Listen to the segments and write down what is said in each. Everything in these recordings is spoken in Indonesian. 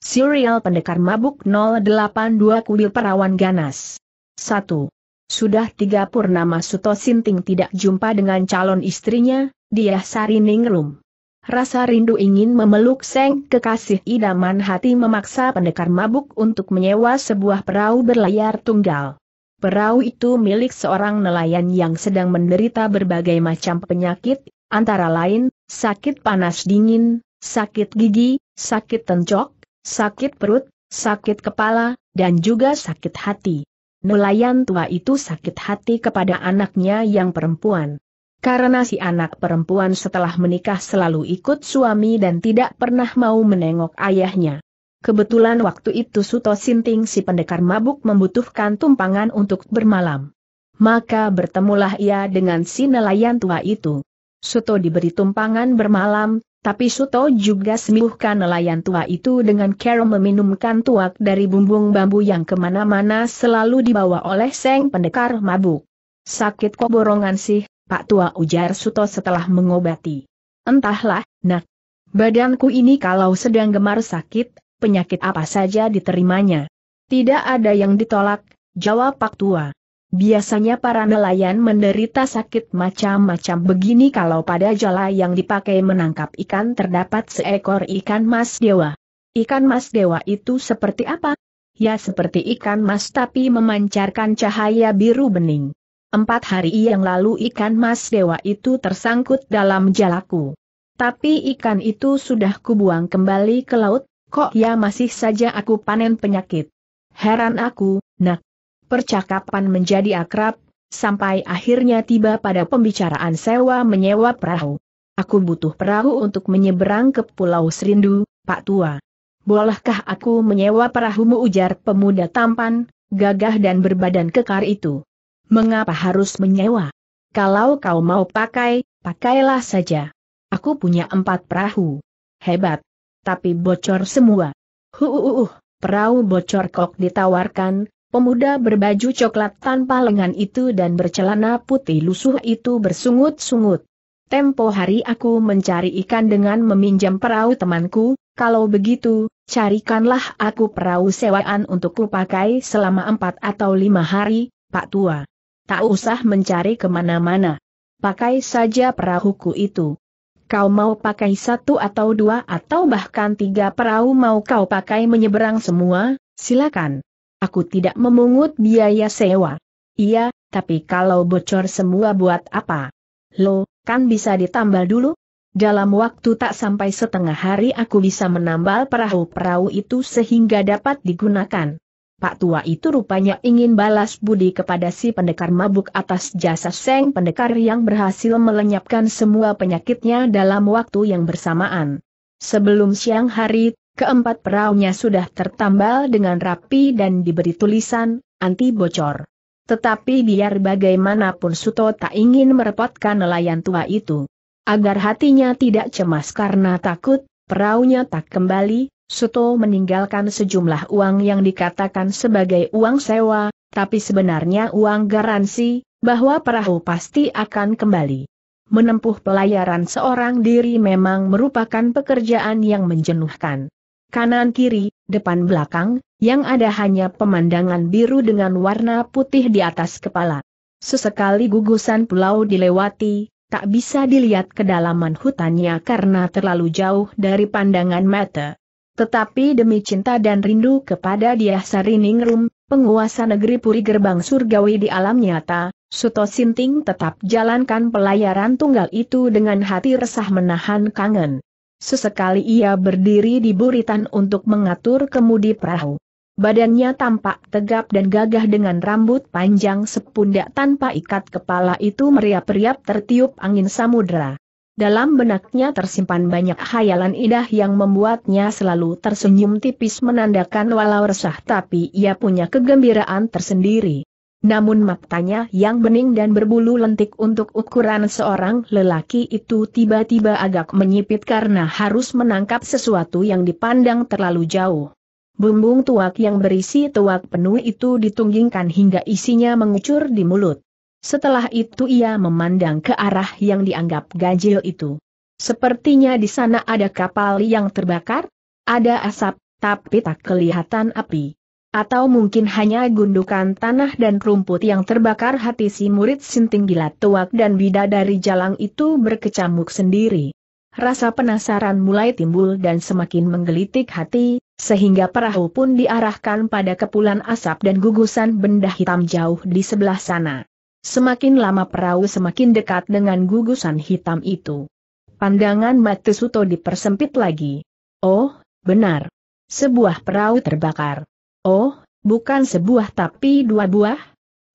Serial Pendekar Mabuk 082 Kuil Perawan Ganas 1. Sudah tiga purnama Suto Sinting tidak jumpa dengan calon istrinya, dia Sari Ningrum. Rasa rindu ingin memeluk Seng kekasih idaman hati memaksa pendekar mabuk untuk menyewa sebuah perahu berlayar tunggal. Perahu itu milik seorang nelayan yang sedang menderita berbagai macam penyakit, antara lain, sakit panas dingin, sakit gigi, sakit tencok, sakit perut, sakit kepala, dan juga sakit hati. Nelayan tua itu sakit hati kepada anaknya yang perempuan. Karena si anak perempuan setelah menikah selalu ikut suami dan tidak pernah mau menengok ayahnya. Kebetulan waktu itu Suto Sinting si pendekar mabuk membutuhkan tumpangan untuk bermalam. Maka bertemulah ia dengan si nelayan tua itu. Suto diberi tumpangan bermalam, tapi Suto juga sembuhkan nelayan tua itu dengan cara meminumkan tuak dari bumbung bambu yang kemana-mana selalu dibawa oleh seng pendekar mabuk. Sakit kok borongan sih, Pak Tua ujar Suto setelah mengobati. Entahlah, nak. Badanku ini kalau sedang gemar sakit, penyakit apa saja diterimanya. Tidak ada yang ditolak, jawab Pak Tua. Biasanya para nelayan menderita sakit macam-macam begini kalau pada jala yang dipakai menangkap ikan terdapat seekor ikan mas dewa. Ikan mas dewa itu seperti apa? Ya seperti ikan mas tapi memancarkan cahaya biru bening. Empat hari yang lalu ikan mas dewa itu tersangkut dalam jalaku. Tapi ikan itu sudah kubuang kembali ke laut, kok ya masih saja aku panen penyakit. Heran aku, nak, percakapan menjadi akrab, sampai akhirnya tiba pada pembicaraan sewa menyewa perahu. Aku butuh perahu untuk menyeberang ke Pulau Serindu, Pak Tua. Bolehkah aku menyewa perahumu ujar pemuda tampan, gagah dan berbadan kekar itu? Mengapa harus menyewa? Kalau kau mau pakai, pakailah saja. Aku punya empat perahu. Hebat. Tapi bocor semua. Huuuh, perahu bocor kok ditawarkan, Pemuda berbaju coklat tanpa lengan itu dan bercelana putih lusuh itu bersungut-sungut. Tempo hari aku mencari ikan dengan meminjam perahu temanku, kalau begitu, carikanlah aku perahu sewaan untuk kupakai selama empat atau lima hari, Pak Tua. Tak usah mencari kemana-mana. Pakai saja perahuku itu. Kau mau pakai satu atau dua atau bahkan tiga perahu mau kau pakai menyeberang semua, silakan. Aku tidak memungut biaya sewa. Iya, tapi kalau bocor semua buat apa? Lo, kan bisa ditambal dulu? Dalam waktu tak sampai setengah hari aku bisa menambal perahu-perahu itu sehingga dapat digunakan. Pak Tua itu rupanya ingin balas budi kepada si pendekar mabuk atas jasa Seng pendekar yang berhasil melenyapkan semua penyakitnya dalam waktu yang bersamaan. Sebelum siang hari, Keempat perahunya sudah tertambal dengan rapi dan diberi tulisan, anti bocor. Tetapi biar bagaimanapun Suto tak ingin merepotkan nelayan tua itu. Agar hatinya tidak cemas karena takut, perahunya tak kembali, Suto meninggalkan sejumlah uang yang dikatakan sebagai uang sewa, tapi sebenarnya uang garansi, bahwa perahu pasti akan kembali. Menempuh pelayaran seorang diri memang merupakan pekerjaan yang menjenuhkan kanan kiri, depan belakang, yang ada hanya pemandangan biru dengan warna putih di atas kepala. Sesekali gugusan pulau dilewati, tak bisa dilihat kedalaman hutannya karena terlalu jauh dari pandangan mata. Tetapi demi cinta dan rindu kepada dia Sariningrum, penguasa negeri Puri Gerbang Surgawi di alam nyata, Suto Sinting tetap jalankan pelayaran tunggal itu dengan hati resah menahan kangen. Sesekali ia berdiri di buritan untuk mengatur kemudi perahu. Badannya tampak tegap dan gagah dengan rambut panjang sepundak tanpa ikat kepala itu meriap-riap tertiup angin samudera. Dalam benaknya tersimpan banyak khayalan indah yang membuatnya selalu tersenyum tipis menandakan walau resah tapi ia punya kegembiraan tersendiri. Namun matanya yang bening dan berbulu lentik untuk ukuran seorang lelaki itu tiba-tiba agak menyipit karena harus menangkap sesuatu yang dipandang terlalu jauh. Bumbung tuak yang berisi tuak penuh itu ditunggingkan hingga isinya mengucur di mulut. Setelah itu ia memandang ke arah yang dianggap ganjil itu. Sepertinya di sana ada kapal yang terbakar, ada asap, tapi tak kelihatan api. Atau mungkin hanya gundukan tanah dan rumput yang terbakar hati si murid sinting gila tuak dan bida dari jalang itu berkecamuk sendiri. Rasa penasaran mulai timbul dan semakin menggelitik hati, sehingga perahu pun diarahkan pada kepulan asap dan gugusan benda hitam jauh di sebelah sana. Semakin lama perahu semakin dekat dengan gugusan hitam itu. Pandangan Matsuto dipersempit lagi. Oh, benar. Sebuah perahu terbakar. Oh, bukan sebuah tapi dua buah?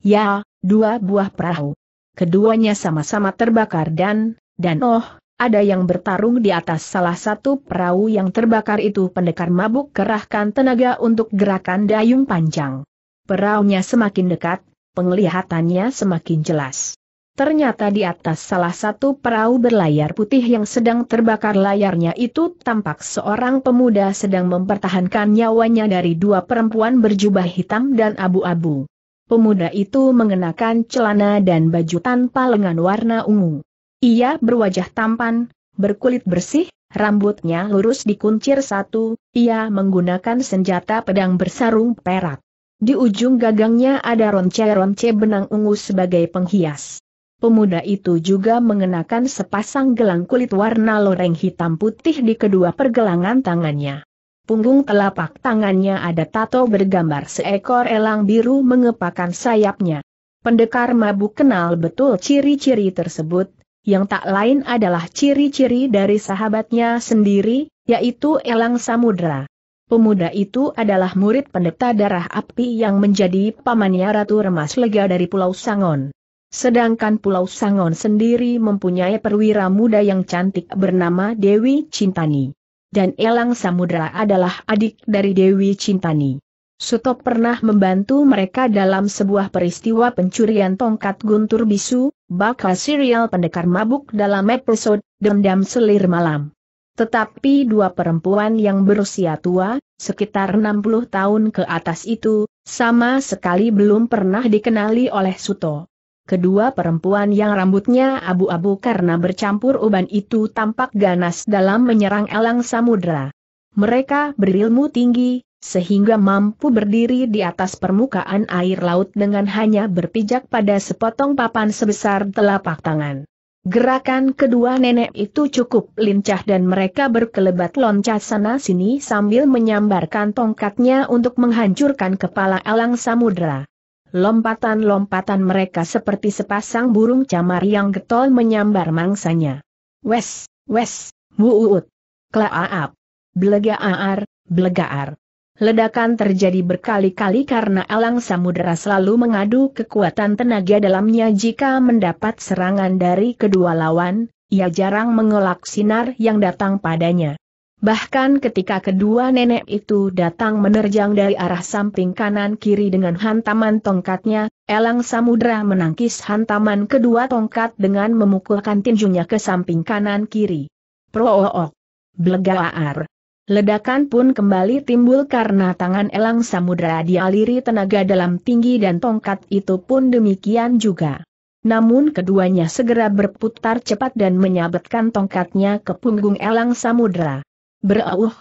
Ya, dua buah perahu. Keduanya sama-sama terbakar dan, dan oh, ada yang bertarung di atas salah satu perahu yang terbakar itu pendekar mabuk kerahkan tenaga untuk gerakan dayung panjang. Perahunya semakin dekat, penglihatannya semakin jelas. Ternyata di atas salah satu perahu berlayar putih yang sedang terbakar layarnya itu tampak seorang pemuda sedang mempertahankan nyawanya dari dua perempuan berjubah hitam dan abu-abu. Pemuda itu mengenakan celana dan baju tanpa lengan warna ungu. Ia berwajah tampan, berkulit bersih, rambutnya lurus dikuncir satu, ia menggunakan senjata pedang bersarung perak. Di ujung gagangnya ada ronce-ronce benang ungu sebagai penghias. Pemuda itu juga mengenakan sepasang gelang kulit warna loreng hitam putih di kedua pergelangan tangannya. Punggung telapak tangannya ada tato bergambar seekor elang biru mengepakkan sayapnya. Pendekar mabuk kenal betul ciri-ciri tersebut, yang tak lain adalah ciri-ciri dari sahabatnya sendiri, yaitu Elang Samudra. Pemuda itu adalah murid pendeta darah api yang menjadi pamannya Ratu Remas Lega dari Pulau Sangon. Sedangkan Pulau Sangon sendiri mempunyai perwira muda yang cantik bernama Dewi Cintani. Dan Elang Samudra adalah adik dari Dewi Cintani. Suto pernah membantu mereka dalam sebuah peristiwa pencurian tongkat guntur bisu, bakal serial pendekar mabuk dalam episode Dendam Selir Malam. Tetapi dua perempuan yang berusia tua, sekitar 60 tahun ke atas itu, sama sekali belum pernah dikenali oleh Suto. Kedua perempuan yang rambutnya abu-abu karena bercampur uban itu tampak ganas dalam menyerang elang samudra. Mereka berilmu tinggi, sehingga mampu berdiri di atas permukaan air laut dengan hanya berpijak pada sepotong papan sebesar telapak tangan. Gerakan kedua nenek itu cukup lincah dan mereka berkelebat loncat sana-sini sambil menyambarkan tongkatnya untuk menghancurkan kepala elang samudra. Lompatan-lompatan mereka seperti sepasang burung camar yang getol menyambar mangsanya. Wes, wes, wuut, klaaap, blegaar, blegaar. Ledakan terjadi berkali-kali karena alang samudera selalu mengadu kekuatan tenaga dalamnya jika mendapat serangan dari kedua lawan, ia jarang mengelak sinar yang datang padanya. Bahkan ketika kedua nenek itu datang menerjang dari arah samping kanan kiri dengan hantaman tongkatnya, Elang Samudra menangkis hantaman kedua tongkat dengan memukulkan tinjunya ke samping kanan kiri. Proook. Blegaar. Ledakan pun kembali timbul karena tangan Elang Samudra dialiri tenaga dalam tinggi dan tongkat itu pun demikian juga. Namun keduanya segera berputar cepat dan menyabetkan tongkatnya ke punggung Elang Samudra. Berauh.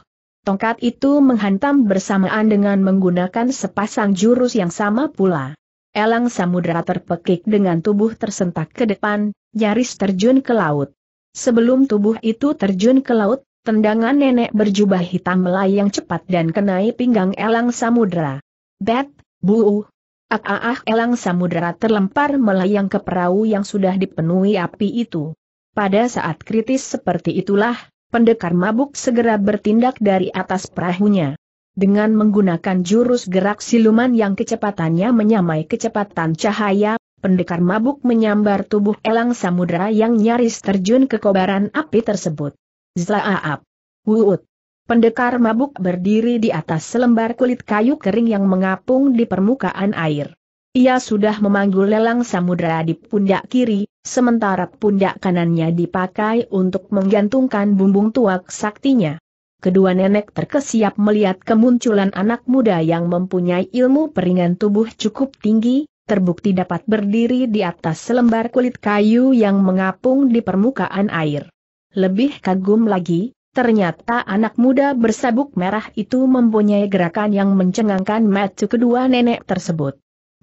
Tongkat itu menghantam bersamaan dengan menggunakan sepasang jurus yang sama pula. Elang Samudra terpekik dengan tubuh tersentak ke depan, nyaris terjun ke laut. Sebelum tubuh itu terjun ke laut, tendangan nenek berjubah hitam melayang cepat dan kenai pinggang elang Samudra. Bet, buu. Ah, ah, ah, elang Samudra terlempar melayang ke perahu yang sudah dipenuhi api itu. Pada saat kritis seperti itulah, pendekar mabuk segera bertindak dari atas perahunya. Dengan menggunakan jurus gerak siluman yang kecepatannya menyamai kecepatan cahaya, pendekar mabuk menyambar tubuh elang samudera yang nyaris terjun ke kobaran api tersebut. Zlaaap! Wuut! Pendekar mabuk berdiri di atas selembar kulit kayu kering yang mengapung di permukaan air. Ia sudah memanggul lelang samudera di pundak kiri, sementara pundak kanannya dipakai untuk menggantungkan bumbung tuak saktinya. Kedua nenek terkesiap melihat kemunculan anak muda yang mempunyai ilmu peringan tubuh cukup tinggi, terbukti dapat berdiri di atas selembar kulit kayu yang mengapung di permukaan air. Lebih kagum lagi, Ternyata anak muda bersabuk merah itu mempunyai gerakan yang mencengangkan mata kedua nenek tersebut.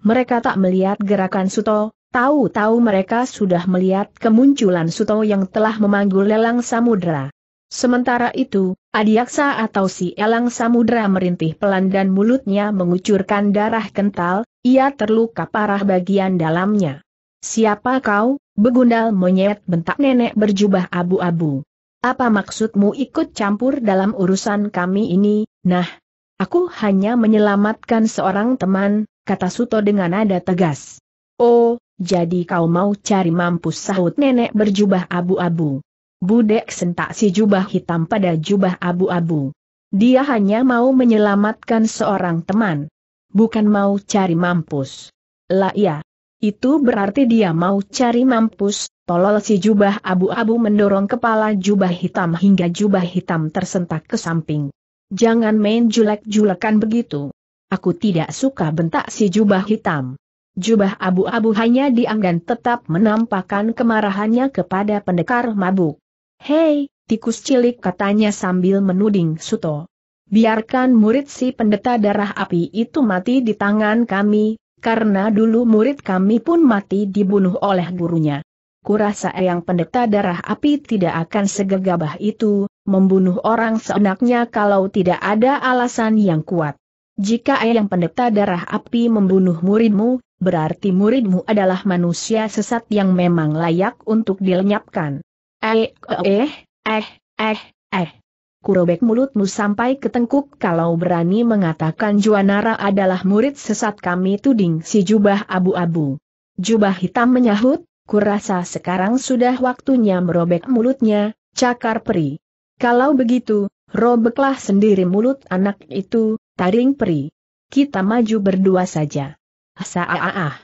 Mereka tak melihat gerakan Suto, tahu-tahu mereka sudah melihat kemunculan Suto yang telah memanggul lelang samudera. Sementara itu, Adiaksa atau si Elang Samudra merintih pelan dan mulutnya mengucurkan darah kental, ia terluka parah bagian dalamnya. Siapa kau, begundal monyet bentak nenek berjubah abu-abu. Apa maksudmu ikut campur dalam urusan kami ini, nah? Aku hanya menyelamatkan seorang teman, kata Suto dengan nada tegas. Oh, jadi kau mau cari mampus sahut nenek berjubah abu-abu. Budek sentak si jubah hitam pada jubah abu-abu. Dia hanya mau menyelamatkan seorang teman. Bukan mau cari mampus. Lah iya. Itu berarti dia mau cari mampus, tolol si jubah abu-abu mendorong kepala jubah hitam hingga jubah hitam tersentak ke samping. Jangan main julek-julekan begitu. Aku tidak suka bentak si jubah hitam. Jubah abu-abu hanya dianggan tetap menampakkan kemarahannya kepada pendekar mabuk. Hei, tikus cilik katanya sambil menuding Suto. Biarkan murid si pendeta darah api itu mati di tangan kami, karena dulu murid kami pun mati dibunuh oleh gurunya. Kurasa yang pendeta darah api tidak akan segegabah itu, membunuh orang seenaknya kalau tidak ada alasan yang kuat. Jika ayam Pendeta Darah Api membunuh muridmu, berarti muridmu adalah manusia sesat yang memang layak untuk dilenyapkan. Eh, eh, eh, eh, eh. Kurobek mulutmu sampai ke kalau berani mengatakan Juanara adalah murid sesat kami tuding si jubah abu-abu. Jubah hitam menyahut, kurasa sekarang sudah waktunya merobek mulutnya, cakar peri. Kalau begitu, robeklah sendiri mulut anak itu, Taring peri. Kita maju berdua saja. Asaah. Ah, ah.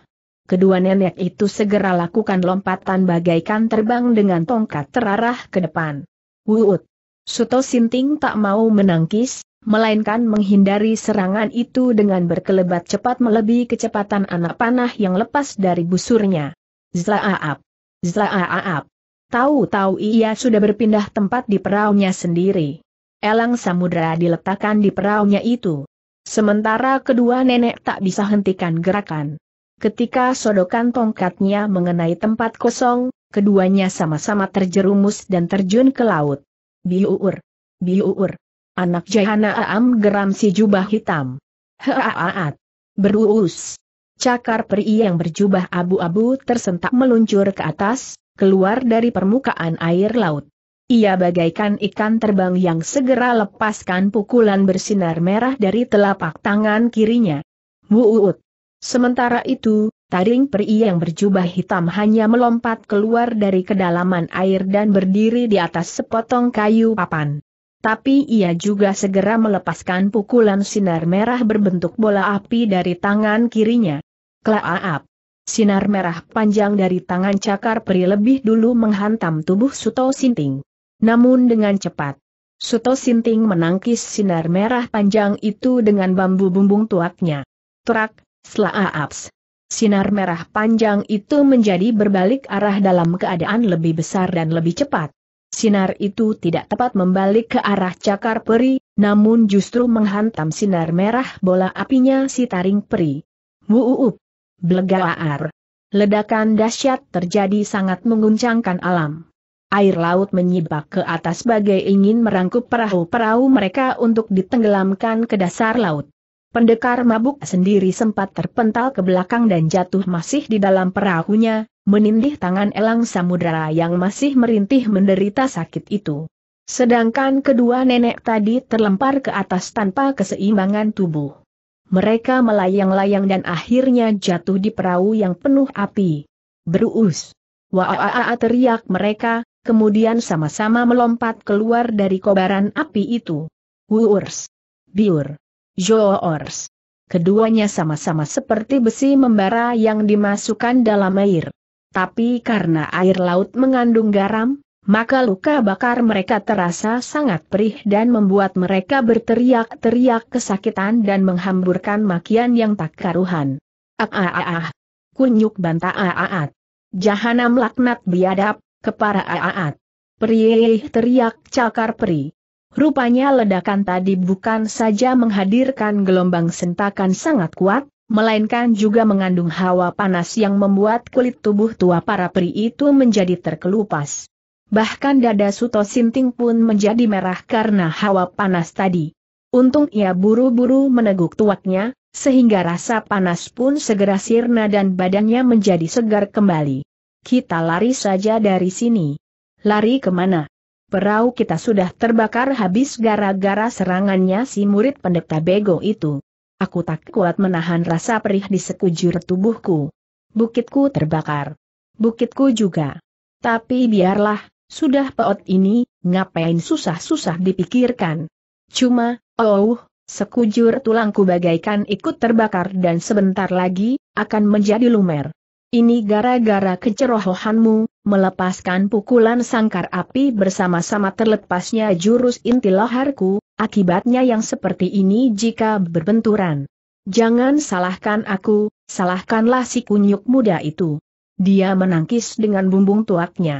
Kedua nenek itu segera lakukan lompatan bagaikan terbang dengan tongkat terarah ke depan. Wuut. Suto Sinting tak mau menangkis, melainkan menghindari serangan itu dengan berkelebat cepat melebihi kecepatan anak panah yang lepas dari busurnya. Zlaaap. Zlaaap. Tahu-tahu ia sudah berpindah tempat di peraunya sendiri elang samudera diletakkan di peraunya itu. Sementara kedua nenek tak bisa hentikan gerakan. Ketika sodokan tongkatnya mengenai tempat kosong, keduanya sama-sama terjerumus dan terjun ke laut. Biuur. Biuur. Anak Jahana Aam geram si jubah hitam. Heaaat. Beruus. Cakar peri yang berjubah abu-abu tersentak meluncur ke atas, keluar dari permukaan air laut. Ia bagaikan ikan terbang yang segera lepaskan pukulan bersinar merah dari telapak tangan kirinya. Wuut. Sementara itu, taring peri yang berjubah hitam hanya melompat keluar dari kedalaman air dan berdiri di atas sepotong kayu papan. Tapi ia juga segera melepaskan pukulan sinar merah berbentuk bola api dari tangan kirinya. Klaaap. Sinar merah panjang dari tangan cakar peri lebih dulu menghantam tubuh Suto Sinting. Namun dengan cepat, Suto Sinting menangkis sinar merah panjang itu dengan bambu bumbung tuaknya. Trak, slaaps. Sinar merah panjang itu menjadi berbalik arah dalam keadaan lebih besar dan lebih cepat. Sinar itu tidak tepat membalik ke arah cakar peri, namun justru menghantam sinar merah bola apinya si taring peri. Wuuup! Blegaar! Ledakan dahsyat terjadi sangat mengguncangkan alam. Air laut menyibak ke atas bagai ingin merangkup perahu-perahu mereka untuk ditenggelamkan ke dasar laut. Pendekar mabuk sendiri sempat terpental ke belakang dan jatuh masih di dalam perahunya, menindih tangan elang samudera yang masih merintih menderita sakit itu. Sedangkan kedua nenek tadi terlempar ke atas tanpa keseimbangan tubuh. Mereka melayang-layang dan akhirnya jatuh di perahu yang penuh api. Beruus. Waaaa teriak mereka, kemudian sama-sama melompat keluar dari kobaran api itu. Wuurs! Biur! Joors! Keduanya sama-sama seperti besi membara yang dimasukkan dalam air. Tapi karena air laut mengandung garam, maka luka bakar mereka terasa sangat perih dan membuat mereka berteriak-teriak kesakitan dan menghamburkan makian yang tak karuhan. Ah ah ah ah. Kunyuk banta ah ah Jahanam laknat biadab, aat. Perih teriak cakar peri. Rupanya ledakan tadi bukan saja menghadirkan gelombang sentakan sangat kuat, melainkan juga mengandung hawa panas yang membuat kulit tubuh tua para peri itu menjadi terkelupas. Bahkan dada Suto Sinting pun menjadi merah karena hawa panas tadi. Untung ia buru-buru meneguk tuaknya, sehingga rasa panas pun segera sirna dan badannya menjadi segar kembali. Kita lari saja dari sini. Lari kemana? Perahu kita sudah terbakar habis gara-gara serangannya si murid pendeta bego itu. Aku tak kuat menahan rasa perih di sekujur tubuhku. Bukitku terbakar. Bukitku juga. Tapi biarlah, sudah peot ini, ngapain susah-susah dipikirkan. Cuma, oh, sekujur tulangku bagaikan ikut terbakar dan sebentar lagi, akan menjadi lumer. Ini gara-gara kecerohohanmu, melepaskan pukulan sangkar api bersama-sama terlepasnya jurus inti laharku, akibatnya yang seperti ini jika berbenturan. Jangan salahkan aku, salahkanlah si kunyuk muda itu. Dia menangkis dengan bumbung tuaknya.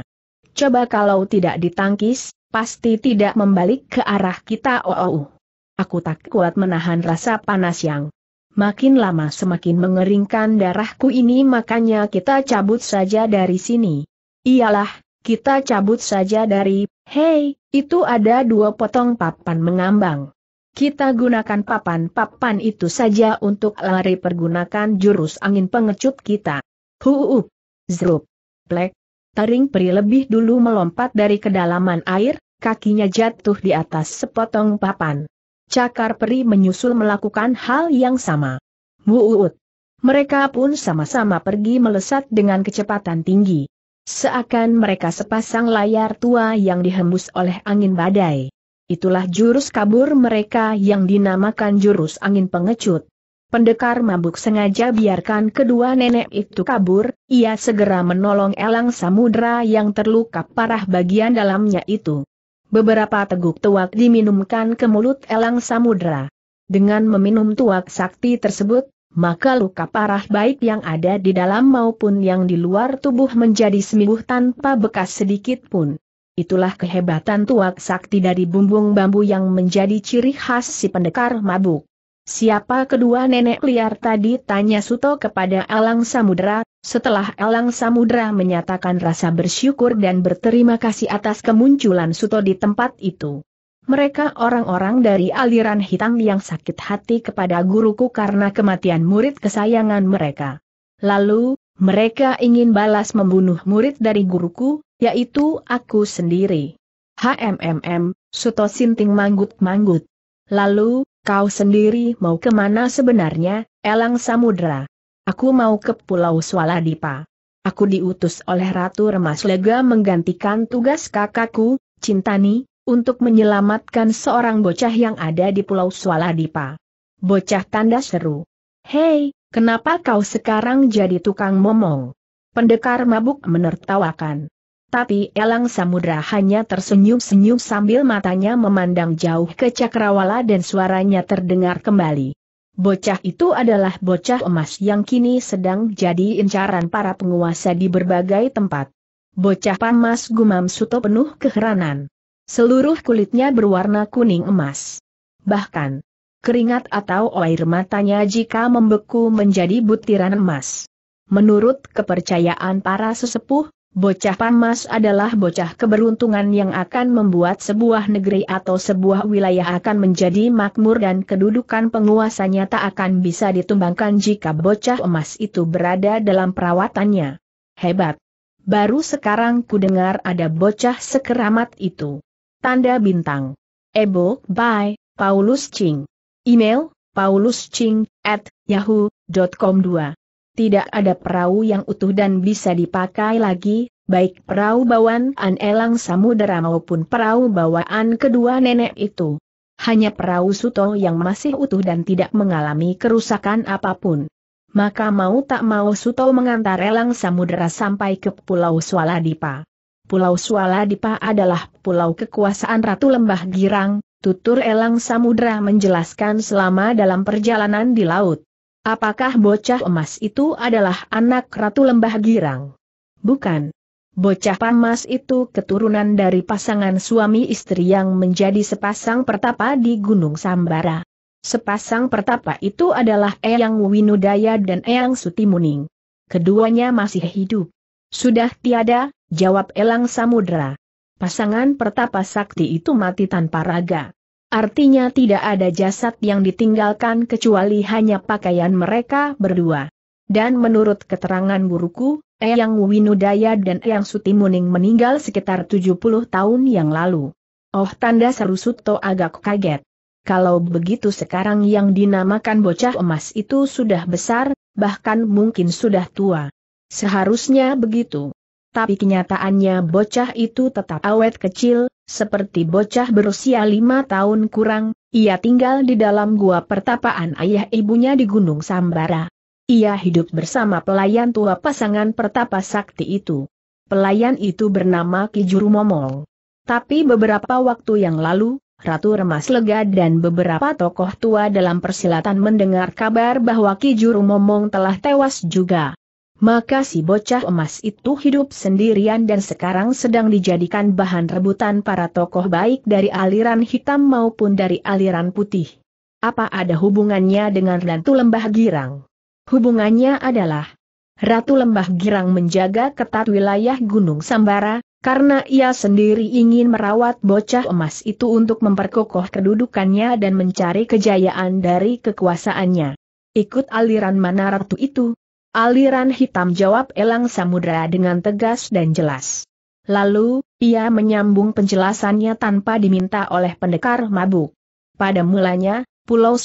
Coba kalau tidak ditangkis, pasti tidak membalik ke arah kita. Oh, oh. Aku tak kuat menahan rasa panas yang makin lama semakin mengeringkan darahku ini makanya kita cabut saja dari sini. Iyalah, kita cabut saja dari, hei, itu ada dua potong papan mengambang. Kita gunakan papan-papan itu saja untuk lari pergunakan jurus angin pengecut kita. Huup, zrup, plek. Taring peri lebih dulu melompat dari kedalaman air, kakinya jatuh di atas sepotong papan. Cakar Peri menyusul melakukan hal yang sama. Muut. Mereka pun sama-sama pergi melesat dengan kecepatan tinggi. Seakan mereka sepasang layar tua yang dihembus oleh angin badai. Itulah jurus kabur mereka yang dinamakan jurus angin pengecut. Pendekar mabuk sengaja biarkan kedua nenek itu kabur, ia segera menolong elang samudra yang terluka parah bagian dalamnya itu. Beberapa teguk tuak diminumkan ke mulut elang samudra. Dengan meminum tuak sakti tersebut, maka luka parah baik yang ada di dalam maupun yang di luar tubuh menjadi sembuh tanpa bekas sedikit pun. Itulah kehebatan tuak sakti dari bumbung bambu yang menjadi ciri khas si pendekar mabuk. Siapa kedua nenek liar tadi tanya Suto kepada Alang Samudra, setelah Alang Samudra menyatakan rasa bersyukur dan berterima kasih atas kemunculan Suto di tempat itu. Mereka orang-orang dari aliran hitam yang sakit hati kepada guruku karena kematian murid kesayangan mereka. Lalu, mereka ingin balas membunuh murid dari guruku, yaitu aku sendiri. HMMM, Suto Sinting manggut-manggut. Lalu, Kau sendiri mau kemana sebenarnya, Elang Samudra? Aku mau ke Pulau Swaladipa. Aku diutus oleh Ratu Remas Lega menggantikan tugas kakakku, Cintani, untuk menyelamatkan seorang bocah yang ada di Pulau Swaladipa. Bocah tanda seru. Hei, kenapa kau sekarang jadi tukang momong? Pendekar mabuk menertawakan. Tapi Elang Samudra hanya tersenyum-senyum sambil matanya memandang jauh ke Cakrawala dan suaranya terdengar kembali. Bocah itu adalah bocah emas yang kini sedang jadi incaran para penguasa di berbagai tempat. Bocah panmas Gumam Suto penuh keheranan. Seluruh kulitnya berwarna kuning emas. Bahkan, keringat atau air matanya jika membeku menjadi butiran emas. Menurut kepercayaan para sesepuh, Bocah Pangmas adalah bocah keberuntungan yang akan membuat sebuah negeri atau sebuah wilayah akan menjadi makmur dan kedudukan penguasanya tak akan bisa ditumbangkan jika bocah emas itu berada dalam perawatannya. Hebat! Baru sekarang ku dengar ada bocah sekeramat itu. Tanda bintang. Ebo, by Paulus Ching. Email, pauluscing at yahoo.com 2 tidak ada perahu yang utuh dan bisa dipakai lagi, baik perahu bawaan An Elang Samudera maupun perahu bawaan kedua nenek itu. Hanya perahu Suto yang masih utuh dan tidak mengalami kerusakan apapun. Maka mau tak mau Suto mengantar Elang Samudera sampai ke Pulau Swaladipa. Pulau Swaladipa adalah pulau kekuasaan Ratu Lembah Girang, tutur Elang Samudera menjelaskan selama dalam perjalanan di laut. Apakah bocah emas itu adalah anak Ratu Lembah Girang? Bukan. Bocah emas itu keturunan dari pasangan suami istri yang menjadi sepasang pertapa di Gunung Sambara. Sepasang pertapa itu adalah Eyang Winudaya dan Eyang Sutimuning. Keduanya masih hidup. Sudah tiada, jawab Elang Samudra. Pasangan pertapa sakti itu mati tanpa raga. Artinya tidak ada jasad yang ditinggalkan kecuali hanya pakaian mereka berdua. Dan menurut keterangan guruku, Eyang Winudaya dan Eyang Sutimuning meninggal sekitar 70 tahun yang lalu. Oh tanda seru Suto agak kaget. Kalau begitu sekarang yang dinamakan bocah emas itu sudah besar, bahkan mungkin sudah tua. Seharusnya begitu tapi kenyataannya bocah itu tetap awet kecil, seperti bocah berusia lima tahun kurang, ia tinggal di dalam gua pertapaan ayah ibunya di Gunung Sambara. Ia hidup bersama pelayan tua pasangan pertapa sakti itu. Pelayan itu bernama Kijuru Momol. Tapi beberapa waktu yang lalu, Ratu Remas Lega dan beberapa tokoh tua dalam persilatan mendengar kabar bahwa Kijuru Momong telah tewas juga. Maka si bocah emas itu hidup sendirian dan sekarang sedang dijadikan bahan rebutan para tokoh baik dari aliran hitam maupun dari aliran putih. Apa ada hubungannya dengan Ratu Lembah Girang? Hubungannya adalah Ratu Lembah Girang menjaga ketat wilayah Gunung Sambara, karena ia sendiri ingin merawat bocah emas itu untuk memperkokoh kedudukannya dan mencari kejayaan dari kekuasaannya. Ikut aliran mana ratu itu, Aliran hitam jawab Elang Samudra dengan tegas dan jelas. Lalu, ia menyambung penjelasannya tanpa diminta oleh pendekar mabuk. Pada mulanya, Pulau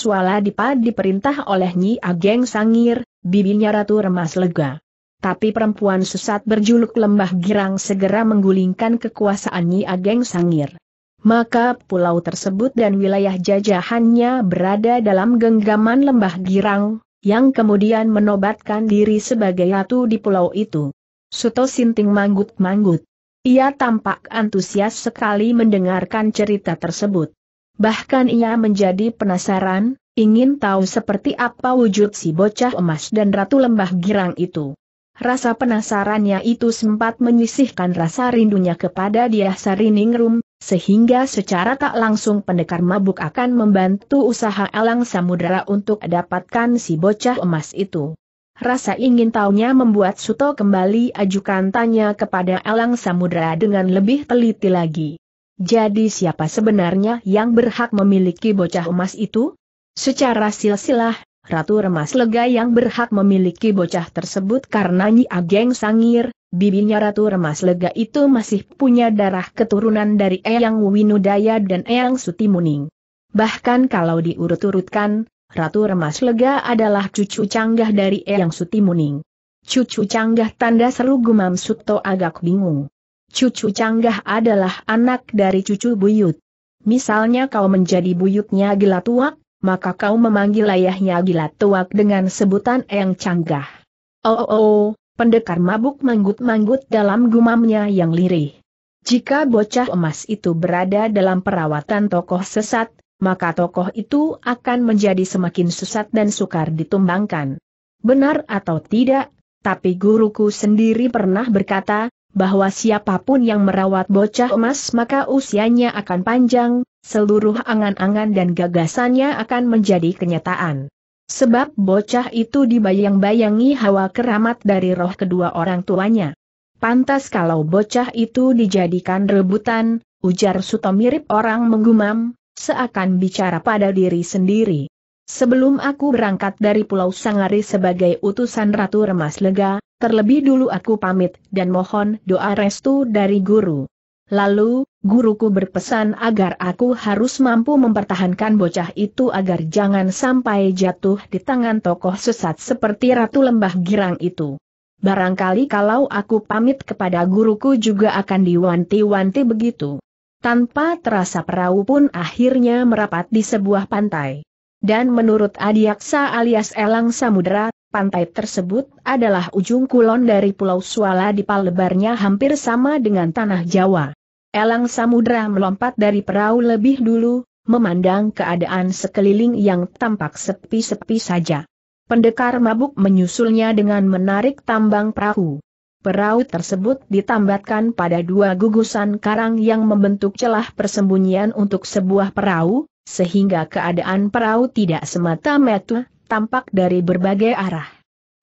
Dipa diperintah oleh Nyi Ageng Sangir, bibinya Ratu Remas Lega. Tapi perempuan sesat berjuluk Lembah Girang segera menggulingkan kekuasaan Nyi Ageng Sangir. Maka pulau tersebut dan wilayah jajahannya berada dalam genggaman Lembah Girang, yang kemudian menobatkan diri sebagai ratu di pulau itu. Suto Sinting manggut-manggut. Ia tampak antusias sekali mendengarkan cerita tersebut. Bahkan ia menjadi penasaran, ingin tahu seperti apa wujud si bocah emas dan ratu lembah girang itu. Rasa penasarannya itu sempat menyisihkan rasa rindunya kepada dia Sarining Rum, sehingga secara tak langsung pendekar mabuk akan membantu usaha Elang Samudera untuk dapatkan si bocah emas itu. Rasa ingin tahunya membuat Suto kembali ajukan tanya kepada Elang Samudera dengan lebih teliti lagi. Jadi siapa sebenarnya yang berhak memiliki bocah emas itu? Secara silsilah, Ratu Remas Lega yang berhak memiliki bocah tersebut karena Nyi Ageng Sangir, bibinya Ratu Remas Lega itu masih punya darah keturunan dari Eyang Winudaya dan Eyang Sutimuning. Bahkan kalau diurut-urutkan, Ratu Remas Lega adalah cucu canggah dari Eyang Sutimuning. Cucu canggah tanda seru gumam Suto agak bingung. Cucu canggah adalah anak dari cucu buyut. Misalnya kau menjadi buyutnya gila tuak, maka kau memanggil ayahnya gila tuak dengan sebutan Eyang Canggah. Oh oh oh, Pendekar mabuk manggut-manggut dalam gumamnya yang lirih. Jika bocah emas itu berada dalam perawatan tokoh sesat, maka tokoh itu akan menjadi semakin sesat dan sukar ditumbangkan. Benar atau tidak, tapi guruku sendiri pernah berkata, bahwa siapapun yang merawat bocah emas maka usianya akan panjang, seluruh angan-angan dan gagasannya akan menjadi kenyataan. Sebab bocah itu dibayang-bayangi hawa keramat dari roh kedua orang tuanya. Pantas kalau bocah itu dijadikan rebutan, ujar Suto mirip orang menggumam, seakan bicara pada diri sendiri. Sebelum aku berangkat dari Pulau Sangari sebagai utusan Ratu Remas Lega, terlebih dulu aku pamit dan mohon doa restu dari guru. Lalu, guruku berpesan agar aku harus mampu mempertahankan bocah itu agar jangan sampai jatuh di tangan tokoh sesat seperti Ratu Lembah Girang itu. Barangkali kalau aku pamit kepada guruku juga akan diwanti-wanti begitu. Tanpa terasa perahu pun akhirnya merapat di sebuah pantai. Dan menurut Adiaksa alias Elang Samudera, pantai tersebut adalah ujung kulon dari Pulau Suala di palebarnya hampir sama dengan tanah Jawa. Elang Samudra melompat dari perahu lebih dulu, memandang keadaan sekeliling yang tampak sepi-sepi saja. Pendekar mabuk menyusulnya dengan menarik tambang perahu. Perahu tersebut ditambatkan pada dua gugusan karang yang membentuk celah persembunyian untuk sebuah perahu, sehingga keadaan perahu tidak semata-mata tampak dari berbagai arah.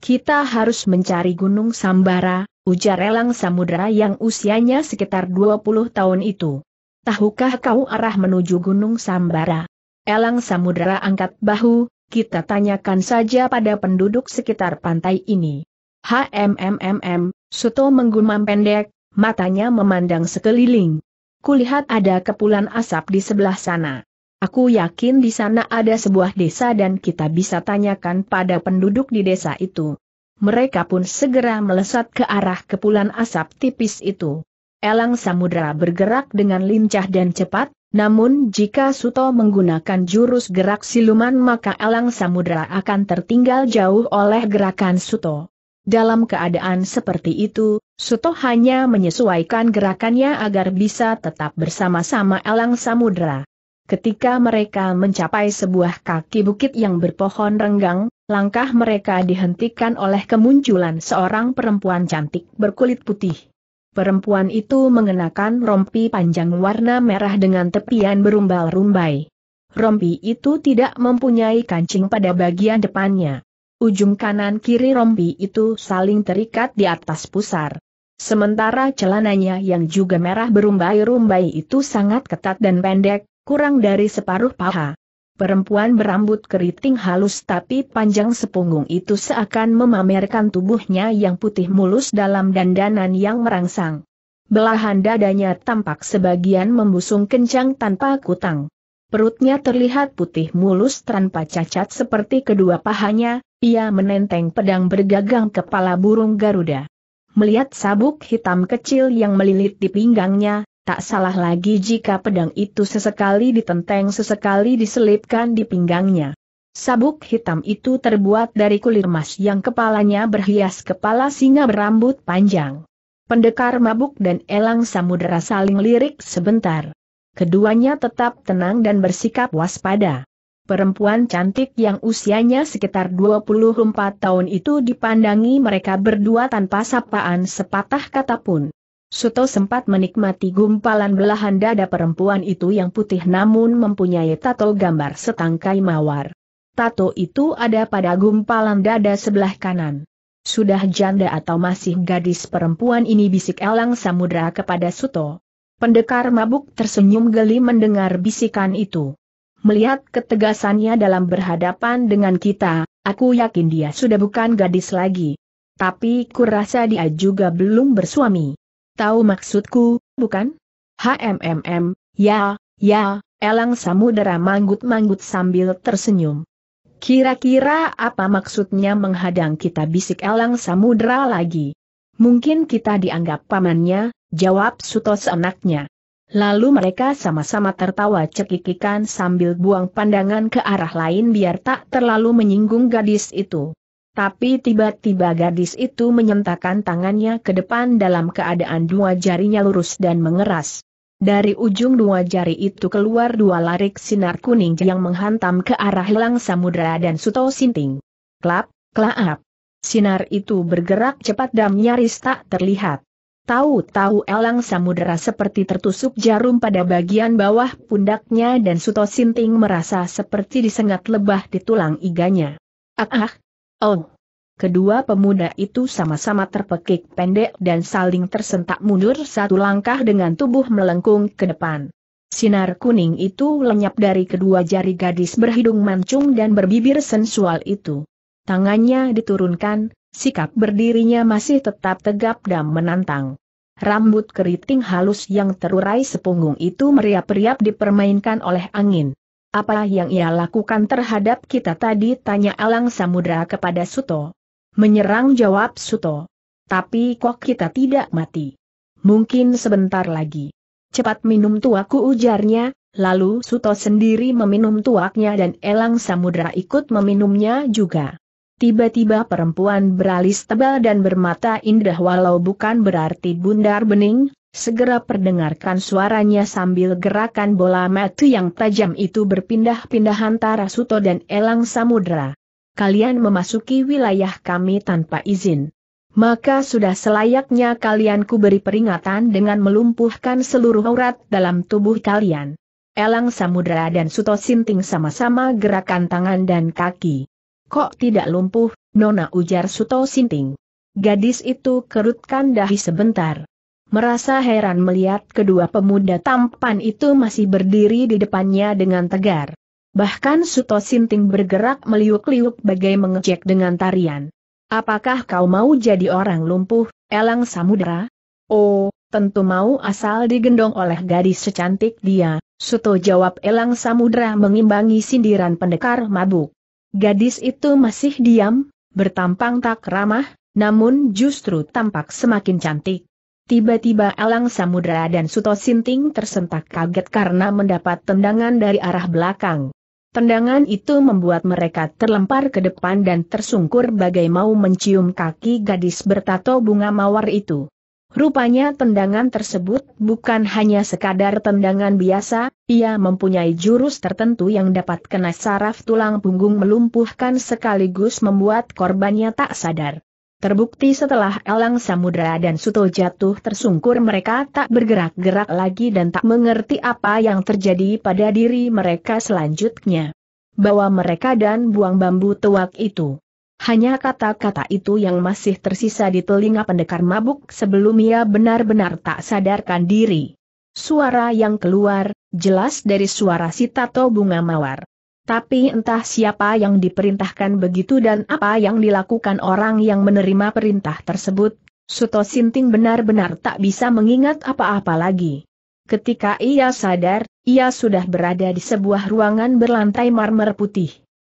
Kita harus mencari Gunung Sambara, ujar Elang Samudra yang usianya sekitar 20 tahun itu. Tahukah kau arah menuju Gunung Sambara? Elang Samudra angkat bahu, kita tanyakan saja pada penduduk sekitar pantai ini. HMMMM, Suto menggumam pendek, matanya memandang sekeliling. Kulihat ada kepulan asap di sebelah sana. Aku yakin di sana ada sebuah desa dan kita bisa tanyakan pada penduduk di desa itu mereka pun segera melesat ke arah kepulan asap tipis itu. Elang samudera bergerak dengan lincah dan cepat, namun jika Suto menggunakan jurus gerak siluman maka elang samudera akan tertinggal jauh oleh gerakan Suto. Dalam keadaan seperti itu, Suto hanya menyesuaikan gerakannya agar bisa tetap bersama-sama elang samudera. Ketika mereka mencapai sebuah kaki bukit yang berpohon renggang, langkah mereka dihentikan oleh kemunculan seorang perempuan cantik berkulit putih. Perempuan itu mengenakan rompi panjang warna merah dengan tepian berumbal-rumbai. Rompi itu tidak mempunyai kancing pada bagian depannya. Ujung kanan kiri rompi itu saling terikat di atas pusar. Sementara celananya yang juga merah berumbai-rumbai itu sangat ketat dan pendek, kurang dari separuh paha. Perempuan berambut keriting halus tapi panjang sepunggung itu seakan memamerkan tubuhnya yang putih mulus dalam dandanan yang merangsang. Belahan dadanya tampak sebagian membusung kencang tanpa kutang. Perutnya terlihat putih mulus tanpa cacat seperti kedua pahanya, ia menenteng pedang bergagang kepala burung Garuda. Melihat sabuk hitam kecil yang melilit di pinggangnya, Tak salah lagi jika pedang itu sesekali ditenteng sesekali diselipkan di pinggangnya. Sabuk hitam itu terbuat dari kulit emas yang kepalanya berhias kepala singa berambut panjang. Pendekar mabuk dan elang samudera saling lirik sebentar. Keduanya tetap tenang dan bersikap waspada. Perempuan cantik yang usianya sekitar 24 tahun itu dipandangi mereka berdua tanpa sapaan sepatah kata pun. Suto sempat menikmati gumpalan belahan dada perempuan itu yang putih namun mempunyai tato gambar setangkai mawar. Tato itu ada pada gumpalan dada sebelah kanan. Sudah janda atau masih gadis perempuan ini bisik Elang Samudra kepada Suto. Pendekar mabuk tersenyum geli mendengar bisikan itu. Melihat ketegasannya dalam berhadapan dengan kita, aku yakin dia sudah bukan gadis lagi. Tapi kurasa dia juga belum bersuami. Tahu maksudku, bukan? HMMM, ya, ya, elang samudera manggut-manggut sambil tersenyum. Kira-kira apa maksudnya menghadang kita bisik elang samudera lagi? Mungkin kita dianggap pamannya, jawab Suto seenaknya. Lalu mereka sama-sama tertawa cekikikan sambil buang pandangan ke arah lain biar tak terlalu menyinggung gadis itu. Tapi tiba-tiba gadis itu menyentakan tangannya ke depan dalam keadaan dua jarinya lurus dan mengeras. Dari ujung dua jari itu keluar dua larik sinar kuning yang menghantam ke arah Lang Samudra dan Suto Sinting. Klap, klap. Sinar itu bergerak cepat dan nyaris tak terlihat. Tahu-tahu elang samudera seperti tertusuk jarum pada bagian bawah pundaknya dan Suto Sinting merasa seperti disengat lebah di tulang iganya. Ah ah, Oh, Kedua pemuda itu sama-sama terpekik pendek dan saling tersentak mundur satu langkah dengan tubuh melengkung ke depan. Sinar kuning itu lenyap dari kedua jari gadis berhidung mancung dan berbibir sensual itu. Tangannya diturunkan, sikap berdirinya masih tetap tegap dan menantang. Rambut keriting halus yang terurai sepunggung itu meriap-riap dipermainkan oleh angin. Apa yang ia lakukan terhadap kita tadi tanya Alang Samudra kepada Suto. Menyerang jawab Suto. Tapi kok kita tidak mati? Mungkin sebentar lagi. Cepat minum tuaku ujarnya, lalu Suto sendiri meminum tuaknya dan Elang Samudra ikut meminumnya juga. Tiba-tiba perempuan beralis tebal dan bermata indah walau bukan berarti bundar bening, Segera perdengarkan suaranya sambil gerakan bola mati yang tajam itu berpindah-pindah antara Suto dan Elang Samudra. Kalian memasuki wilayah kami tanpa izin. Maka sudah selayaknya kalian kuberi peringatan dengan melumpuhkan seluruh urat dalam tubuh kalian. Elang Samudra dan Suto Sinting sama-sama gerakan tangan dan kaki. Kok tidak lumpuh, Nona ujar Suto Sinting. Gadis itu kerutkan dahi sebentar merasa heran melihat kedua pemuda tampan itu masih berdiri di depannya dengan tegar. Bahkan Suto Sinting bergerak meliuk-liuk bagai mengejek dengan tarian. Apakah kau mau jadi orang lumpuh, Elang Samudera? Oh, tentu mau asal digendong oleh gadis secantik dia, Suto jawab Elang Samudera mengimbangi sindiran pendekar mabuk. Gadis itu masih diam, bertampang tak ramah, namun justru tampak semakin cantik. Tiba-tiba Elang Samudra dan Suto Sinting tersentak kaget karena mendapat tendangan dari arah belakang. Tendangan itu membuat mereka terlempar ke depan dan tersungkur bagai mau mencium kaki gadis bertato bunga mawar itu. Rupanya tendangan tersebut bukan hanya sekadar tendangan biasa, ia mempunyai jurus tertentu yang dapat kena saraf tulang punggung melumpuhkan sekaligus membuat korbannya tak sadar. Terbukti setelah Elang Samudra dan Suto jatuh tersungkur mereka tak bergerak-gerak lagi dan tak mengerti apa yang terjadi pada diri mereka selanjutnya. Bawa mereka dan buang bambu tuak itu. Hanya kata-kata itu yang masih tersisa di telinga pendekar mabuk sebelum ia benar-benar tak sadarkan diri. Suara yang keluar, jelas dari suara si Tato Bunga Mawar. Tapi entah siapa yang diperintahkan begitu dan apa yang dilakukan orang yang menerima perintah tersebut, Suto Sinting benar-benar tak bisa mengingat apa-apa lagi. Ketika ia sadar, ia sudah berada di sebuah ruangan berlantai marmer putih.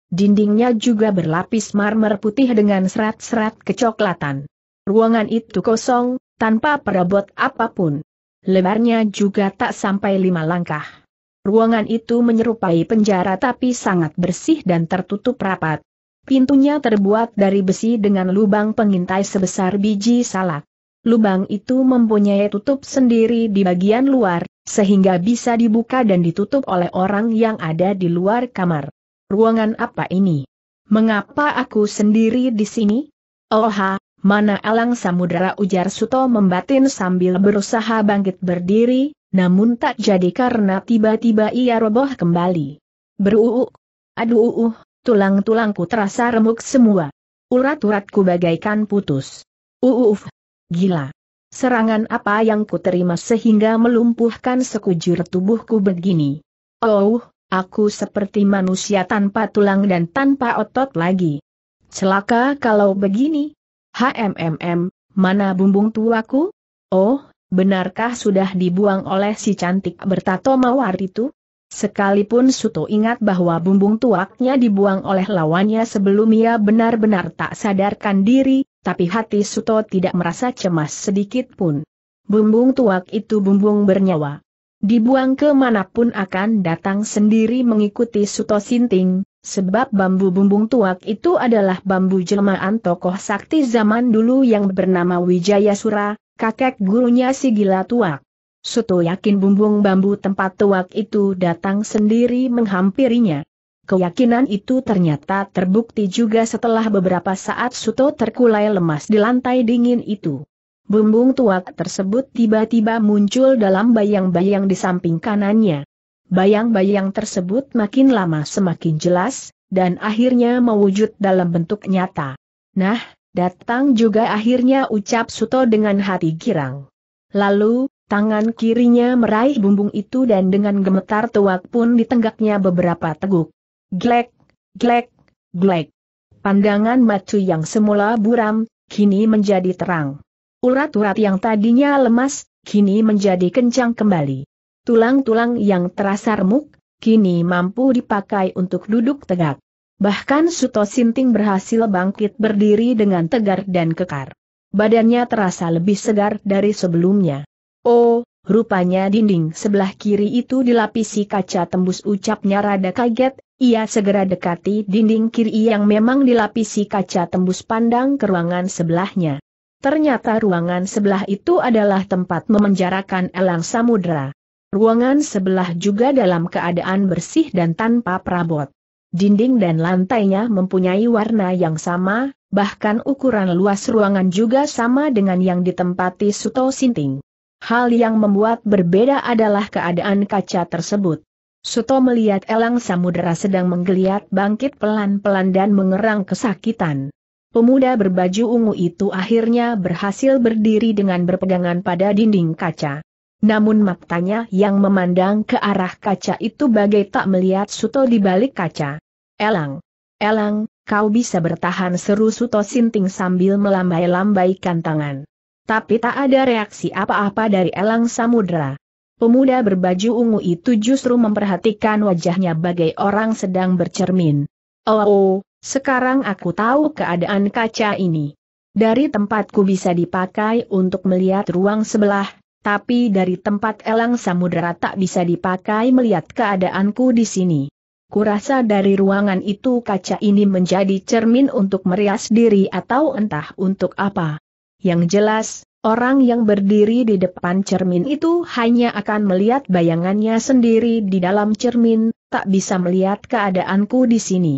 Dindingnya juga berlapis marmer putih dengan serat-serat kecoklatan. Ruangan itu kosong, tanpa perabot apapun. Lebarnya juga tak sampai lima langkah. Ruangan itu menyerupai penjara tapi sangat bersih dan tertutup rapat. Pintunya terbuat dari besi dengan lubang pengintai sebesar biji salak. Lubang itu mempunyai tutup sendiri di bagian luar, sehingga bisa dibuka dan ditutup oleh orang yang ada di luar kamar. Ruangan apa ini? Mengapa aku sendiri di sini? Oha, Mana alang samudera ujar Suto membatin sambil berusaha bangkit berdiri, namun tak jadi karena tiba-tiba ia roboh kembali. Beruuk. Aduh tulang-tulangku terasa remuk semua. Urat-uratku bagaikan putus. Uuf. Gila. Serangan apa yang ku terima sehingga melumpuhkan sekujur tubuhku begini. Oh, aku seperti manusia tanpa tulang dan tanpa otot lagi. Celaka kalau begini. HMMM, mana bumbung tuaku? Oh, Benarkah sudah dibuang oleh si cantik bertato mawar itu? Sekalipun Suto ingat bahwa bumbung tuaknya dibuang oleh lawannya sebelum ia benar-benar tak sadarkan diri, tapi hati Suto tidak merasa cemas sedikit pun. Bumbung tuak itu bumbung bernyawa. Dibuang kemanapun akan datang sendiri mengikuti Suto Sinting, sebab bambu bumbung tuak itu adalah bambu jelmaan tokoh sakti zaman dulu yang bernama Wijayasura, kakek gurunya si gila tuak. Suto yakin bumbung bambu tempat tuak itu datang sendiri menghampirinya. Keyakinan itu ternyata terbukti juga setelah beberapa saat Suto terkulai lemas di lantai dingin itu. Bumbung tuak tersebut tiba-tiba muncul dalam bayang-bayang di samping kanannya. Bayang-bayang tersebut makin lama semakin jelas, dan akhirnya mewujud dalam bentuk nyata. Nah, Datang juga akhirnya ucap Suto dengan hati girang. Lalu, tangan kirinya meraih bumbung itu dan dengan gemetar tuak pun ditenggaknya beberapa teguk. Glek, glek, glek. Pandangan matu yang semula buram, kini menjadi terang. Urat-urat yang tadinya lemas, kini menjadi kencang kembali. Tulang-tulang yang terasa remuk, kini mampu dipakai untuk duduk tegak. Bahkan Suto Sinting berhasil bangkit berdiri dengan tegar dan kekar. Badannya terasa lebih segar dari sebelumnya. Oh, rupanya dinding sebelah kiri itu dilapisi kaca tembus ucapnya rada kaget, ia segera dekati dinding kiri yang memang dilapisi kaca tembus pandang ke ruangan sebelahnya. Ternyata ruangan sebelah itu adalah tempat memenjarakan elang samudera. Ruangan sebelah juga dalam keadaan bersih dan tanpa perabot. Dinding dan lantainya mempunyai warna yang sama, bahkan ukuran luas ruangan juga sama dengan yang ditempati Suto Sinting. Hal yang membuat berbeda adalah keadaan kaca tersebut. Suto melihat elang samudera sedang menggeliat bangkit pelan-pelan dan mengerang kesakitan. Pemuda berbaju ungu itu akhirnya berhasil berdiri dengan berpegangan pada dinding kaca namun matanya yang memandang ke arah kaca itu bagai tak melihat Suto di balik kaca. Elang! Elang, kau bisa bertahan seru Suto Sinting sambil melambai-lambaikan tangan. Tapi tak ada reaksi apa-apa dari Elang Samudra. Pemuda berbaju ungu itu justru memperhatikan wajahnya bagai orang sedang bercermin. Oh, oh sekarang aku tahu keadaan kaca ini. Dari tempatku bisa dipakai untuk melihat ruang sebelah, tapi dari tempat elang samudera tak bisa dipakai melihat keadaanku di sini. Kurasa dari ruangan itu kaca ini menjadi cermin untuk merias diri atau entah untuk apa. Yang jelas, orang yang berdiri di depan cermin itu hanya akan melihat bayangannya sendiri di dalam cermin, tak bisa melihat keadaanku di sini.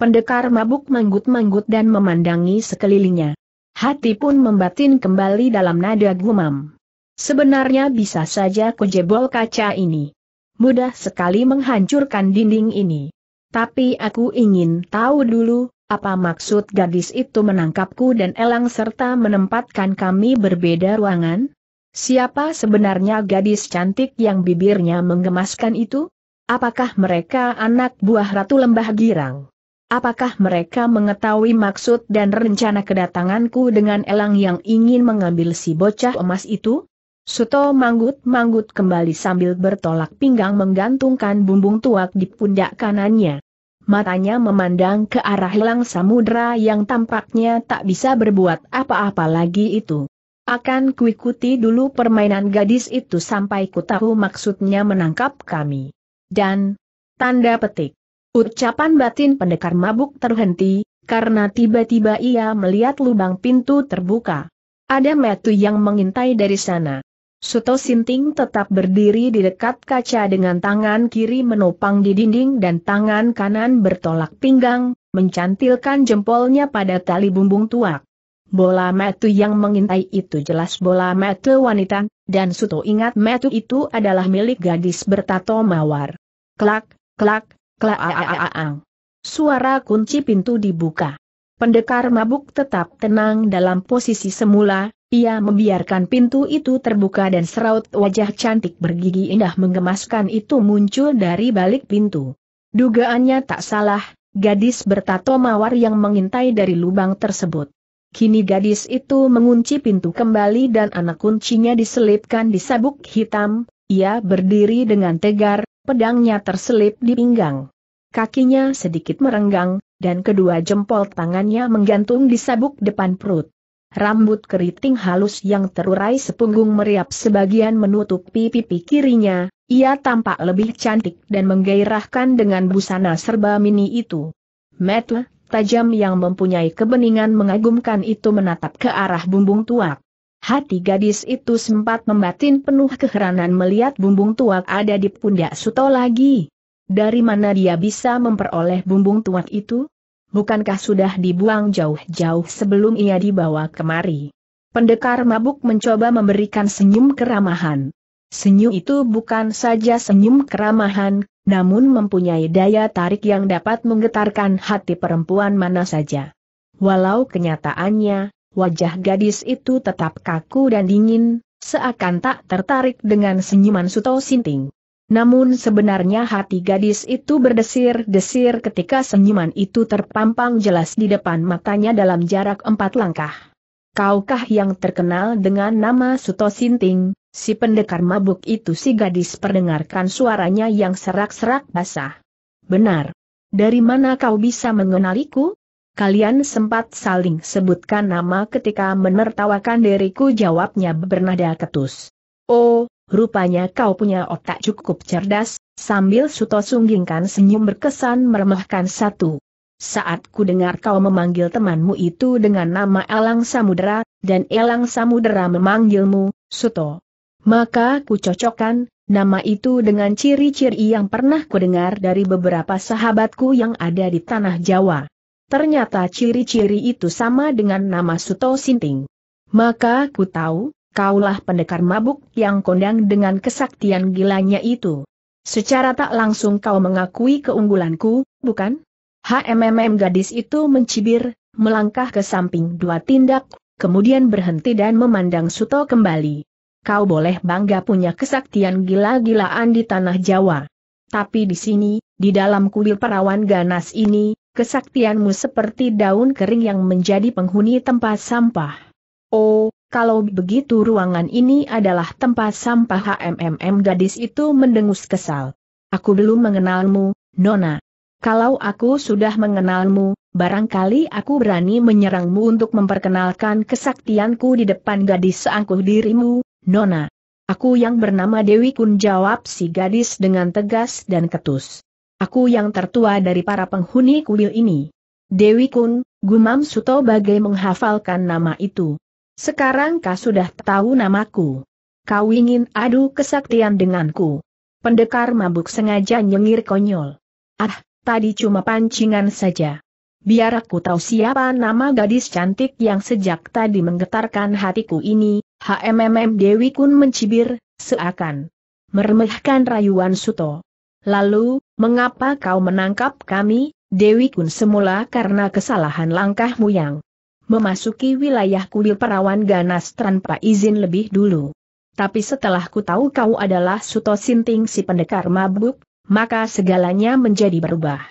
Pendekar mabuk menggut-menggut dan memandangi sekelilingnya. Hati pun membatin kembali dalam nada gumam. Sebenarnya bisa saja kujebol kaca ini. Mudah sekali menghancurkan dinding ini. Tapi aku ingin tahu dulu, apa maksud gadis itu menangkapku dan elang serta menempatkan kami berbeda ruangan? Siapa sebenarnya gadis cantik yang bibirnya menggemaskan itu? Apakah mereka anak buah Ratu Lembah Girang? Apakah mereka mengetahui maksud dan rencana kedatanganku dengan elang yang ingin mengambil si bocah emas itu? Suto manggut-manggut kembali sambil bertolak pinggang menggantungkan bumbung tuak di pundak kanannya. Matanya memandang ke arah hilang samudra yang tampaknya tak bisa berbuat apa-apa lagi itu. Akan kuikuti dulu permainan gadis itu sampai ku tahu maksudnya menangkap kami. Dan, tanda petik. Ucapan batin pendekar mabuk terhenti, karena tiba-tiba ia melihat lubang pintu terbuka. Ada metu yang mengintai dari sana. Suto Sinting tetap berdiri di dekat kaca dengan tangan kiri menopang di dinding dan tangan kanan bertolak pinggang, mencantilkan jempolnya pada tali bumbung tuak. Bola metu yang mengintai itu jelas bola metu wanita, dan Suto ingat metu itu adalah milik gadis bertato mawar. Klak, klak, klak, aang. Suara kunci pintu dibuka. Pendekar mabuk tetap tenang dalam posisi semula, ia membiarkan pintu itu terbuka dan seraut wajah cantik bergigi indah menggemaskan itu muncul dari balik pintu. Dugaannya tak salah, gadis bertato mawar yang mengintai dari lubang tersebut. Kini gadis itu mengunci pintu kembali dan anak kuncinya diselipkan di sabuk hitam, ia berdiri dengan tegar, pedangnya terselip di pinggang kakinya sedikit merenggang, dan kedua jempol tangannya menggantung di sabuk depan perut. Rambut keriting halus yang terurai sepunggung meriap sebagian menutupi pipi kirinya, ia tampak lebih cantik dan menggairahkan dengan busana serba mini itu. Metle, tajam yang mempunyai kebeningan mengagumkan itu menatap ke arah bumbung tuak. Hati gadis itu sempat membatin penuh keheranan melihat bumbung tuak ada di pundak Suto lagi. Dari mana dia bisa memperoleh bumbung tuak itu? Bukankah sudah dibuang jauh-jauh sebelum ia dibawa kemari? Pendekar mabuk mencoba memberikan senyum keramahan. Senyum itu bukan saja senyum keramahan, namun mempunyai daya tarik yang dapat menggetarkan hati perempuan mana saja. Walau kenyataannya, wajah gadis itu tetap kaku dan dingin, seakan tak tertarik dengan senyuman Suto Sinting. Namun sebenarnya hati gadis itu berdesir-desir ketika senyuman itu terpampang jelas di depan matanya dalam jarak empat langkah. Kaukah yang terkenal dengan nama Suto Sinting, si pendekar mabuk itu si gadis perdengarkan suaranya yang serak-serak basah. Benar. Dari mana kau bisa mengenaliku? Kalian sempat saling sebutkan nama ketika menertawakan diriku jawabnya bernada ketus. Oh, Rupanya kau punya otak cukup cerdas, sambil Suto sunggingkan senyum berkesan meremehkan satu. Saat ku dengar kau memanggil temanmu itu dengan nama Elang Samudera, dan Elang Samudera memanggilmu, Suto. Maka ku cocokkan, nama itu dengan ciri-ciri yang pernah ku dengar dari beberapa sahabatku yang ada di tanah Jawa. Ternyata ciri-ciri itu sama dengan nama Suto Sinting. Maka ku tahu, kaulah pendekar mabuk yang kondang dengan kesaktian gilanya itu. Secara tak langsung kau mengakui keunggulanku, bukan? HMMM gadis itu mencibir, melangkah ke samping dua tindak, kemudian berhenti dan memandang Suto kembali. Kau boleh bangga punya kesaktian gila-gilaan di tanah Jawa. Tapi di sini, di dalam kuil perawan ganas ini, kesaktianmu seperti daun kering yang menjadi penghuni tempat sampah. Oh, kalau begitu ruangan ini adalah tempat sampah HMMM gadis itu mendengus kesal. Aku belum mengenalmu, Nona. Kalau aku sudah mengenalmu, barangkali aku berani menyerangmu untuk memperkenalkan kesaktianku di depan gadis seangkuh dirimu, Nona. Aku yang bernama Dewi Kun jawab si gadis dengan tegas dan ketus. Aku yang tertua dari para penghuni kuil ini. Dewi Kun, gumam Suto bagai menghafalkan nama itu. Sekarang kau sudah tahu namaku. Kau ingin adu kesaktian denganku. Pendekar mabuk sengaja nyengir konyol. Ah, tadi cuma pancingan saja. Biar aku tahu siapa nama gadis cantik yang sejak tadi menggetarkan hatiku ini, HMMM Dewi Kun mencibir, seakan meremehkan rayuan Suto. Lalu, mengapa kau menangkap kami, Dewi Kun semula karena kesalahan langkahmu yang memasuki wilayah kuil perawan ganas tanpa izin lebih dulu. Tapi setelah ku tahu kau adalah Suto Sinting si pendekar mabuk, maka segalanya menjadi berubah.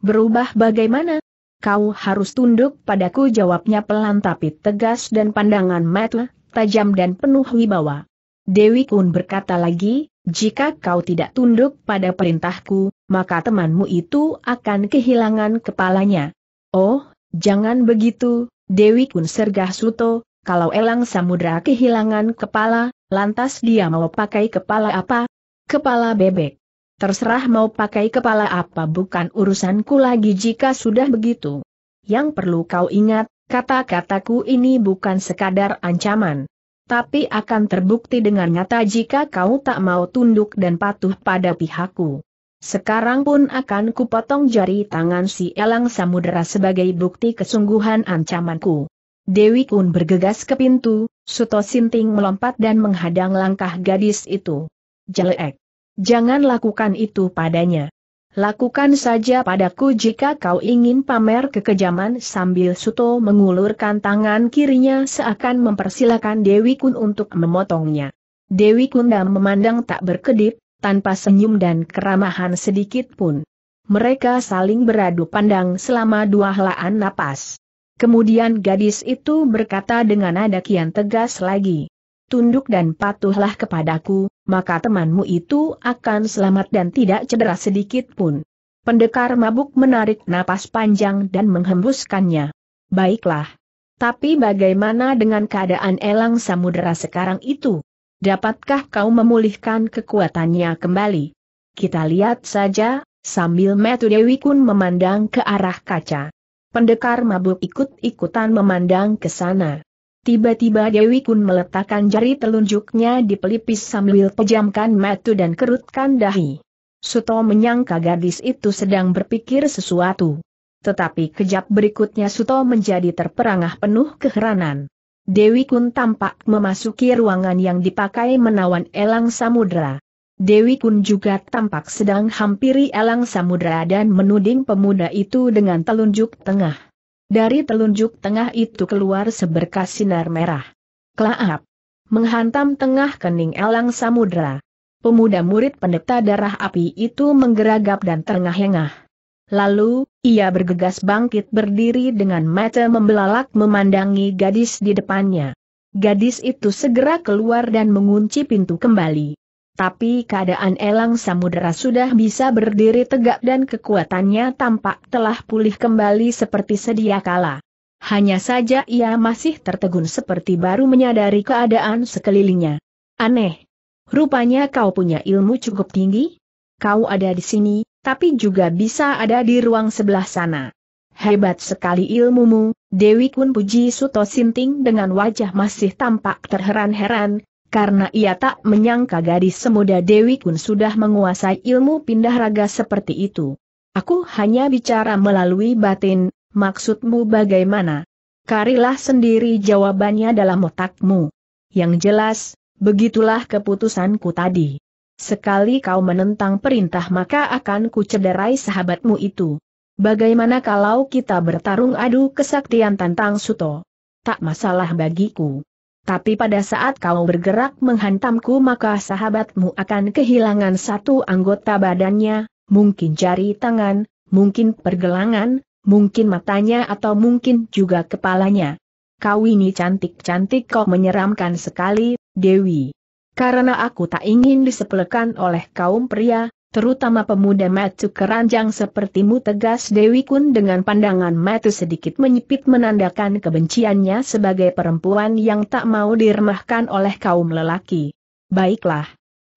Berubah bagaimana? Kau harus tunduk padaku jawabnya pelan tapi tegas dan pandangan mata, tajam dan penuh wibawa. Dewi Kun berkata lagi, jika kau tidak tunduk pada perintahku, maka temanmu itu akan kehilangan kepalanya. Oh, jangan begitu, Dewi Kun Sergah Suto, kalau elang samudra kehilangan kepala, lantas dia mau pakai kepala apa? Kepala bebek. Terserah mau pakai kepala apa bukan urusanku lagi jika sudah begitu. Yang perlu kau ingat, kata-kataku ini bukan sekadar ancaman. Tapi akan terbukti dengan nyata jika kau tak mau tunduk dan patuh pada pihakku. Sekarang pun akan kupotong jari tangan si Elang Samudera sebagai bukti kesungguhan ancamanku. Dewi Kun bergegas ke pintu, Suto Sinting melompat dan menghadang langkah gadis itu. Jelek. Jangan lakukan itu padanya. Lakukan saja padaku jika kau ingin pamer kekejaman sambil Suto mengulurkan tangan kirinya seakan mempersilahkan Dewi Kun untuk memotongnya. Dewi Kunda memandang tak berkedip, tanpa senyum dan keramahan sedikit pun. Mereka saling beradu pandang selama dua helaan napas. Kemudian gadis itu berkata dengan nada kian tegas lagi. Tunduk dan patuhlah kepadaku, maka temanmu itu akan selamat dan tidak cedera sedikit pun. Pendekar mabuk menarik napas panjang dan menghembuskannya. Baiklah. Tapi bagaimana dengan keadaan elang samudera sekarang itu? Dapatkah kau memulihkan kekuatannya kembali? Kita lihat saja, sambil Metu Dewi Kun memandang ke arah kaca. Pendekar mabuk ikut-ikutan memandang ke sana. Tiba-tiba Dewi Kun meletakkan jari telunjuknya di pelipis sambil pejamkan mata dan kerutkan dahi. Suto menyangka gadis itu sedang berpikir sesuatu. Tetapi kejap berikutnya Suto menjadi terperangah penuh keheranan. Dewi Kun tampak memasuki ruangan yang dipakai menawan elang Samudra. Dewi Kun juga tampak sedang hampiri elang Samudra dan menuding pemuda itu dengan telunjuk tengah. Dari telunjuk tengah itu keluar seberkas sinar merah. Klaap! Menghantam tengah kening elang Samudra. Pemuda murid pendeta darah api itu menggeragap dan terengah-engah. Lalu, ia bergegas bangkit berdiri dengan mata membelalak memandangi gadis di depannya. Gadis itu segera keluar dan mengunci pintu kembali. Tapi keadaan Elang Samudera sudah bisa berdiri tegak dan kekuatannya tampak telah pulih kembali seperti sedia kala. Hanya saja ia masih tertegun seperti baru menyadari keadaan sekelilingnya. Aneh. Rupanya kau punya ilmu cukup tinggi? Kau ada di sini, tapi juga bisa ada di ruang sebelah sana. Hebat sekali ilmumu, Dewi Kun puji Suto Sinting dengan wajah masih tampak terheran-heran, karena ia tak menyangka gadis semuda Dewi Kun sudah menguasai ilmu pindah raga seperti itu. Aku hanya bicara melalui batin, maksudmu bagaimana? Karilah sendiri jawabannya dalam otakmu. Yang jelas, begitulah keputusanku tadi. Sekali kau menentang perintah maka akan kucederai sahabatmu itu. Bagaimana kalau kita bertarung adu kesaktian tentang Suto? Tak masalah bagiku. Tapi pada saat kau bergerak menghantamku maka sahabatmu akan kehilangan satu anggota badannya, mungkin jari tangan, mungkin pergelangan, mungkin matanya atau mungkin juga kepalanya. Kau ini cantik-cantik kau menyeramkan sekali, Dewi. Karena aku tak ingin disepelekan oleh kaum pria, terutama pemuda matu keranjang sepertimu tegas Dewi Kun dengan pandangan matu sedikit menyipit menandakan kebenciannya sebagai perempuan yang tak mau diremahkan oleh kaum lelaki. Baiklah.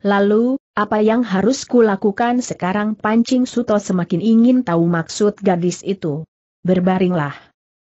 Lalu, apa yang harus kulakukan sekarang pancing Suto semakin ingin tahu maksud gadis itu. Berbaringlah.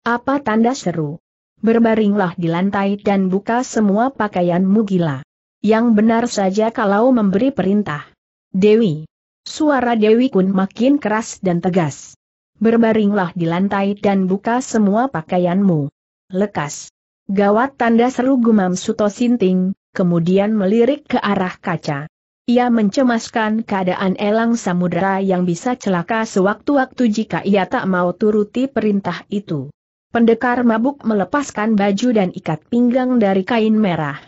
Apa tanda seru? Berbaringlah di lantai dan buka semua pakaianmu gila yang benar saja kalau memberi perintah. Dewi. Suara Dewi Kun makin keras dan tegas. Berbaringlah di lantai dan buka semua pakaianmu. Lekas. Gawat tanda seru gumam Suto Sinting, kemudian melirik ke arah kaca. Ia mencemaskan keadaan elang samudera yang bisa celaka sewaktu-waktu jika ia tak mau turuti perintah itu. Pendekar mabuk melepaskan baju dan ikat pinggang dari kain merah.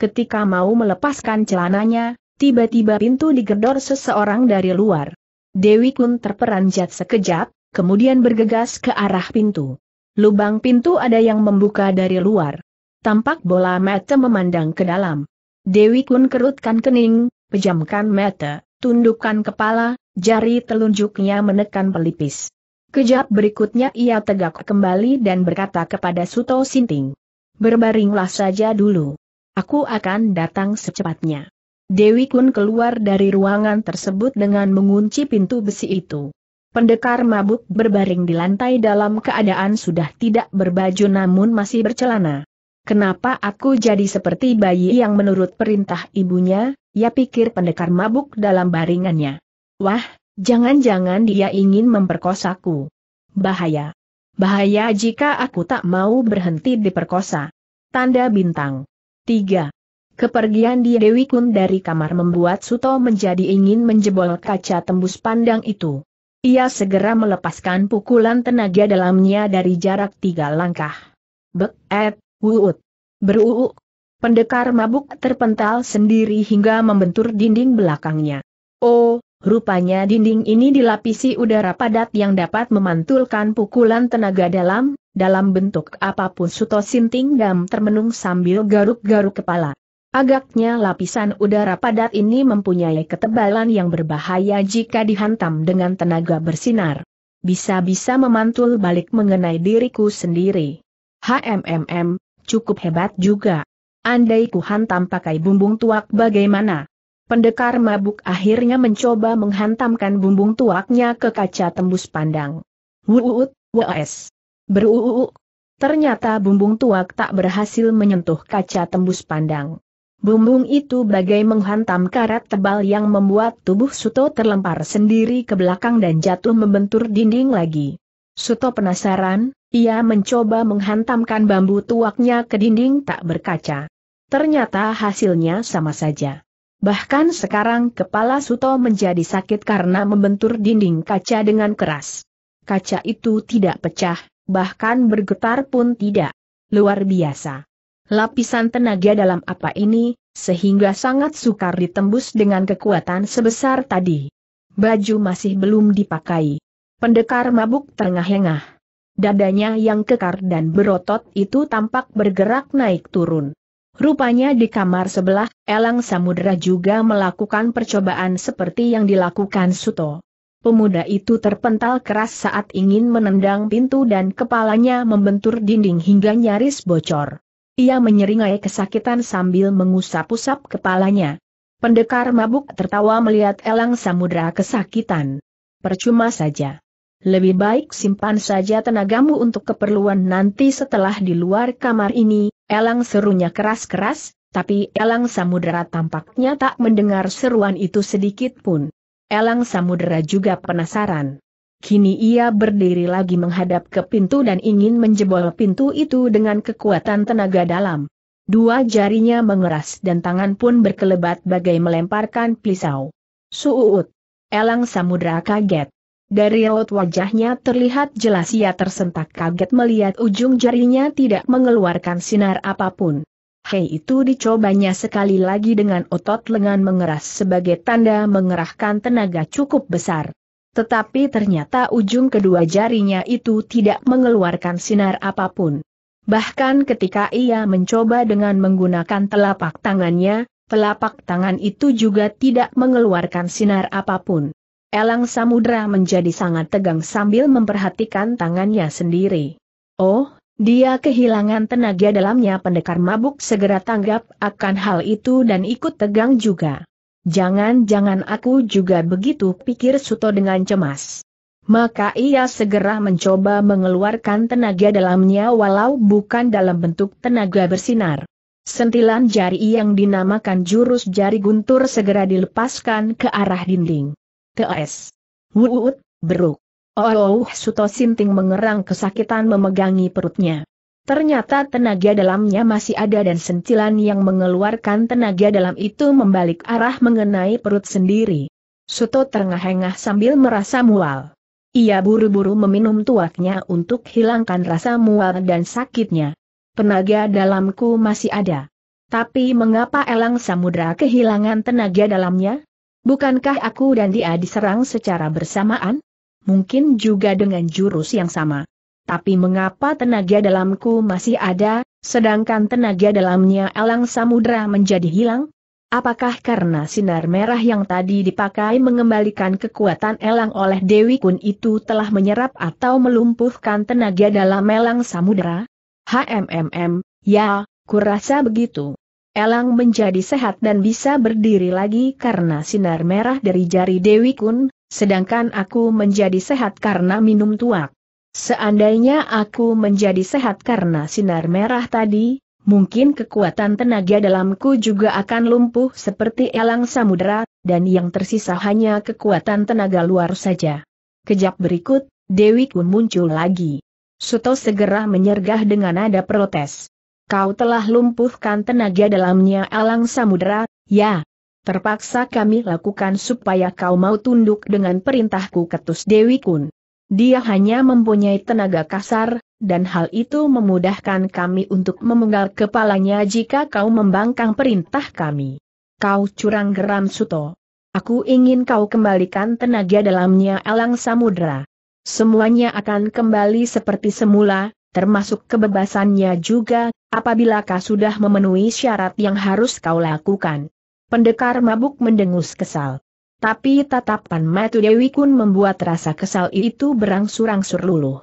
Ketika mau melepaskan celananya, tiba-tiba pintu digedor seseorang dari luar. Dewi Kun terperanjat sekejap, kemudian bergegas ke arah pintu. Lubang pintu ada yang membuka dari luar. Tampak bola mata memandang ke dalam. Dewi Kun kerutkan kening, pejamkan mata, tundukkan kepala, jari telunjuknya menekan pelipis. Kejap berikutnya ia tegak kembali dan berkata kepada Suto Sinting. Berbaringlah saja dulu. Aku akan datang secepatnya. Dewi Kun keluar dari ruangan tersebut dengan mengunci pintu besi itu. Pendekar mabuk berbaring di lantai dalam keadaan sudah tidak berbaju namun masih bercelana. Kenapa aku jadi seperti bayi yang menurut perintah ibunya, ya pikir pendekar mabuk dalam baringannya. Wah, jangan-jangan dia ingin memperkosaku. Bahaya. Bahaya jika aku tak mau berhenti diperkosa. Tanda bintang. 3. Kepergian di Dewi Kun dari kamar membuat Suto menjadi ingin menjebol kaca tembus pandang itu. Ia segera melepaskan pukulan tenaga dalamnya dari jarak tiga langkah. Bek-et, wuut, beruuk. Pendekar mabuk terpental sendiri hingga membentur dinding belakangnya. Oh, Rupanya dinding ini dilapisi udara padat yang dapat memantulkan pukulan tenaga dalam, dalam bentuk apapun Suto Sinting Dam termenung sambil garuk-garuk kepala. Agaknya lapisan udara padat ini mempunyai ketebalan yang berbahaya jika dihantam dengan tenaga bersinar. Bisa-bisa memantul balik mengenai diriku sendiri. HMMM, cukup hebat juga. Andai ku hantam pakai bumbung tuak bagaimana? Pendekar mabuk akhirnya mencoba menghantamkan bumbung tuaknya ke kaca tembus pandang. Wuut, wues. Beruuu. Ternyata bumbung tuak tak berhasil menyentuh kaca tembus pandang. Bumbung itu bagai menghantam karat tebal yang membuat tubuh Suto terlempar sendiri ke belakang dan jatuh membentur dinding lagi. Suto penasaran, ia mencoba menghantamkan bambu tuaknya ke dinding tak berkaca. Ternyata hasilnya sama saja. Bahkan sekarang kepala Suto menjadi sakit karena membentur dinding kaca dengan keras. Kaca itu tidak pecah, bahkan bergetar pun tidak. Luar biasa. Lapisan tenaga dalam apa ini, sehingga sangat sukar ditembus dengan kekuatan sebesar tadi. Baju masih belum dipakai. Pendekar mabuk terengah-engah. Dadanya yang kekar dan berotot itu tampak bergerak naik turun. Rupanya di kamar sebelah, Elang Samudra juga melakukan percobaan seperti yang dilakukan Suto. Pemuda itu terpental keras saat ingin menendang pintu dan kepalanya membentur dinding hingga nyaris bocor. Ia menyeringai kesakitan sambil mengusap-usap kepalanya. Pendekar mabuk tertawa melihat elang samudra kesakitan. Percuma saja. Lebih baik simpan saja tenagamu untuk keperluan nanti setelah di luar kamar ini, Elang serunya keras-keras, tapi Elang Samudera tampaknya tak mendengar seruan itu sedikit pun. Elang Samudera juga penasaran. Kini ia berdiri lagi menghadap ke pintu dan ingin menjebol pintu itu dengan kekuatan tenaga dalam. Dua jarinya mengeras dan tangan pun berkelebat bagai melemparkan pisau. Suut! Elang Samudera kaget. Dari laut wajahnya terlihat jelas ia tersentak kaget melihat ujung jarinya tidak mengeluarkan sinar apapun. Hei itu dicobanya sekali lagi dengan otot lengan mengeras sebagai tanda mengerahkan tenaga cukup besar. Tetapi ternyata ujung kedua jarinya itu tidak mengeluarkan sinar apapun. Bahkan ketika ia mencoba dengan menggunakan telapak tangannya, telapak tangan itu juga tidak mengeluarkan sinar apapun. Elang Samudra menjadi sangat tegang sambil memperhatikan tangannya sendiri. Oh, dia kehilangan tenaga dalamnya pendekar mabuk segera tanggap akan hal itu dan ikut tegang juga. Jangan-jangan aku juga begitu pikir Suto dengan cemas. Maka ia segera mencoba mengeluarkan tenaga dalamnya walau bukan dalam bentuk tenaga bersinar. Sentilan jari yang dinamakan jurus jari guntur segera dilepaskan ke arah dinding. TOS. Wuut, beruk. Oh, Suto Sinting mengerang kesakitan memegangi perutnya. Ternyata tenaga dalamnya masih ada dan sentilan yang mengeluarkan tenaga dalam itu membalik arah mengenai perut sendiri. Suto terengah-engah sambil merasa mual. Ia buru-buru meminum tuaknya untuk hilangkan rasa mual dan sakitnya. Tenaga dalamku masih ada. Tapi mengapa Elang Samudra kehilangan tenaga dalamnya? Bukankah aku dan dia diserang secara bersamaan? Mungkin juga dengan jurus yang sama. Tapi mengapa tenaga dalamku masih ada, sedangkan tenaga dalamnya elang samudra menjadi hilang? Apakah karena sinar merah yang tadi dipakai mengembalikan kekuatan elang oleh Dewi Kun itu telah menyerap atau melumpuhkan tenaga dalam elang samudera? HMMM, ya, kurasa begitu. Elang menjadi sehat dan bisa berdiri lagi karena sinar merah dari jari Dewi Kun, sedangkan aku menjadi sehat karena minum tuak. Seandainya aku menjadi sehat karena sinar merah tadi, mungkin kekuatan tenaga dalamku juga akan lumpuh seperti elang samudera, dan yang tersisa hanya kekuatan tenaga luar saja. Kejap berikut, Dewi Kun muncul lagi. Suto segera menyergah dengan nada protes kau telah lumpuhkan tenaga dalamnya alang Samudra. ya. Terpaksa kami lakukan supaya kau mau tunduk dengan perintahku ketus Dewi Kun. Dia hanya mempunyai tenaga kasar, dan hal itu memudahkan kami untuk memenggal kepalanya jika kau membangkang perintah kami. Kau curang geram Suto. Aku ingin kau kembalikan tenaga dalamnya Alang samudra. Semuanya akan kembali seperti semula, termasuk kebebasannya juga, apabila kau sudah memenuhi syarat yang harus kau lakukan. Pendekar mabuk mendengus kesal. Tapi tatapan Matu Dewi Kun membuat rasa kesal itu berangsur-angsur luluh.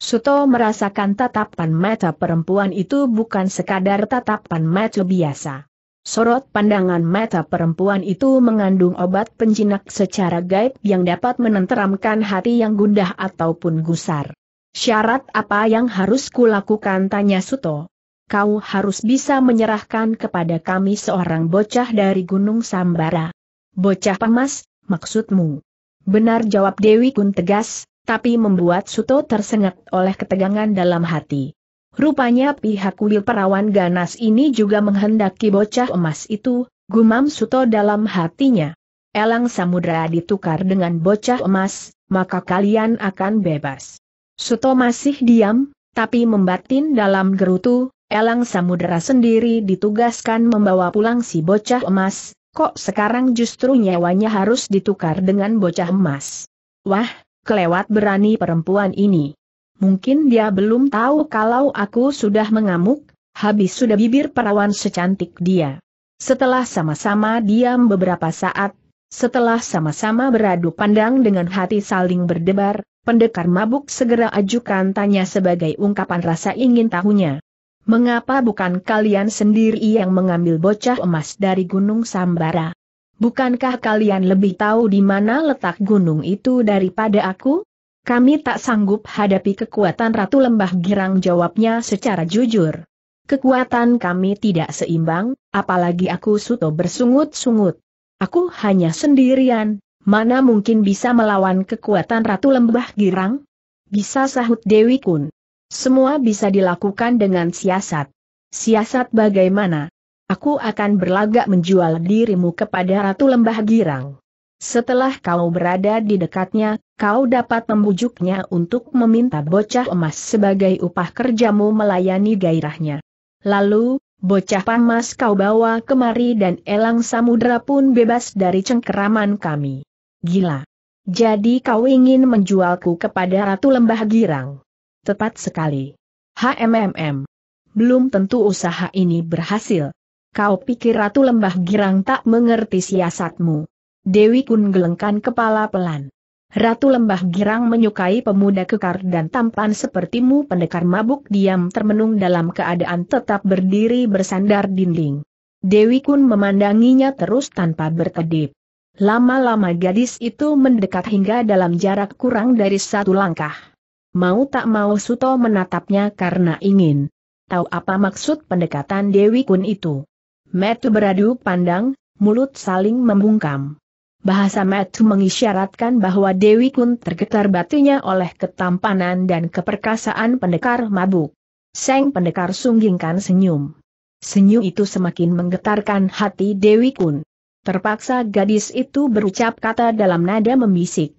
Suto merasakan tatapan mata perempuan itu bukan sekadar tatapan mata biasa. Sorot pandangan mata perempuan itu mengandung obat penjinak secara gaib yang dapat menenteramkan hati yang gundah ataupun gusar. Syarat apa yang harus kulakukan tanya Suto kau harus bisa menyerahkan kepada kami seorang bocah dari Gunung Sambara. Bocah pemas, maksudmu? Benar jawab Dewi Kun tegas, tapi membuat Suto tersengat oleh ketegangan dalam hati. Rupanya pihak kuil perawan ganas ini juga menghendaki bocah emas itu, gumam Suto dalam hatinya. Elang Samudra ditukar dengan bocah emas, maka kalian akan bebas. Suto masih diam, tapi membatin dalam gerutu, Elang Samudera sendiri ditugaskan membawa pulang si bocah emas, kok sekarang justru nyawanya harus ditukar dengan bocah emas. Wah, kelewat berani perempuan ini. Mungkin dia belum tahu kalau aku sudah mengamuk, habis sudah bibir perawan secantik dia. Setelah sama-sama diam beberapa saat, setelah sama-sama beradu pandang dengan hati saling berdebar, pendekar mabuk segera ajukan tanya sebagai ungkapan rasa ingin tahunya. Mengapa bukan kalian sendiri yang mengambil bocah emas dari Gunung Sambara? Bukankah kalian lebih tahu di mana letak gunung itu daripada aku? Kami tak sanggup hadapi kekuatan Ratu Lembah Girang jawabnya secara jujur. Kekuatan kami tidak seimbang, apalagi aku suto bersungut-sungut. Aku hanya sendirian, mana mungkin bisa melawan kekuatan Ratu Lembah Girang? Bisa sahut Dewi Kun. Semua bisa dilakukan dengan siasat. Siasat bagaimana? Aku akan berlagak menjual dirimu kepada Ratu Lembah Girang. Setelah kau berada di dekatnya, kau dapat membujuknya untuk meminta bocah emas sebagai upah kerjamu melayani gairahnya. Lalu, bocah emas kau bawa kemari dan elang samudera pun bebas dari cengkeraman kami. Gila! Jadi kau ingin menjualku kepada Ratu Lembah Girang? Tepat sekali. HMMM. Belum tentu usaha ini berhasil. Kau pikir Ratu Lembah Girang tak mengerti siasatmu. Dewi Kun gelengkan kepala pelan. Ratu Lembah Girang menyukai pemuda kekar dan tampan sepertimu pendekar mabuk diam termenung dalam keadaan tetap berdiri bersandar dinding. Dewi Kun memandanginya terus tanpa berkedip. Lama-lama gadis itu mendekat hingga dalam jarak kurang dari satu langkah. Mau tak mau Suto menatapnya karena ingin tahu apa maksud pendekatan Dewi Kun itu. Metu beradu pandang, mulut saling membungkam. Bahasa Metu mengisyaratkan bahwa Dewi Kun tergetar batunya oleh ketampanan dan keperkasaan pendekar mabuk. Seng pendekar sunggingkan senyum. Senyum itu semakin menggetarkan hati Dewi Kun. Terpaksa gadis itu berucap kata dalam nada membisik.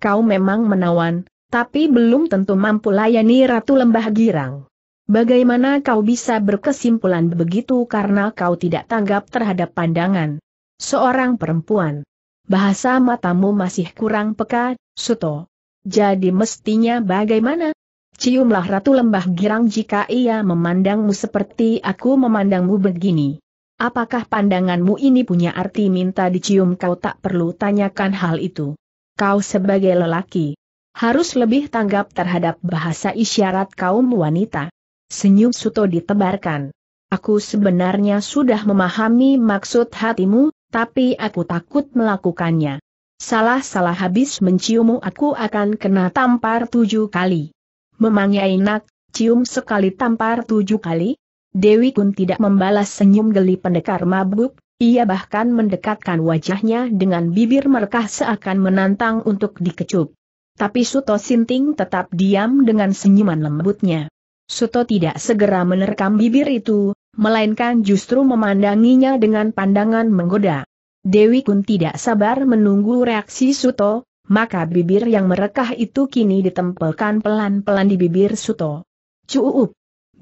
Kau memang menawan, tapi belum tentu mampu layani Ratu Lembah Girang. Bagaimana kau bisa berkesimpulan begitu karena kau tidak tanggap terhadap pandangan seorang perempuan? Bahasa matamu masih kurang peka, Suto. Jadi mestinya bagaimana? Ciumlah Ratu Lembah Girang jika ia memandangmu seperti aku memandangmu begini. Apakah pandanganmu ini punya arti minta dicium kau tak perlu tanyakan hal itu. Kau sebagai lelaki, harus lebih tanggap terhadap bahasa isyarat kaum wanita. Senyum Suto ditebarkan. Aku sebenarnya sudah memahami maksud hatimu, tapi aku takut melakukannya. Salah-salah habis menciummu aku akan kena tampar tujuh kali. Memangnya enak, cium sekali tampar tujuh kali? Dewi pun tidak membalas senyum geli pendekar mabuk, ia bahkan mendekatkan wajahnya dengan bibir merkah seakan menantang untuk dikecup. Tapi Suto Sinting tetap diam dengan senyuman lembutnya. Suto tidak segera menerkam bibir itu, melainkan justru memandanginya dengan pandangan menggoda. Dewi Kun tidak sabar menunggu reaksi Suto, maka bibir yang merekah itu kini ditempelkan pelan-pelan di bibir Suto. Cuup!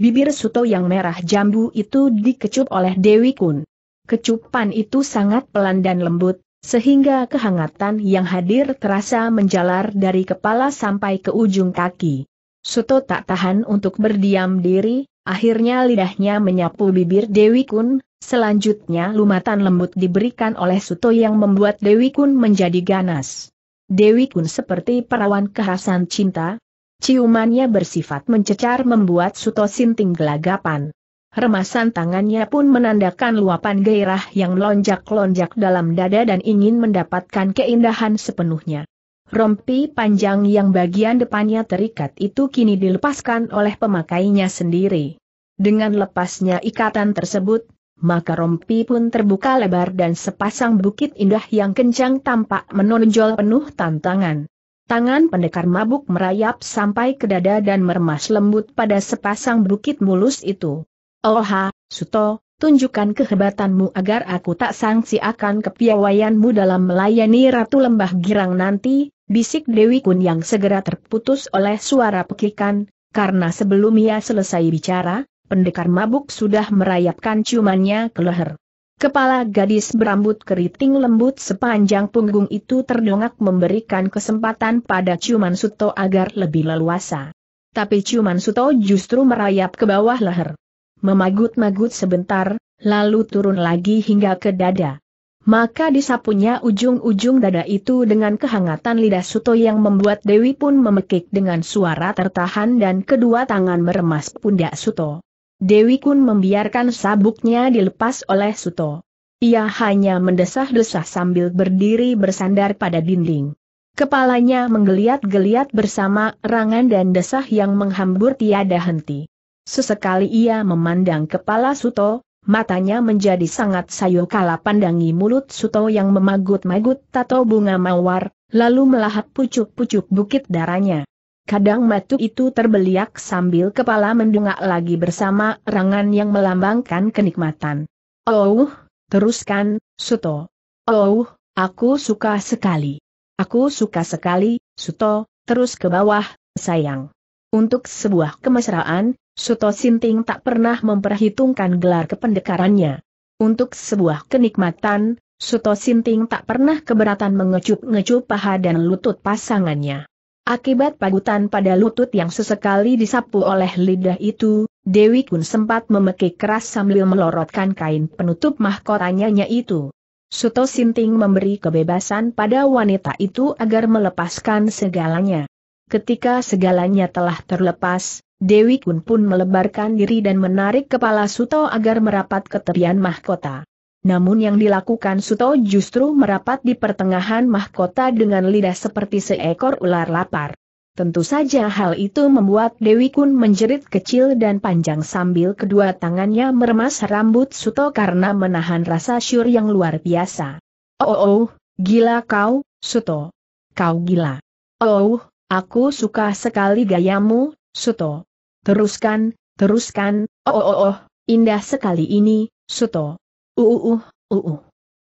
Bibir Suto yang merah jambu itu dikecup oleh Dewi Kun. Kecupan itu sangat pelan dan lembut, sehingga kehangatan yang hadir terasa menjalar dari kepala sampai ke ujung kaki. Suto tak tahan untuk berdiam diri, akhirnya lidahnya menyapu bibir Dewi Kun, selanjutnya lumatan lembut diberikan oleh Suto yang membuat Dewi Kun menjadi ganas. Dewi Kun seperti perawan kehasan cinta, ciumannya bersifat mencecar membuat Suto sinting gelagapan. Remasan tangannya pun menandakan luapan gairah yang lonjak-lonjak dalam dada dan ingin mendapatkan keindahan sepenuhnya. Rompi panjang yang bagian depannya terikat itu kini dilepaskan oleh pemakainya sendiri. Dengan lepasnya ikatan tersebut, maka rompi pun terbuka lebar dan sepasang bukit indah yang kencang tampak menonjol penuh tantangan. Tangan pendekar mabuk merayap sampai ke dada dan meremas lembut pada sepasang bukit mulus itu. Oha, Suto, tunjukkan kehebatanmu agar aku tak sangsi akan kepiawaianmu dalam melayani Ratu Lembah Girang nanti, bisik Dewi Kun yang segera terputus oleh suara pekikan, karena sebelum ia selesai bicara, pendekar mabuk sudah merayapkan ciumannya ke leher. Kepala gadis berambut keriting lembut sepanjang punggung itu terdongak memberikan kesempatan pada ciuman Suto agar lebih leluasa. Tapi ciuman Suto justru merayap ke bawah leher memagut-magut sebentar, lalu turun lagi hingga ke dada. Maka disapunya ujung-ujung dada itu dengan kehangatan lidah Suto yang membuat Dewi pun memekik dengan suara tertahan dan kedua tangan meremas pundak Suto. Dewi pun membiarkan sabuknya dilepas oleh Suto. Ia hanya mendesah-desah sambil berdiri bersandar pada dinding. Kepalanya menggeliat-geliat bersama erangan dan desah yang menghambur tiada henti. Sesekali ia memandang kepala Suto, matanya menjadi sangat sayu kala pandangi mulut Suto yang memagut-magut tato bunga mawar, lalu melahap pucuk-pucuk bukit darahnya. Kadang matu itu terbeliak sambil kepala mendungak lagi bersama rangan yang melambangkan kenikmatan. Oh, teruskan, Suto. Oh, aku suka sekali. Aku suka sekali, Suto, terus ke bawah, sayang. Untuk sebuah kemesraan, Suto Sinting tak pernah memperhitungkan gelar kependekarannya. Untuk sebuah kenikmatan, Suto Sinting tak pernah keberatan mengecup-ngecup paha dan lutut pasangannya. Akibat pagutan pada lutut yang sesekali disapu oleh lidah itu, Dewi Kun sempat memekik keras sambil melorotkan kain penutup mahkotanya itu. Suto Sinting memberi kebebasan pada wanita itu agar melepaskan segalanya. Ketika segalanya telah terlepas, Dewi Kun pun melebarkan diri dan menarik kepala Suto agar merapat ke tepian mahkota. Namun yang dilakukan Suto justru merapat di pertengahan mahkota dengan lidah seperti seekor ular lapar. Tentu saja hal itu membuat Dewi Kun menjerit kecil dan panjang sambil kedua tangannya meremas rambut Suto karena menahan rasa syur yang luar biasa. Oh, oh, oh gila kau, Suto. Kau gila. Oh, Aku suka sekali gayamu, Suto. Teruskan, teruskan, oh oh oh, oh. indah sekali ini, Suto. Uh uh uh uh.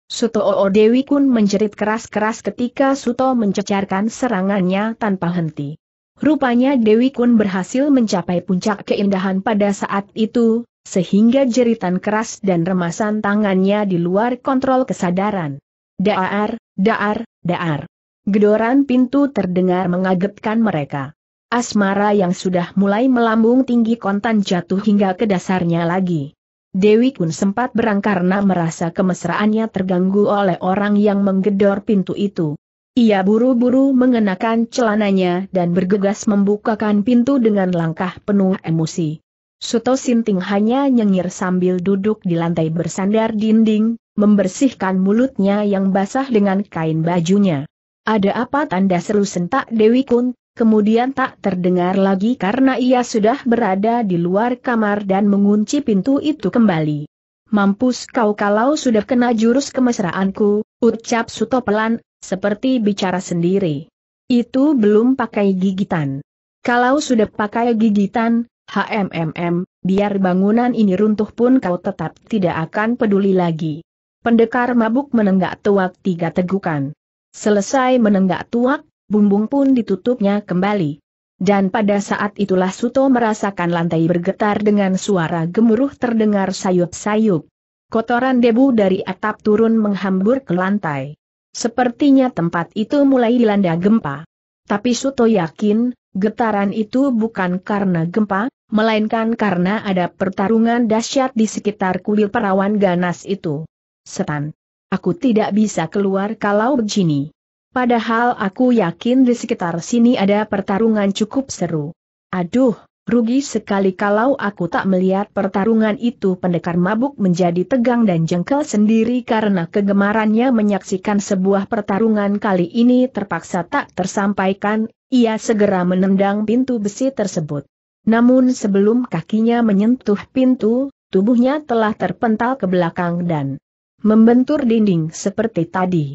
Suto Oo oh, oh. Dewi Kun menjerit keras-keras ketika Suto mencecarkan serangannya tanpa henti. Rupanya Dewi Kun berhasil mencapai puncak keindahan pada saat itu, sehingga jeritan keras dan remasan tangannya di luar kontrol kesadaran. Daar, daar, daar. Gedoran pintu terdengar mengagetkan mereka. Asmara yang sudah mulai melambung tinggi kontan jatuh hingga ke dasarnya lagi. Dewi Kun sempat berang karena merasa kemesraannya terganggu oleh orang yang menggedor pintu itu. Ia buru-buru mengenakan celananya dan bergegas membukakan pintu dengan langkah penuh emosi. Suto Sinting hanya nyengir sambil duduk di lantai bersandar dinding, membersihkan mulutnya yang basah dengan kain bajunya. Ada apa tanda seru sentak Dewi Kun, kemudian tak terdengar lagi karena ia sudah berada di luar kamar dan mengunci pintu itu kembali. Mampus kau kalau sudah kena jurus kemesraanku, ucap Suto pelan, seperti bicara sendiri. Itu belum pakai gigitan. Kalau sudah pakai gigitan, HMMM, biar bangunan ini runtuh pun kau tetap tidak akan peduli lagi. Pendekar mabuk menenggak tuak tiga tegukan. Selesai menenggak tuak, bumbung pun ditutupnya kembali. Dan pada saat itulah Suto merasakan lantai bergetar dengan suara gemuruh terdengar sayup-sayup. Kotoran debu dari atap turun menghambur ke lantai. Sepertinya tempat itu mulai dilanda gempa. Tapi Suto yakin, getaran itu bukan karena gempa, melainkan karena ada pertarungan dahsyat di sekitar kuil perawan ganas itu. Setan. Aku tidak bisa keluar kalau begini. Padahal aku yakin di sekitar sini ada pertarungan cukup seru. Aduh, rugi sekali kalau aku tak melihat pertarungan itu pendekar mabuk menjadi tegang dan jengkel sendiri karena kegemarannya menyaksikan sebuah pertarungan kali ini terpaksa tak tersampaikan, ia segera menendang pintu besi tersebut. Namun sebelum kakinya menyentuh pintu, tubuhnya telah terpental ke belakang dan membentur dinding seperti tadi.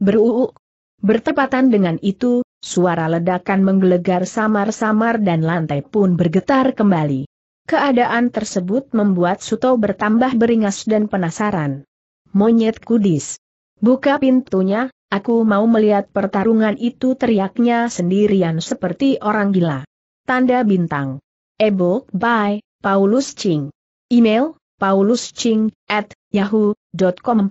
Beruuk. Bertepatan dengan itu, suara ledakan menggelegar samar-samar dan lantai pun bergetar kembali. Keadaan tersebut membuat Suto bertambah beringas dan penasaran. Monyet kudis. Buka pintunya, aku mau melihat pertarungan itu teriaknya sendirian seperti orang gila. Tanda bintang. E-book by Paulus Ching. Email, paulusching at yahoo 4.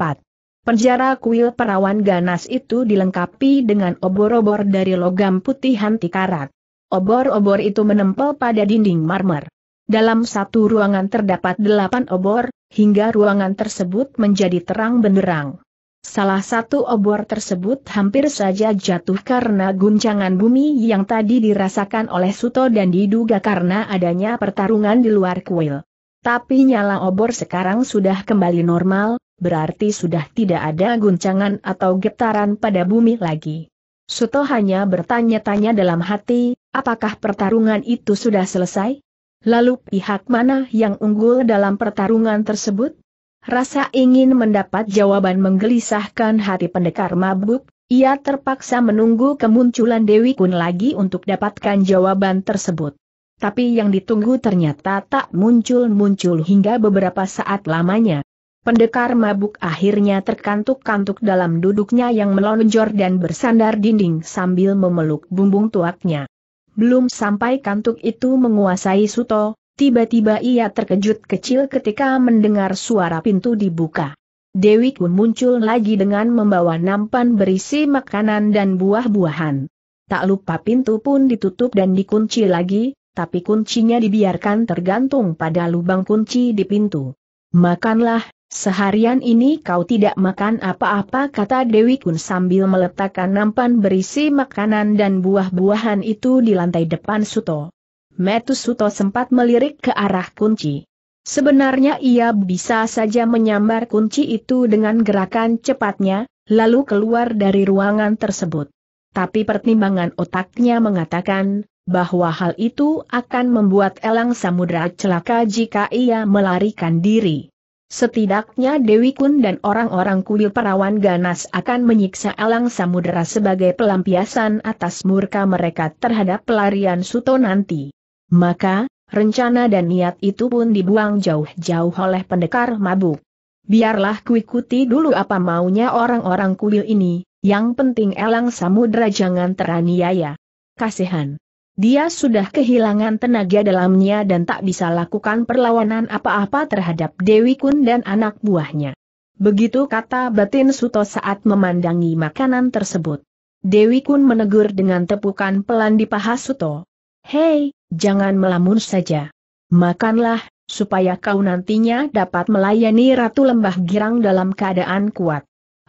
Penjara kuil perawan ganas itu dilengkapi dengan obor-obor dari logam putih anti karat. Obor-obor itu menempel pada dinding marmer. Dalam satu ruangan terdapat delapan obor, hingga ruangan tersebut menjadi terang benderang. Salah satu obor tersebut hampir saja jatuh karena guncangan bumi yang tadi dirasakan oleh Suto dan diduga karena adanya pertarungan di luar kuil. Tapi nyala obor sekarang sudah kembali normal, berarti sudah tidak ada guncangan atau getaran pada bumi lagi. Suto hanya bertanya-tanya dalam hati, apakah pertarungan itu sudah selesai? Lalu pihak mana yang unggul dalam pertarungan tersebut? Rasa ingin mendapat jawaban menggelisahkan hati pendekar mabuk, ia terpaksa menunggu kemunculan Dewi Kun lagi untuk dapatkan jawaban tersebut. Tapi yang ditunggu ternyata tak muncul-muncul hingga beberapa saat lamanya. Pendekar mabuk akhirnya terkantuk-kantuk dalam duduknya yang melonjor dan bersandar dinding sambil memeluk bumbung tuaknya. Belum sampai kantuk itu menguasai Suto, tiba-tiba ia terkejut kecil ketika mendengar suara pintu dibuka. Dewi Kun muncul lagi dengan membawa nampan berisi makanan dan buah-buahan. Tak lupa pintu pun ditutup dan dikunci lagi, tapi kuncinya dibiarkan tergantung pada lubang kunci di pintu. Makanlah, Seharian ini kau tidak makan apa-apa kata Dewi Kun sambil meletakkan nampan berisi makanan dan buah-buahan itu di lantai depan Suto. Metus Suto sempat melirik ke arah kunci. Sebenarnya ia bisa saja menyambar kunci itu dengan gerakan cepatnya, lalu keluar dari ruangan tersebut. Tapi pertimbangan otaknya mengatakan, bahwa hal itu akan membuat Elang Samudra celaka jika ia melarikan diri. Setidaknya Dewi Kun dan orang-orang kuil perawan ganas akan menyiksa Elang Samudera sebagai pelampiasan atas murka mereka terhadap pelarian Suto nanti. Maka, rencana dan niat itu pun dibuang jauh-jauh oleh pendekar mabuk. Biarlah kuikuti dulu apa maunya orang-orang kuil ini, yang penting Elang Samudera jangan teraniaya. Kasihan. Dia sudah kehilangan tenaga dalamnya dan tak bisa lakukan perlawanan apa-apa terhadap Dewi Kun dan anak buahnya. Begitu kata batin Suto saat memandangi makanan tersebut. Dewi Kun menegur dengan tepukan pelan di paha Suto. Hei, jangan melamun saja. Makanlah, supaya kau nantinya dapat melayani Ratu Lembah Girang dalam keadaan kuat.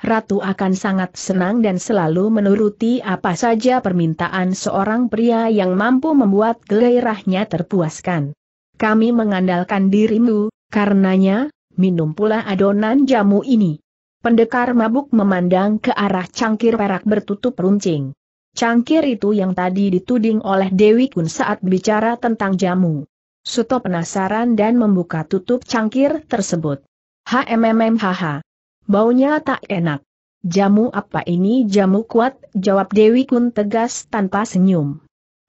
Ratu akan sangat senang dan selalu menuruti apa saja permintaan seorang pria yang mampu membuat gairahnya terpuaskan. Kami mengandalkan dirimu, karenanya, minum pula adonan jamu ini. Pendekar mabuk memandang ke arah cangkir perak bertutup runcing. Cangkir itu yang tadi dituding oleh Dewi Kun saat bicara tentang jamu. Suto penasaran dan membuka tutup cangkir tersebut. HMMMHH. Baunya tak enak. Jamu apa ini jamu kuat, jawab Dewi Kun tegas tanpa senyum.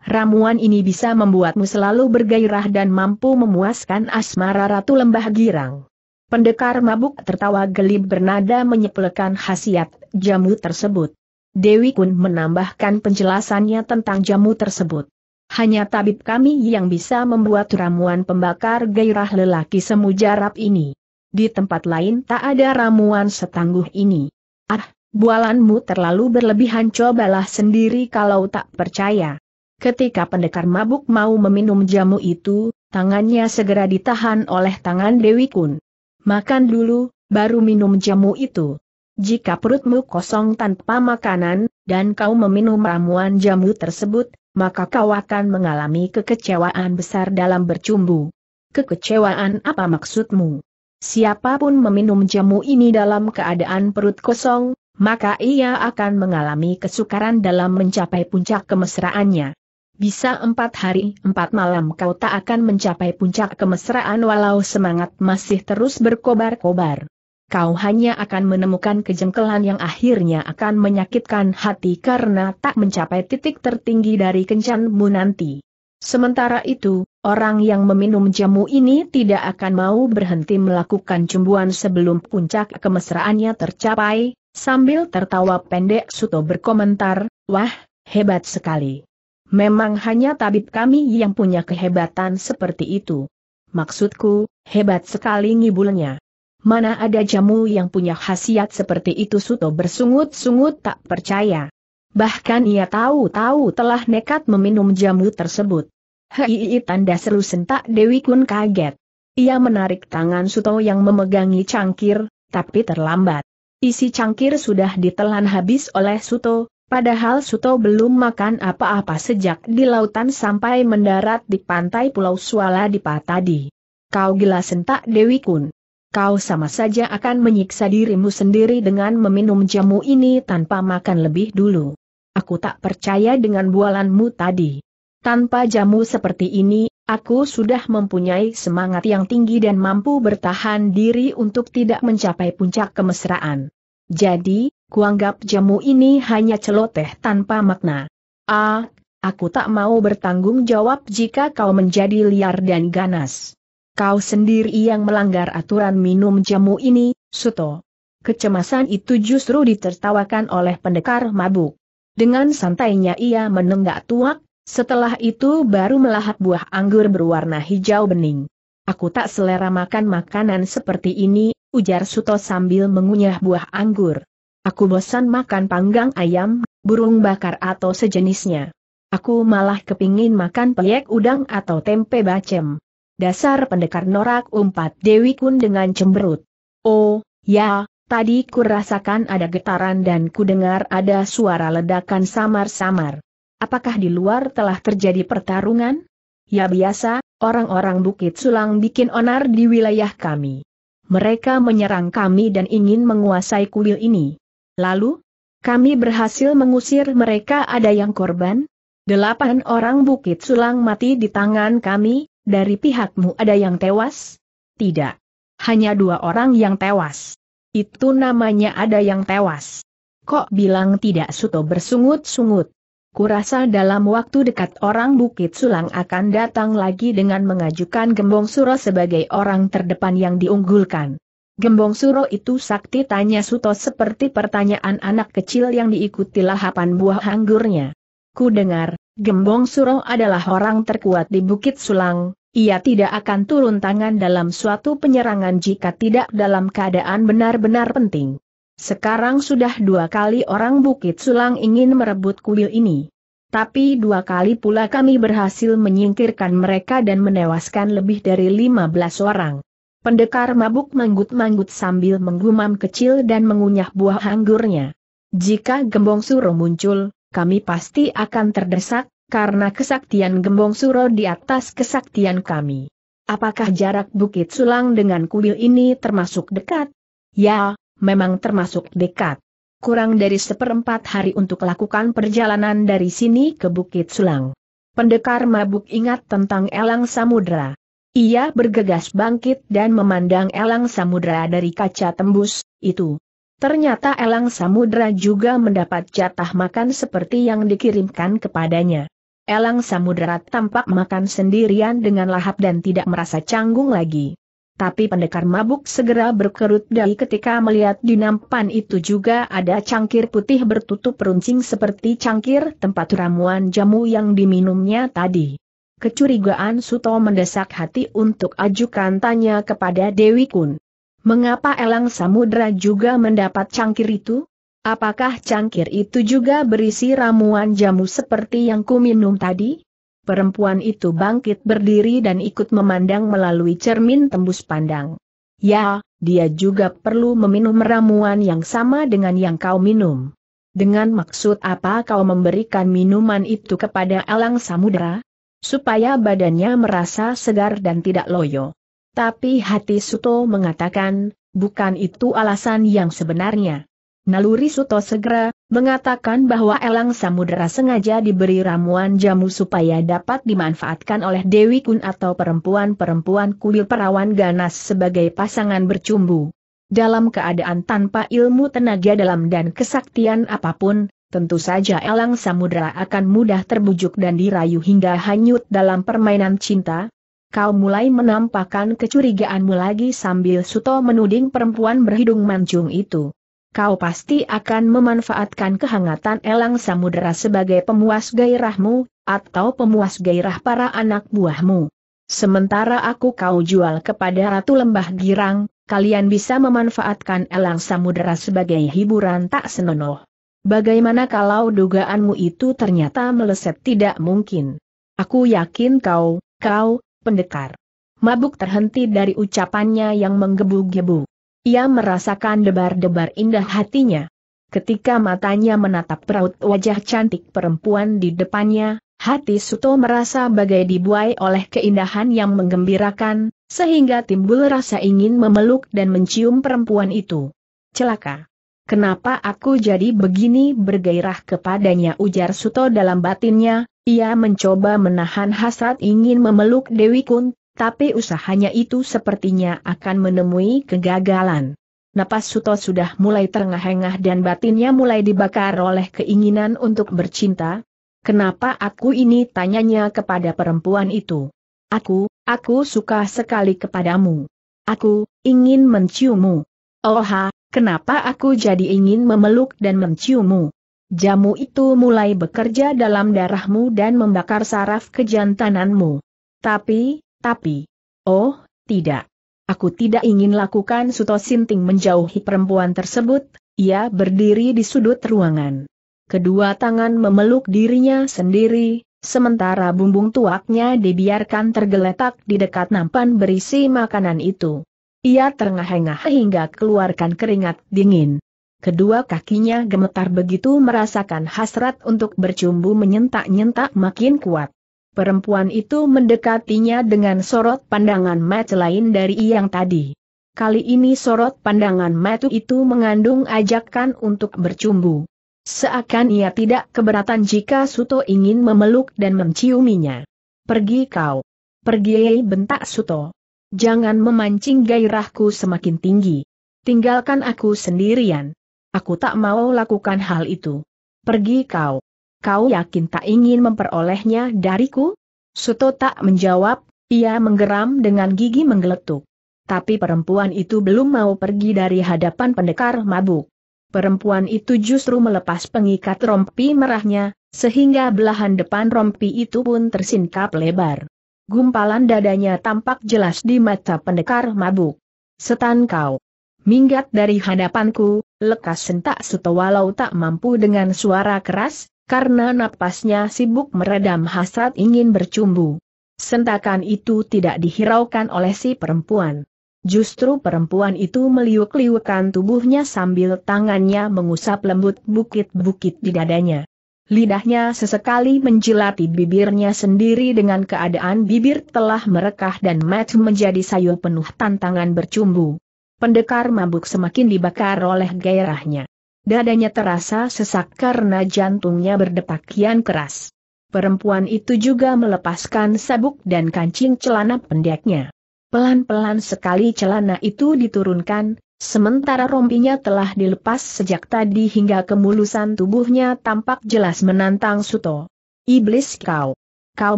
Ramuan ini bisa membuatmu selalu bergairah dan mampu memuaskan asmara Ratu Lembah Girang. Pendekar mabuk tertawa gelib bernada menyepelekan khasiat jamu tersebut. Dewi Kun menambahkan penjelasannya tentang jamu tersebut. Hanya tabib kami yang bisa membuat ramuan pembakar gairah lelaki semu jarab ini. Di tempat lain tak ada ramuan setangguh ini. Ah, bualanmu terlalu berlebihan cobalah sendiri kalau tak percaya. Ketika pendekar mabuk mau meminum jamu itu, tangannya segera ditahan oleh tangan Dewi Kun. Makan dulu, baru minum jamu itu. Jika perutmu kosong tanpa makanan, dan kau meminum ramuan jamu tersebut, maka kau akan mengalami kekecewaan besar dalam bercumbu. Kekecewaan apa maksudmu? Siapapun meminum jamu ini dalam keadaan perut kosong, maka ia akan mengalami kesukaran dalam mencapai puncak kemesraannya. Bisa empat hari, empat malam kau tak akan mencapai puncak kemesraan walau semangat masih terus berkobar-kobar. Kau hanya akan menemukan kejengkelan yang akhirnya akan menyakitkan hati karena tak mencapai titik tertinggi dari kencanmu nanti. Sementara itu, Orang yang meminum jamu ini tidak akan mau berhenti melakukan cumbuan sebelum puncak kemesraannya tercapai, sambil tertawa pendek Suto berkomentar, wah, hebat sekali. Memang hanya tabib kami yang punya kehebatan seperti itu. Maksudku, hebat sekali ngibulnya. Mana ada jamu yang punya khasiat seperti itu Suto bersungut-sungut tak percaya. Bahkan ia tahu-tahu telah nekat meminum jamu tersebut. Hei tanda seru sentak Dewi Kun kaget. Ia menarik tangan Suto yang memegangi cangkir, tapi terlambat. Isi cangkir sudah ditelan habis oleh Suto, padahal Suto belum makan apa-apa sejak di lautan sampai mendarat di pantai Pulau Suala di tadi. Kau gila sentak Dewi Kun. Kau sama saja akan menyiksa dirimu sendiri dengan meminum jamu ini tanpa makan lebih dulu. Aku tak percaya dengan bualanmu tadi. Tanpa jamu seperti ini, aku sudah mempunyai semangat yang tinggi dan mampu bertahan diri untuk tidak mencapai puncak kemesraan. Jadi, kuanggap jamu ini hanya celoteh tanpa makna. Ah, aku tak mau bertanggung jawab jika kau menjadi liar dan ganas. Kau sendiri yang melanggar aturan minum jamu ini, Suto. Kecemasan itu justru ditertawakan oleh pendekar mabuk. Dengan santainya ia menenggak tuak, setelah itu baru melahap buah anggur berwarna hijau bening. Aku tak selera makan makanan seperti ini, ujar Suto sambil mengunyah buah anggur. Aku bosan makan panggang ayam, burung bakar atau sejenisnya. Aku malah kepingin makan peyek udang atau tempe bacem. Dasar pendekar norak umpat Dewi Kun dengan cemberut. Oh, ya, tadi ku rasakan ada getaran dan ku dengar ada suara ledakan samar-samar. Apakah di luar telah terjadi pertarungan? Ya biasa, orang-orang Bukit Sulang bikin onar di wilayah kami. Mereka menyerang kami dan ingin menguasai kuil ini. Lalu, kami berhasil mengusir mereka ada yang korban? Delapan orang Bukit Sulang mati di tangan kami, dari pihakmu ada yang tewas? Tidak. Hanya dua orang yang tewas. Itu namanya ada yang tewas. Kok bilang tidak Suto bersungut-sungut? Kurasa dalam waktu dekat orang Bukit Sulang akan datang lagi dengan mengajukan Gembong Suro sebagai orang terdepan yang diunggulkan. Gembong Suro itu sakti tanya Suto seperti pertanyaan anak kecil yang diikuti lahapan buah anggurnya. Ku dengar, Gembong Suro adalah orang terkuat di Bukit Sulang, ia tidak akan turun tangan dalam suatu penyerangan jika tidak dalam keadaan benar-benar penting. Sekarang sudah dua kali orang Bukit Sulang ingin merebut kuil ini. Tapi dua kali pula kami berhasil menyingkirkan mereka dan menewaskan lebih dari lima belas orang. Pendekar mabuk manggut-manggut sambil menggumam kecil dan mengunyah buah anggurnya. Jika Gembong Suro muncul, kami pasti akan terdesak, karena kesaktian Gembong Suro di atas kesaktian kami. Apakah jarak Bukit Sulang dengan kuil ini termasuk dekat? Ya, memang termasuk dekat. Kurang dari seperempat hari untuk lakukan perjalanan dari sini ke Bukit Sulang. Pendekar mabuk ingat tentang elang Samudra. Ia bergegas bangkit dan memandang elang Samudra dari kaca tembus, itu. Ternyata elang Samudra juga mendapat jatah makan seperti yang dikirimkan kepadanya. Elang Samudra tampak makan sendirian dengan lahap dan tidak merasa canggung lagi. Tapi pendekar mabuk segera berkerut dahi ketika melihat di nampan itu juga ada cangkir putih bertutup runcing seperti cangkir tempat ramuan jamu yang diminumnya tadi. Kecurigaan Suto mendesak hati untuk ajukan tanya kepada Dewi Kun. Mengapa Elang Samudra juga mendapat cangkir itu? Apakah cangkir itu juga berisi ramuan jamu seperti yang kuminum tadi? perempuan itu bangkit berdiri dan ikut memandang melalui cermin tembus pandang. Ya, dia juga perlu meminum ramuan yang sama dengan yang kau minum. Dengan maksud apa kau memberikan minuman itu kepada Elang Samudra, Supaya badannya merasa segar dan tidak loyo. Tapi hati Suto mengatakan, bukan itu alasan yang sebenarnya. Naluri Suto segera mengatakan bahwa Elang Samudera sengaja diberi ramuan jamu supaya dapat dimanfaatkan oleh Dewi Kun atau perempuan-perempuan kuil perawan ganas sebagai pasangan bercumbu. Dalam keadaan tanpa ilmu tenaga dalam dan kesaktian apapun, tentu saja Elang Samudera akan mudah terbujuk dan dirayu hingga hanyut dalam permainan cinta, kau mulai menampakkan kecurigaanmu lagi sambil Suto menuding perempuan berhidung mancung itu kau pasti akan memanfaatkan kehangatan elang samudera sebagai pemuas gairahmu, atau pemuas gairah para anak buahmu. Sementara aku kau jual kepada Ratu Lembah Girang, kalian bisa memanfaatkan elang samudera sebagai hiburan tak senonoh. Bagaimana kalau dugaanmu itu ternyata meleset tidak mungkin? Aku yakin kau, kau, pendekar. Mabuk terhenti dari ucapannya yang menggebu-gebu. Ia merasakan debar-debar indah hatinya. Ketika matanya menatap peraut wajah cantik perempuan di depannya, hati Suto merasa bagai dibuai oleh keindahan yang menggembirakan, sehingga timbul rasa ingin memeluk dan mencium perempuan itu. Celaka! Kenapa aku jadi begini bergairah kepadanya ujar Suto dalam batinnya, ia mencoba menahan hasrat ingin memeluk Dewi Kunt tapi usahanya itu sepertinya akan menemui kegagalan. Napas Suto sudah mulai terengah-engah dan batinnya mulai dibakar oleh keinginan untuk bercinta. Kenapa aku ini tanyanya kepada perempuan itu? Aku, aku suka sekali kepadamu. Aku, ingin menciummu. Oha, kenapa aku jadi ingin memeluk dan menciummu? Jamu itu mulai bekerja dalam darahmu dan membakar saraf kejantananmu. Tapi, tapi, oh, tidak. Aku tidak ingin lakukan Suto Sinting menjauhi perempuan tersebut, ia berdiri di sudut ruangan. Kedua tangan memeluk dirinya sendiri, sementara bumbung tuaknya dibiarkan tergeletak di dekat nampan berisi makanan itu. Ia terengah-engah hingga keluarkan keringat dingin. Kedua kakinya gemetar begitu merasakan hasrat untuk bercumbu menyentak-nyentak makin kuat. Perempuan itu mendekatinya dengan sorot pandangan mata lain dari yang tadi. Kali ini sorot pandangan matu itu mengandung ajakan untuk bercumbu. Seakan ia tidak keberatan jika Suto ingin memeluk dan menciuminya. Pergi kau. Pergi bentak Suto. Jangan memancing gairahku semakin tinggi. Tinggalkan aku sendirian. Aku tak mau lakukan hal itu. Pergi kau kau yakin tak ingin memperolehnya dariku? Suto tak menjawab, ia menggeram dengan gigi menggeletuk. Tapi perempuan itu belum mau pergi dari hadapan pendekar mabuk. Perempuan itu justru melepas pengikat rompi merahnya, sehingga belahan depan rompi itu pun tersingkap lebar. Gumpalan dadanya tampak jelas di mata pendekar mabuk. Setan kau! Minggat dari hadapanku, lekas sentak Suto walau tak mampu dengan suara keras, karena napasnya sibuk meredam hasrat ingin bercumbu. Sentakan itu tidak dihiraukan oleh si perempuan. Justru perempuan itu meliuk-liukan tubuhnya sambil tangannya mengusap lembut bukit-bukit di dadanya. Lidahnya sesekali menjilati bibirnya sendiri dengan keadaan bibir telah merekah dan mat menjadi sayur penuh tantangan bercumbu. Pendekar mabuk semakin dibakar oleh gairahnya. Dadanya terasa sesak karena jantungnya berdetak kian keras. Perempuan itu juga melepaskan sabuk dan kancing celana pendeknya. Pelan-pelan sekali celana itu diturunkan, sementara rompinya telah dilepas sejak tadi hingga kemulusan tubuhnya tampak jelas menantang Suto. Iblis kau! Kau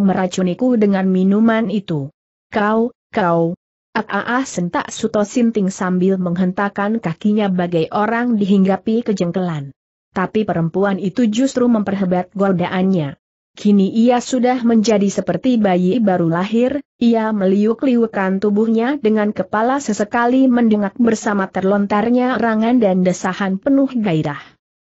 meracuniku dengan minuman itu. Kau, kau, Ah sentak Suto Sinting sambil menghentakkan kakinya bagai orang dihinggapi kejengkelan. Tapi perempuan itu justru memperhebat godaannya. Kini ia sudah menjadi seperti bayi baru lahir, ia meliuk-liukan tubuhnya dengan kepala sesekali mendengak bersama terlontarnya rangan dan desahan penuh gairah.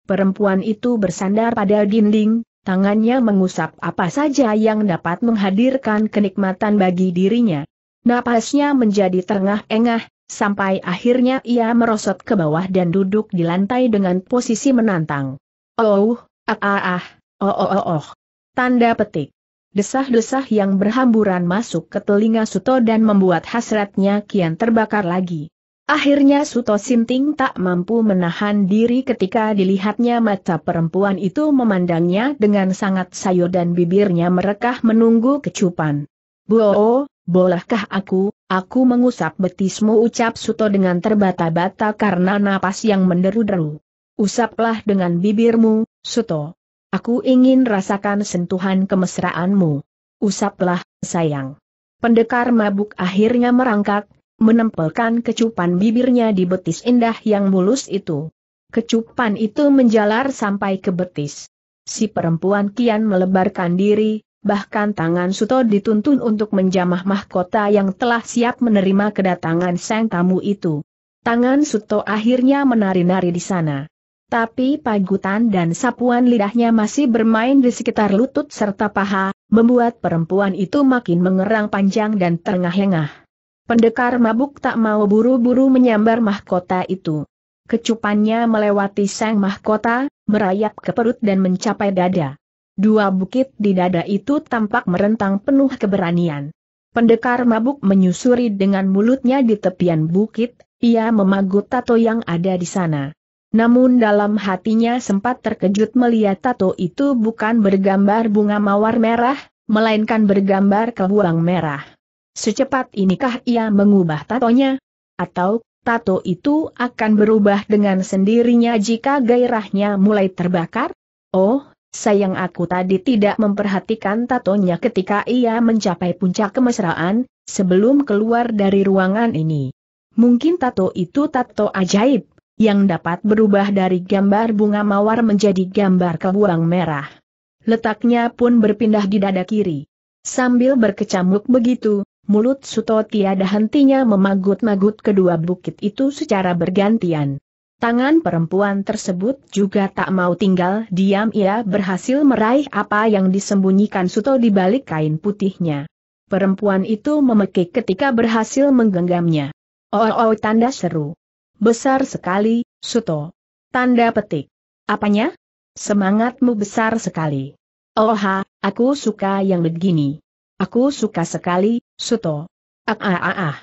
Perempuan itu bersandar pada dinding, tangannya mengusap apa saja yang dapat menghadirkan kenikmatan bagi dirinya. Napasnya menjadi terengah-engah, sampai akhirnya ia merosot ke bawah dan duduk di lantai dengan posisi menantang. Oh, ah ah ah, oh oh oh oh. Tanda petik. Desah-desah yang berhamburan masuk ke telinga Suto dan membuat hasratnya kian terbakar lagi. Akhirnya Suto Sinting tak mampu menahan diri ketika dilihatnya mata perempuan itu memandangnya dengan sangat sayur dan bibirnya merekah menunggu kecupan. Buo, bolehkah aku, aku mengusap betismu ucap Suto dengan terbata-bata karena napas yang menderu-deru. Usaplah dengan bibirmu, Suto. Aku ingin rasakan sentuhan kemesraanmu. Usaplah, sayang. Pendekar mabuk akhirnya merangkak, menempelkan kecupan bibirnya di betis indah yang mulus itu. Kecupan itu menjalar sampai ke betis. Si perempuan kian melebarkan diri, bahkan tangan Suto dituntun untuk menjamah mahkota yang telah siap menerima kedatangan sang tamu itu. Tangan Suto akhirnya menari-nari di sana. Tapi pagutan dan sapuan lidahnya masih bermain di sekitar lutut serta paha, membuat perempuan itu makin mengerang panjang dan terengah-engah. Pendekar mabuk tak mau buru-buru menyambar mahkota itu. Kecupannya melewati sang mahkota, merayap ke perut dan mencapai dada. Dua bukit di dada itu tampak merentang penuh keberanian. Pendekar mabuk menyusuri dengan mulutnya di tepian bukit, ia memagut tato yang ada di sana. Namun dalam hatinya sempat terkejut melihat tato itu bukan bergambar bunga mawar merah, melainkan bergambar kebuang merah. Secepat inikah ia mengubah tatonya? Atau, tato itu akan berubah dengan sendirinya jika gairahnya mulai terbakar? Oh, Sayang aku tadi tidak memperhatikan tatonya ketika ia mencapai puncak kemesraan, sebelum keluar dari ruangan ini. Mungkin tato itu tato ajaib, yang dapat berubah dari gambar bunga mawar menjadi gambar kebuang merah. Letaknya pun berpindah di dada kiri. Sambil berkecamuk begitu, mulut Suto tiada hentinya memagut-magut kedua bukit itu secara bergantian. Tangan perempuan tersebut juga tak mau tinggal diam ia berhasil meraih apa yang disembunyikan Suto di balik kain putihnya. Perempuan itu memekik ketika berhasil menggenggamnya. Oh, oh, tanda seru. Besar sekali, Suto. Tanda petik. Apanya? Semangatmu besar sekali. Oh ha, aku suka yang begini. Aku suka sekali, Suto. Ah ah ah ah.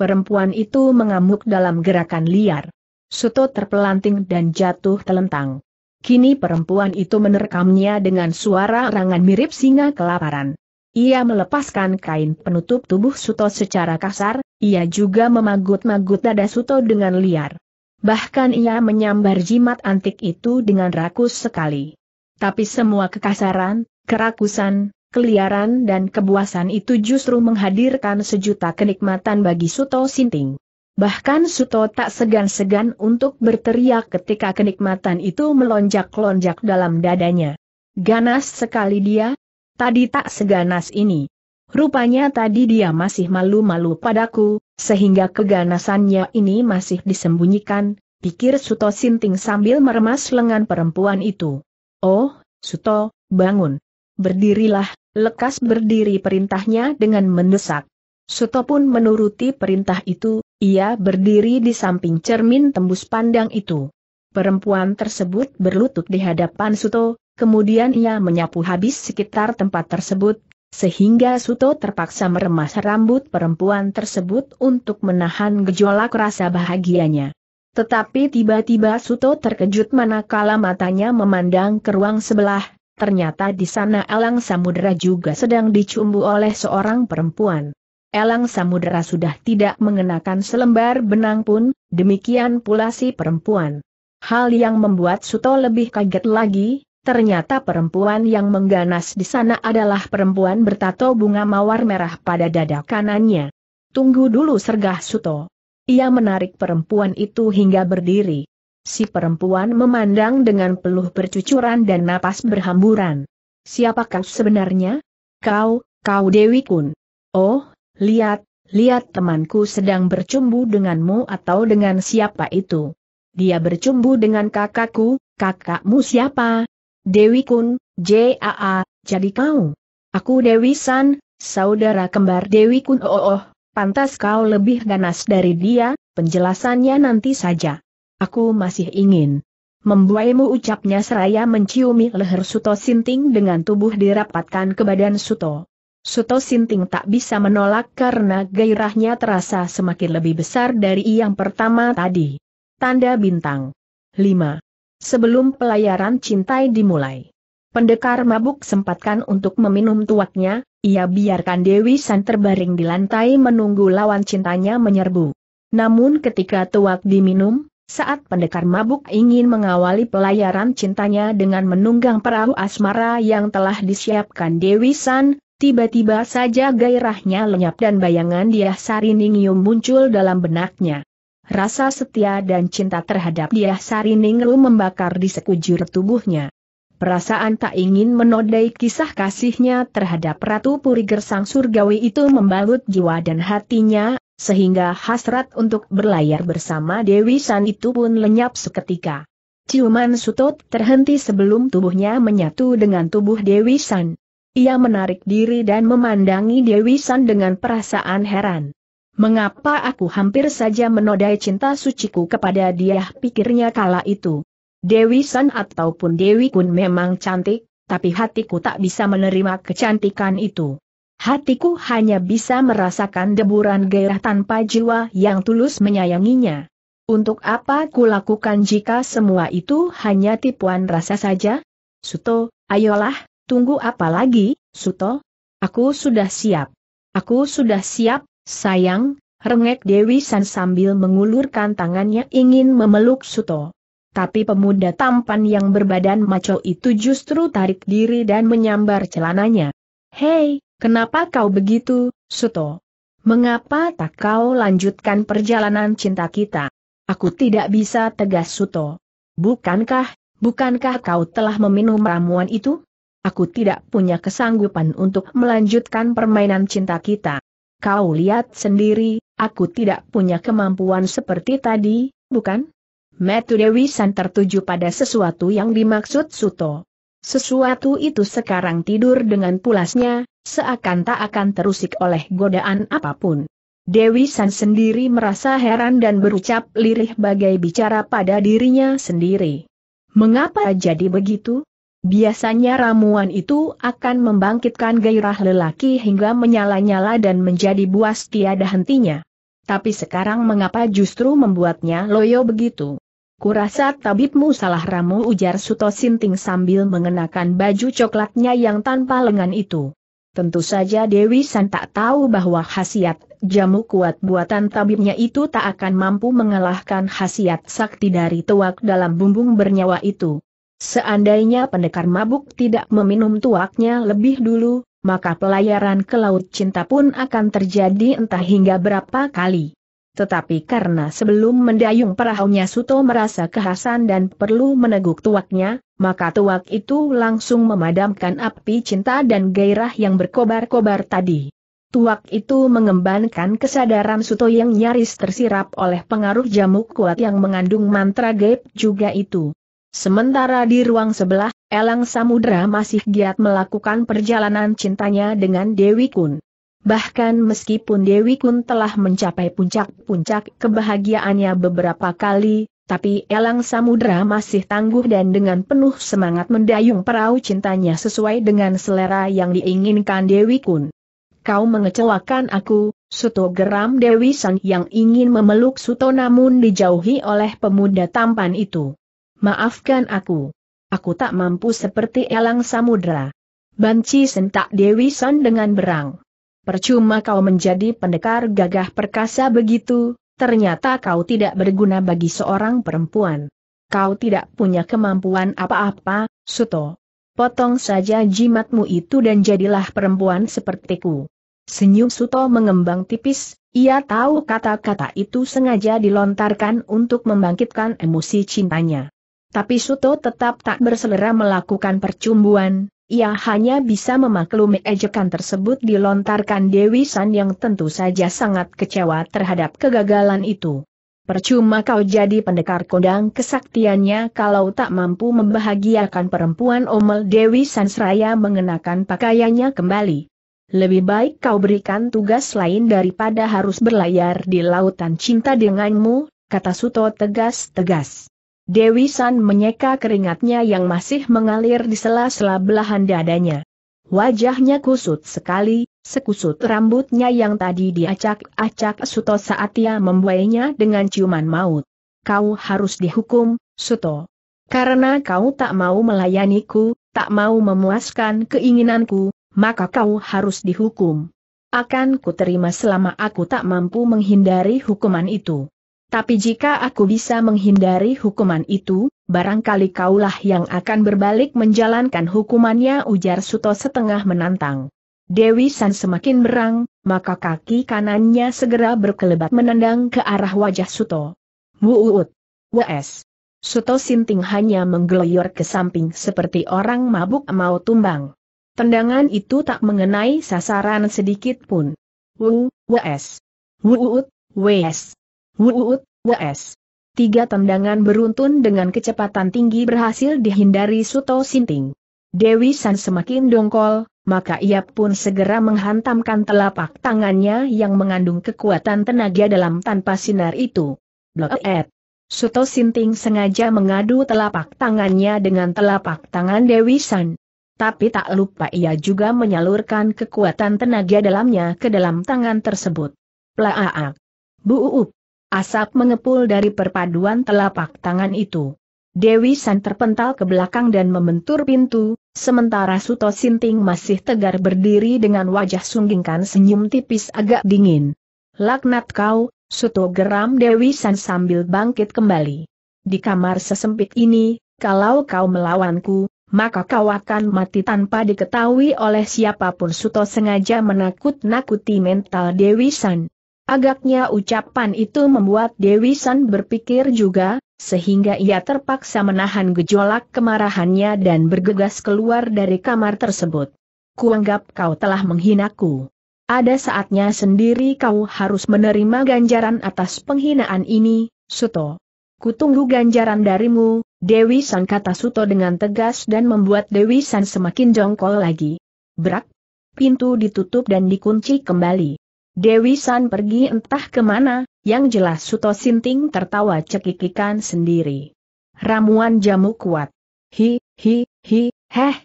Perempuan itu mengamuk dalam gerakan liar. Suto terpelanting dan jatuh telentang. Kini perempuan itu menerkamnya dengan suara rangan mirip singa kelaparan. Ia melepaskan kain penutup tubuh Suto secara kasar, ia juga memagut-magut dada Suto dengan liar. Bahkan ia menyambar jimat antik itu dengan rakus sekali. Tapi semua kekasaran, kerakusan, keliaran dan kebuasan itu justru menghadirkan sejuta kenikmatan bagi Suto Sinting. Bahkan Suto tak segan-segan untuk berteriak ketika kenikmatan itu melonjak-lonjak dalam dadanya. Ganas sekali dia, tadi tak seganas ini. Rupanya tadi dia masih malu-malu padaku, sehingga keganasannya ini masih disembunyikan, pikir Suto Sinting sambil meremas lengan perempuan itu. Oh, Suto, bangun. Berdirilah, lekas berdiri perintahnya dengan mendesak. Suto pun menuruti perintah itu, ia berdiri di samping cermin tembus pandang itu. Perempuan tersebut berlutut di hadapan Suto, kemudian ia menyapu habis sekitar tempat tersebut, sehingga Suto terpaksa meremas rambut perempuan tersebut untuk menahan gejolak rasa bahagianya. Tetapi tiba-tiba Suto terkejut manakala matanya memandang ke ruang sebelah, ternyata di sana Alang Samudera juga sedang dicumbu oleh seorang perempuan. Elang Samudera sudah tidak mengenakan selembar benang pun, demikian pula si perempuan. Hal yang membuat Suto lebih kaget lagi, ternyata perempuan yang mengganas di sana adalah perempuan bertato bunga mawar merah pada dada kanannya. Tunggu dulu sergah Suto. Ia menarik perempuan itu hingga berdiri. Si perempuan memandang dengan peluh bercucuran dan napas berhamburan. Siapakah sebenarnya? Kau, kau Dewi Kun. Oh, Lihat, lihat temanku sedang bercumbu denganmu atau dengan siapa itu. Dia bercumbu dengan kakakku, kakakmu siapa? Dewi Kun, JAA, jadi kau. Aku Dewi San, saudara kembar Dewi Kun oh oh, oh pantas kau lebih ganas dari dia, penjelasannya nanti saja. Aku masih ingin membuaimu ucapnya seraya menciumi leher Suto Sinting dengan tubuh dirapatkan ke badan Suto. Suto Sinting tak bisa menolak karena gairahnya terasa semakin lebih besar dari yang pertama tadi. Tanda Bintang 5. Sebelum pelayaran cintai dimulai, pendekar mabuk sempatkan untuk meminum tuaknya, ia biarkan Dewi San terbaring di lantai menunggu lawan cintanya menyerbu. Namun ketika tuak diminum, saat pendekar mabuk ingin mengawali pelayaran cintanya dengan menunggang perahu asmara yang telah disiapkan Dewi San, Tiba-tiba saja gairahnya lenyap dan bayangan dia Sariningrum muncul dalam benaknya. Rasa setia dan cinta terhadap dia Sariningrum membakar di sekujur tubuhnya. Perasaan tak ingin menodai kisah kasihnya terhadap Ratu Puri Gersang Surgawi itu membalut jiwa dan hatinya, sehingga hasrat untuk berlayar bersama Dewi San itu pun lenyap seketika. Ciuman Sutot terhenti sebelum tubuhnya menyatu dengan tubuh Dewi San. Ia menarik diri dan memandangi Dewi San dengan perasaan heran. Mengapa aku hampir saja menodai cinta suciku kepada dia pikirnya kala itu. Dewi San ataupun Dewi Kun memang cantik, tapi hatiku tak bisa menerima kecantikan itu. Hatiku hanya bisa merasakan deburan gairah tanpa jiwa yang tulus menyayanginya. Untuk apa kulakukan jika semua itu hanya tipuan rasa saja? Suto, ayolah, Tunggu apa lagi, Suto? Aku sudah siap. Aku sudah siap, sayang, rengek Dewi San sambil mengulurkan tangannya ingin memeluk Suto. Tapi pemuda tampan yang berbadan maco itu justru tarik diri dan menyambar celananya. Hei, kenapa kau begitu, Suto? Mengapa tak kau lanjutkan perjalanan cinta kita? Aku tidak bisa tegas Suto. Bukankah, bukankah kau telah meminum ramuan itu? Aku tidak punya kesanggupan untuk melanjutkan permainan cinta kita. Kau lihat sendiri, aku tidak punya kemampuan seperti tadi, bukan? Metu Dewi San tertuju pada sesuatu yang dimaksud Suto. Sesuatu itu sekarang tidur dengan pulasnya, seakan tak akan terusik oleh godaan apapun. Dewi San sendiri merasa heran dan berucap lirih bagai bicara pada dirinya sendiri. Mengapa jadi begitu? Biasanya ramuan itu akan membangkitkan gairah lelaki hingga menyala-nyala dan menjadi buas tiada hentinya. Tapi sekarang mengapa justru membuatnya loyo begitu? Kurasa tabibmu salah ramu ujar Suto Sinting sambil mengenakan baju coklatnya yang tanpa lengan itu. Tentu saja Dewi San tak tahu bahwa khasiat jamu kuat buatan tabibnya itu tak akan mampu mengalahkan khasiat sakti dari tuak dalam bumbung bernyawa itu. Seandainya pendekar mabuk tidak meminum tuaknya lebih dulu, maka pelayaran ke Laut Cinta pun akan terjadi entah hingga berapa kali. Tetapi karena sebelum mendayung perahunya Suto merasa kehasan dan perlu meneguk tuaknya, maka tuak itu langsung memadamkan api cinta dan gairah yang berkobar-kobar tadi. Tuak itu mengembangkan kesadaran Suto yang nyaris tersirap oleh pengaruh jamu kuat yang mengandung mantra gaib juga itu. Sementara di ruang sebelah, Elang Samudra masih giat melakukan perjalanan cintanya dengan Dewi Kun. Bahkan meskipun Dewi Kun telah mencapai puncak-puncak kebahagiaannya beberapa kali, tapi Elang Samudra masih tangguh dan dengan penuh semangat mendayung perahu cintanya sesuai dengan selera yang diinginkan Dewi Kun. Kau mengecewakan aku, Suto geram Dewi San yang ingin memeluk Suto namun dijauhi oleh pemuda tampan itu. Maafkan aku. Aku tak mampu seperti elang samudra. Banci sentak Dewi San dengan berang. Percuma kau menjadi pendekar gagah perkasa begitu, ternyata kau tidak berguna bagi seorang perempuan. Kau tidak punya kemampuan apa-apa, Suto. Potong saja jimatmu itu dan jadilah perempuan sepertiku. Senyum Suto mengembang tipis, ia tahu kata-kata itu sengaja dilontarkan untuk membangkitkan emosi cintanya. Tapi Suto tetap tak berselera melakukan percumbuan, ia hanya bisa memaklumi ejekan tersebut dilontarkan Dewi San yang tentu saja sangat kecewa terhadap kegagalan itu. Percuma kau jadi pendekar kodang kesaktiannya kalau tak mampu membahagiakan perempuan Omel Dewi Sansraya mengenakan pakaiannya kembali. Lebih baik kau berikan tugas lain daripada harus berlayar di lautan cinta denganmu, kata Suto tegas-tegas. Dewi San menyeka keringatnya yang masih mengalir di sela-sela belahan dadanya. Wajahnya kusut sekali, sekusut rambutnya yang tadi diacak-acak Suto saat ia membuainya dengan ciuman maut. Kau harus dihukum, Suto. Karena kau tak mau melayaniku, tak mau memuaskan keinginanku, maka kau harus dihukum. Akan ku terima selama aku tak mampu menghindari hukuman itu. Tapi jika aku bisa menghindari hukuman itu, barangkali kaulah yang akan berbalik menjalankan hukumannya ujar Suto setengah menantang. Dewi San semakin berang, maka kaki kanannya segera berkelebat menendang ke arah wajah Suto. Wuut! Wes! Suto Sinting hanya menggeloyor ke samping seperti orang mabuk mau tumbang. Tendangan itu tak mengenai sasaran sedikit pun. Wu, wes! Wuut, wes! Wuut, WS. Tiga tendangan beruntun dengan kecepatan tinggi berhasil dihindari Suto Sinting. Dewi San semakin dongkol, maka ia pun segera menghantamkan telapak tangannya yang mengandung kekuatan tenaga dalam tanpa sinar itu. Bleet. Suto Sinting sengaja mengadu telapak tangannya dengan telapak tangan Dewi San. Tapi tak lupa ia juga menyalurkan kekuatan tenaga dalamnya ke dalam tangan tersebut. Plaaak. Buup. Asap mengepul dari perpaduan telapak tangan itu. Dewi San terpental ke belakang dan membentur pintu, sementara Suto Sinting masih tegar berdiri dengan wajah sunggingkan senyum tipis agak dingin. Laknat kau, Suto geram Dewi San sambil bangkit kembali. Di kamar sesempit ini, kalau kau melawanku, maka kau akan mati tanpa diketahui oleh siapapun Suto sengaja menakut-nakuti mental Dewi San. Agaknya ucapan itu membuat Dewi San berpikir juga, sehingga ia terpaksa menahan gejolak kemarahannya dan bergegas keluar dari kamar tersebut. Kuanggap kau telah menghinaku. Ada saatnya sendiri kau harus menerima ganjaran atas penghinaan ini, Suto. Kutunggu ganjaran darimu, Dewi San kata Suto dengan tegas dan membuat Dewi San semakin jongkol lagi. Berak. Pintu ditutup dan dikunci kembali. Dewi San pergi entah kemana, yang jelas Suto Sinting tertawa cekikikan sendiri. Ramuan jamu kuat. Hi, hi, hi, heh.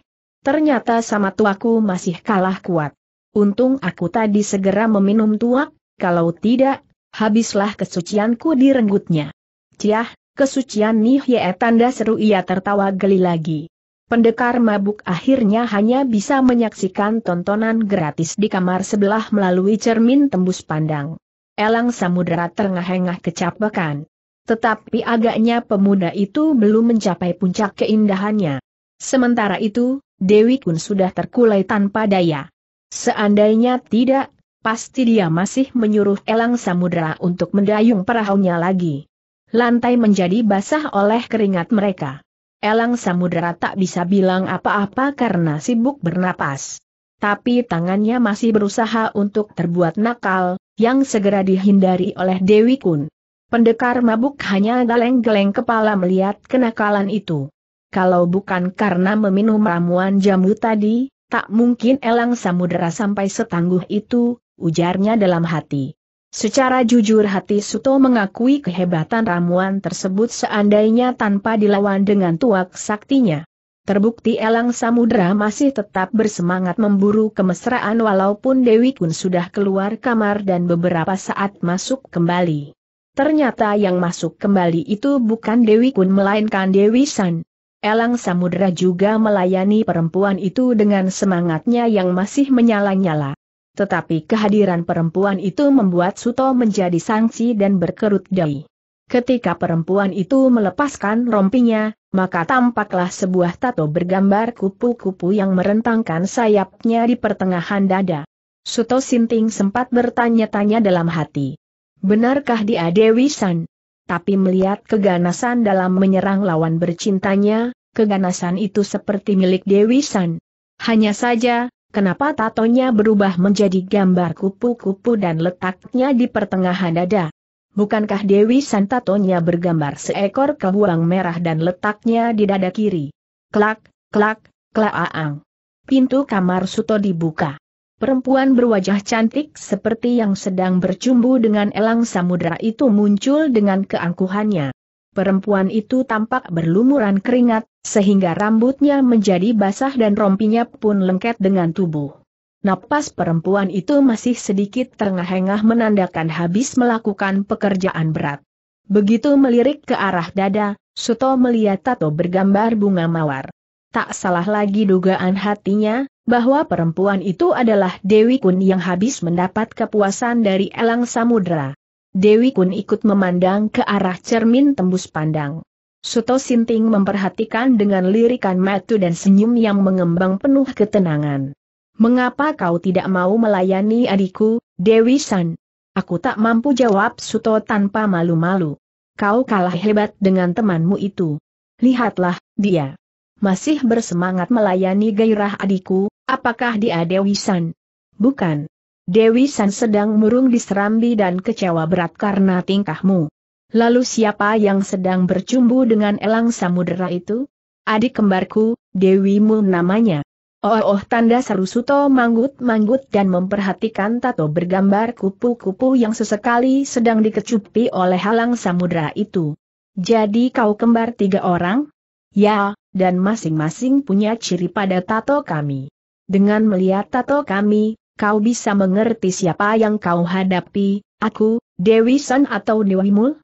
Ternyata sama tuaku masih kalah kuat. Untung aku tadi segera meminum tuak, kalau tidak, habislah kesucianku direnggutnya. Ciah, kesucian nih ya tanda seru ia tertawa geli lagi. Pendekar mabuk akhirnya hanya bisa menyaksikan tontonan gratis di kamar sebelah melalui cermin tembus pandang. Elang Samudera terengah-engah kecapakan. Tetapi agaknya pemuda itu belum mencapai puncak keindahannya. Sementara itu, Dewi Kun sudah terkulai tanpa daya. Seandainya tidak, pasti dia masih menyuruh Elang Samudera untuk mendayung perahunya lagi. Lantai menjadi basah oleh keringat mereka. Elang Samudera tak bisa bilang apa-apa karena sibuk bernapas. Tapi tangannya masih berusaha untuk terbuat nakal, yang segera dihindari oleh Dewi Kun. Pendekar mabuk hanya geleng-geleng kepala melihat kenakalan itu. Kalau bukan karena meminum ramuan jamu tadi, tak mungkin Elang Samudera sampai setangguh itu, ujarnya dalam hati. Secara jujur hati Suto mengakui kehebatan ramuan tersebut seandainya tanpa dilawan dengan tuak saktinya. Terbukti Elang Samudra masih tetap bersemangat memburu kemesraan walaupun Dewi Kun sudah keluar kamar dan beberapa saat masuk kembali. Ternyata yang masuk kembali itu bukan Dewi Kun melainkan Dewi San. Elang Samudra juga melayani perempuan itu dengan semangatnya yang masih menyala-nyala. Tetapi kehadiran perempuan itu membuat Suto menjadi sangsi dan berkerut dahi. Ketika perempuan itu melepaskan rompinya, maka tampaklah sebuah tato bergambar kupu-kupu yang merentangkan sayapnya di pertengahan dada. Suto Sinting sempat bertanya-tanya dalam hati. Benarkah dia Dewi San? Tapi melihat keganasan dalam menyerang lawan bercintanya, keganasan itu seperti milik Dewi San. Hanya saja, Kenapa tatonya berubah menjadi gambar kupu-kupu dan letaknya di pertengahan dada? Bukankah Dewi Santatonya bergambar seekor kebuang merah dan letaknya di dada kiri? Klak, klak, klak, aang. Pintu kamar Suto dibuka. Perempuan berwajah cantik seperti yang sedang bercumbu dengan elang samudera itu muncul dengan keangkuhannya. Perempuan itu tampak berlumuran keringat, sehingga rambutnya menjadi basah dan rompinya pun lengket dengan tubuh. Napas perempuan itu masih sedikit terengah-engah menandakan habis melakukan pekerjaan berat. Begitu melirik ke arah dada, Suto melihat tato bergambar bunga mawar. Tak salah lagi dugaan hatinya, bahwa perempuan itu adalah Dewi Kun yang habis mendapat kepuasan dari Elang Samudra. Dewi Kun ikut memandang ke arah cermin tembus pandang. Suto Sinting memperhatikan dengan lirikan matu dan senyum yang mengembang penuh ketenangan. Mengapa kau tidak mau melayani adikku, Dewi San? Aku tak mampu jawab Suto tanpa malu-malu. Kau kalah hebat dengan temanmu itu. Lihatlah, dia. Masih bersemangat melayani gairah adikku, apakah dia Dewi San? Bukan. Dewi San sedang murung diserambi dan kecewa berat karena tingkahmu. Lalu siapa yang sedang bercumbu dengan elang samudera itu? Adik kembarku, Dewimu namanya. Oh oh tanda seru Suto manggut-manggut dan memperhatikan tato bergambar kupu-kupu yang sesekali sedang dikecupi oleh halang samudera itu. Jadi kau kembar tiga orang? Ya, dan masing-masing punya ciri pada tato kami. Dengan melihat tato kami, kau bisa mengerti siapa yang kau hadapi, aku, Dewi San atau Dewi Mul?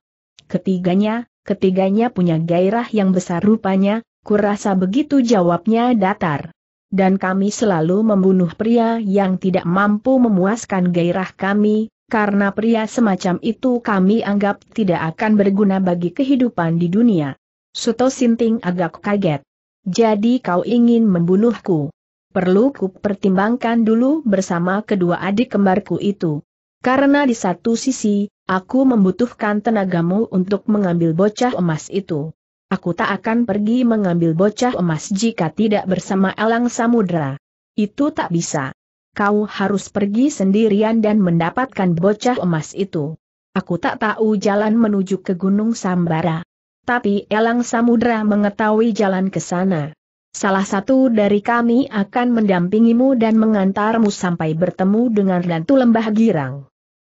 Ketiganya, ketiganya punya gairah yang besar rupanya, kurasa begitu jawabnya datar. Dan kami selalu membunuh pria yang tidak mampu memuaskan gairah kami, karena pria semacam itu kami anggap tidak akan berguna bagi kehidupan di dunia. Suto Sinting agak kaget. Jadi kau ingin membunuhku? perlu kupertimbangkan dulu bersama kedua adik kembarku itu. Karena di satu sisi, aku membutuhkan tenagamu untuk mengambil bocah emas itu. Aku tak akan pergi mengambil bocah emas jika tidak bersama Elang Samudra. Itu tak bisa. Kau harus pergi sendirian dan mendapatkan bocah emas itu. Aku tak tahu jalan menuju ke Gunung Sambara. Tapi Elang Samudra mengetahui jalan ke sana. Salah satu dari kami akan mendampingimu dan mengantarmu sampai bertemu dengan Ratu Lembah Girang.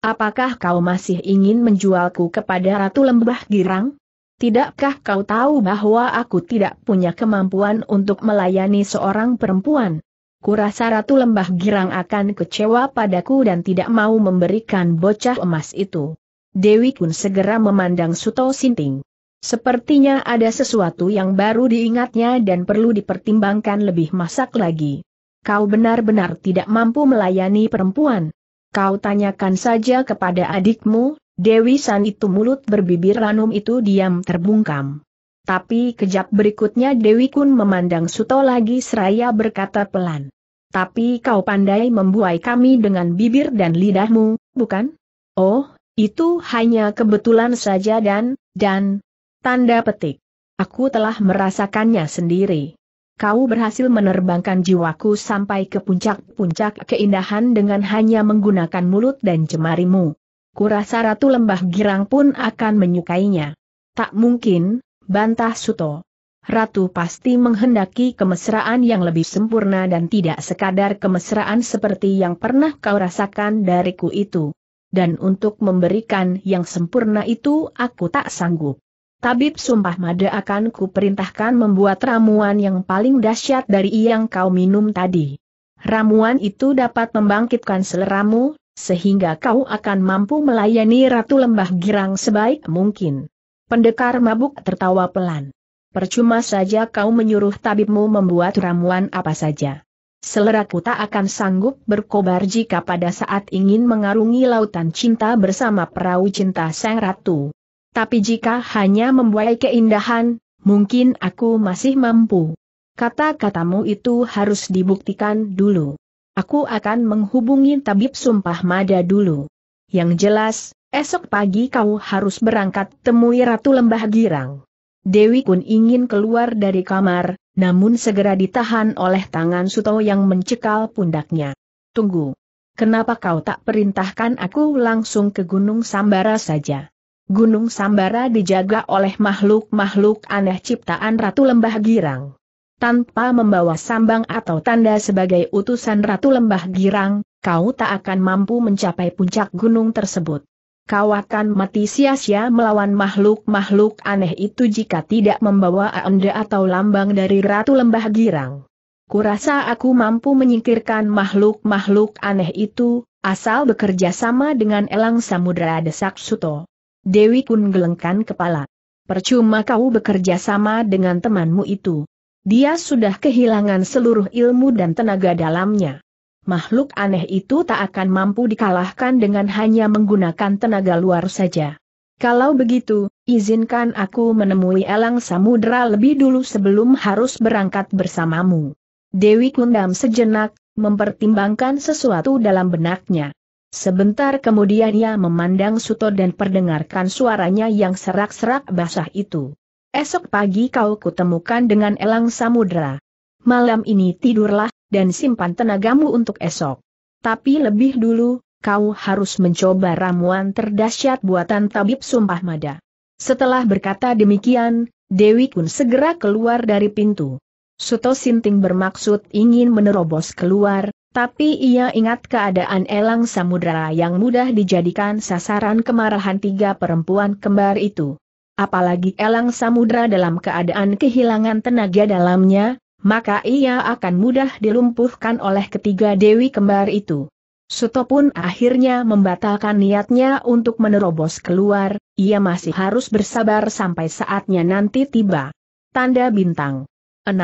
Apakah kau masih ingin menjualku kepada Ratu Lembah Girang? Tidakkah kau tahu bahwa aku tidak punya kemampuan untuk melayani seorang perempuan? Kurasa Ratu Lembah Girang akan kecewa padaku dan tidak mau memberikan bocah emas itu. Dewi Kun segera memandang Suto Sinting. Sepertinya ada sesuatu yang baru diingatnya dan perlu dipertimbangkan lebih masak lagi. Kau benar-benar tidak mampu melayani perempuan. Kau tanyakan saja kepada adikmu, Dewi San itu mulut berbibir ranum itu diam terbungkam. Tapi kejap berikutnya Dewi Kun memandang Suto lagi seraya berkata pelan. Tapi kau pandai membuai kami dengan bibir dan lidahmu, bukan? Oh, itu hanya kebetulan saja dan, dan, Tanda petik. Aku telah merasakannya sendiri. Kau berhasil menerbangkan jiwaku sampai ke puncak-puncak keindahan dengan hanya menggunakan mulut dan cemarimu. Kurasa Ratu Lembah Girang pun akan menyukainya. Tak mungkin, bantah Suto. Ratu pasti menghendaki kemesraan yang lebih sempurna dan tidak sekadar kemesraan seperti yang pernah kau rasakan dariku itu. Dan untuk memberikan yang sempurna itu aku tak sanggup. Tabib Sumpah Mada akan kuperintahkan membuat ramuan yang paling dahsyat dari yang kau minum tadi. Ramuan itu dapat membangkitkan seleramu, sehingga kau akan mampu melayani Ratu Lembah Girang sebaik mungkin. Pendekar mabuk tertawa pelan. Percuma saja kau menyuruh tabibmu membuat ramuan apa saja. Seleraku tak akan sanggup berkobar jika pada saat ingin mengarungi lautan cinta bersama perahu cinta sang ratu tapi jika hanya membuai keindahan, mungkin aku masih mampu. Kata-katamu itu harus dibuktikan dulu. Aku akan menghubungi tabib sumpah mada dulu. Yang jelas, esok pagi kau harus berangkat temui Ratu Lembah Girang. Dewi Kun ingin keluar dari kamar, namun segera ditahan oleh tangan Suto yang mencekal pundaknya. Tunggu. Kenapa kau tak perintahkan aku langsung ke Gunung Sambara saja? Gunung Sambara dijaga oleh makhluk-makhluk aneh ciptaan Ratu Lembah Girang. Tanpa membawa sambang atau tanda sebagai utusan Ratu Lembah Girang, kau tak akan mampu mencapai puncak gunung tersebut. Kau akan mati sia-sia melawan makhluk-makhluk aneh itu jika tidak membawa anda atau lambang dari Ratu Lembah Girang. Kurasa aku mampu menyingkirkan makhluk-makhluk aneh itu, asal bekerja sama dengan Elang Samudra Desak Suto. Dewi Kun gelengkan kepala. Percuma kau bekerja sama dengan temanmu itu. Dia sudah kehilangan seluruh ilmu dan tenaga dalamnya. Makhluk aneh itu tak akan mampu dikalahkan dengan hanya menggunakan tenaga luar saja. Kalau begitu, izinkan aku menemui Elang Samudra lebih dulu sebelum harus berangkat bersamamu. Dewi Kundam sejenak, mempertimbangkan sesuatu dalam benaknya. Sebentar kemudian ia memandang Suto dan perdengarkan suaranya yang serak-serak basah itu. Esok pagi kau kutemukan dengan elang samudra. Malam ini tidurlah, dan simpan tenagamu untuk esok. Tapi lebih dulu, kau harus mencoba ramuan terdahsyat buatan tabib sumpah mada. Setelah berkata demikian, Dewi pun segera keluar dari pintu. Suto Sinting bermaksud ingin menerobos keluar, tapi ia ingat keadaan Elang samudera yang mudah dijadikan sasaran kemarahan tiga perempuan kembar itu. Apalagi Elang samudera dalam keadaan kehilangan tenaga dalamnya, maka ia akan mudah dilumpuhkan oleh ketiga dewi kembar itu. Suto pun akhirnya membatalkan niatnya untuk menerobos keluar, ia masih harus bersabar sampai saatnya nanti tiba. Tanda Bintang 6.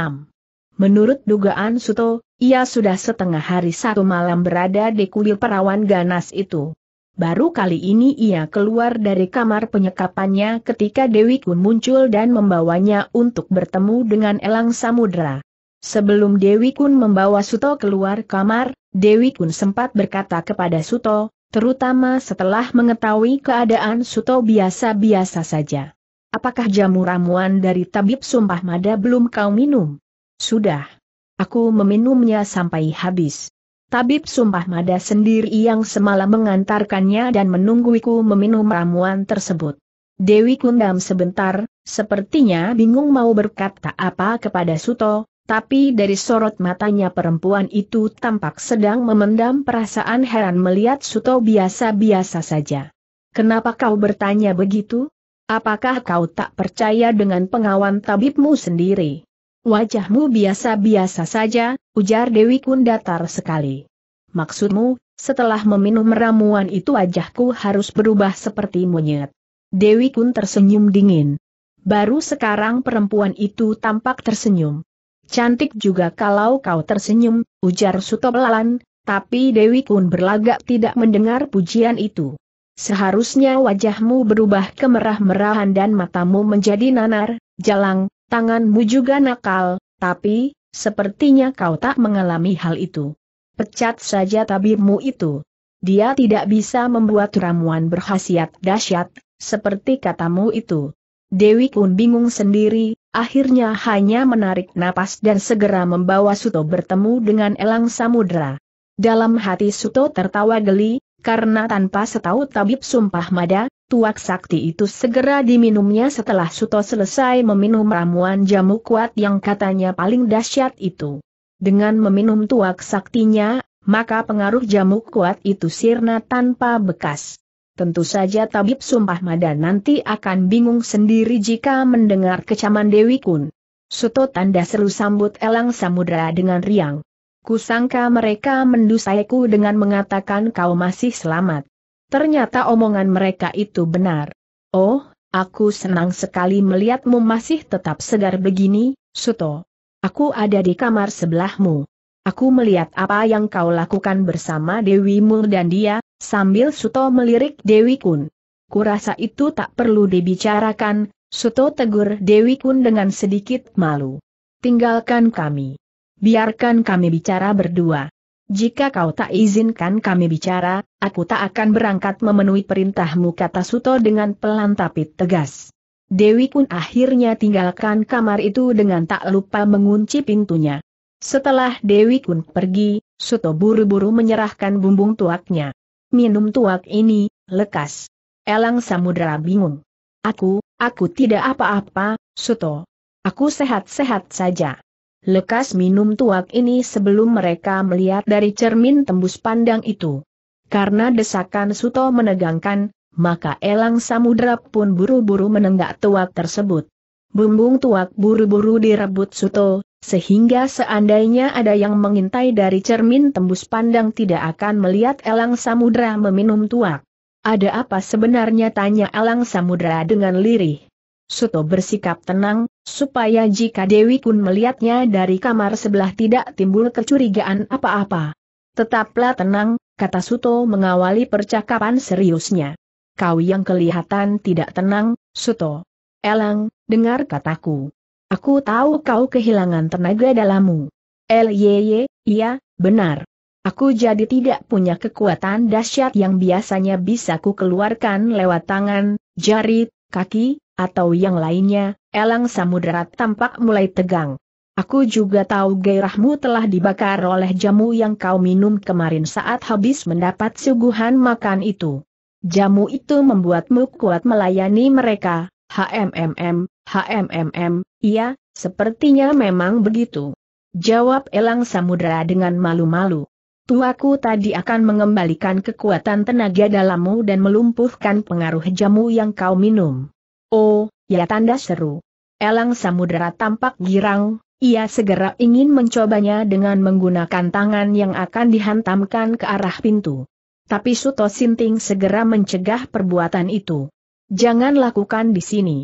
Menurut dugaan Suto, ia sudah setengah hari satu malam berada di kuil perawan ganas itu. Baru kali ini ia keluar dari kamar penyekapannya ketika Dewi Kun muncul dan membawanya untuk bertemu dengan Elang Samudra. Sebelum Dewi Kun membawa Suto keluar kamar, Dewi Kun sempat berkata kepada Suto, terutama setelah mengetahui keadaan Suto biasa-biasa saja. Apakah jamu ramuan dari tabib sumpah mada belum kau minum? Sudah. Aku meminumnya sampai habis. Tabib Sumpah Mada sendiri yang semalam mengantarkannya dan menungguiku meminum ramuan tersebut. Dewi Kundam sebentar, sepertinya bingung mau berkata apa kepada Suto, tapi dari sorot matanya perempuan itu tampak sedang memendam perasaan heran melihat Suto biasa-biasa saja. Kenapa kau bertanya begitu? Apakah kau tak percaya dengan pengawan tabibmu sendiri? Wajahmu biasa-biasa saja, ujar Dewi Kundatar sekali. Maksudmu, setelah meminum ramuan itu wajahku harus berubah seperti monyet. Dewi Kun tersenyum dingin. Baru sekarang perempuan itu tampak tersenyum. Cantik juga kalau kau tersenyum, ujar Sutobelalan, tapi Dewi Kun berlagak tidak mendengar pujian itu. Seharusnya wajahmu berubah kemerah-merahan dan matamu menjadi nanar, jalang, Tanganmu juga nakal, tapi, sepertinya kau tak mengalami hal itu. Pecat saja tabibmu itu. Dia tidak bisa membuat ramuan berkhasiat dahsyat, seperti katamu itu. Dewi Kun bingung sendiri, akhirnya hanya menarik napas dan segera membawa Suto bertemu dengan Elang Samudra. Dalam hati Suto tertawa geli, karena tanpa setahu tabib sumpah mada, Tuak sakti itu segera diminumnya setelah Suto selesai meminum ramuan jamu kuat yang katanya paling dahsyat itu. Dengan meminum tuak saktinya, maka pengaruh jamu kuat itu sirna tanpa bekas. Tentu saja tabib sumpah mada nanti akan bingung sendiri jika mendengar kecaman Dewi Kun. Suto tanda seru sambut elang samudra dengan riang. Kusangka mereka mendusaiku dengan mengatakan kau masih selamat. Ternyata omongan mereka itu benar. Oh, aku senang sekali melihatmu masih tetap segar begini, Suto. Aku ada di kamar sebelahmu. Aku melihat apa yang kau lakukan bersama Dewi Mul dan dia, sambil Suto melirik Dewi Kun. Kurasa itu tak perlu dibicarakan, Suto tegur Dewi Kun dengan sedikit malu. Tinggalkan kami. Biarkan kami bicara berdua. Jika kau tak izinkan kami bicara, aku tak akan berangkat memenuhi perintahmu kata Suto dengan pelan tapi tegas. Dewi pun akhirnya tinggalkan kamar itu dengan tak lupa mengunci pintunya. Setelah Dewi Kun pergi, Suto buru-buru menyerahkan bumbung tuaknya. Minum tuak ini, lekas. Elang Samudra bingung. Aku, aku tidak apa-apa, Suto. Aku sehat-sehat saja. Lekas minum tuak ini sebelum mereka melihat dari cermin tembus pandang itu. Karena desakan Suto menegangkan, maka elang Samudra pun buru-buru menenggak tuak tersebut. Bumbung tuak buru-buru direbut Suto, sehingga seandainya ada yang mengintai dari cermin tembus pandang tidak akan melihat elang samudra meminum tuak. Ada apa sebenarnya tanya elang samudra dengan lirih. Suto bersikap tenang, supaya jika Dewi Kun melihatnya dari kamar sebelah tidak timbul kecurigaan apa-apa. Tetaplah tenang, kata Suto mengawali percakapan seriusnya. Kau yang kelihatan tidak tenang, Suto. Elang, dengar kataku. Aku tahu kau kehilangan tenaga dalammu. Lyy, iya, benar. Aku jadi tidak punya kekuatan dahsyat yang biasanya bisa ku keluarkan lewat tangan, jari, kaki, atau yang lainnya, elang samudera tampak mulai tegang. Aku juga tahu gairahmu telah dibakar oleh jamu yang kau minum kemarin saat habis mendapat suguhan makan itu. Jamu itu membuatmu kuat melayani mereka, HMMM, HMMM, iya, sepertinya memang begitu. Jawab elang samudera dengan malu-malu. Tuaku tadi akan mengembalikan kekuatan tenaga dalammu dan melumpuhkan pengaruh jamu yang kau minum. Oh, ya tanda seru. Elang samudera tampak girang, ia segera ingin mencobanya dengan menggunakan tangan yang akan dihantamkan ke arah pintu. Tapi Suto Sinting segera mencegah perbuatan itu. Jangan lakukan di sini.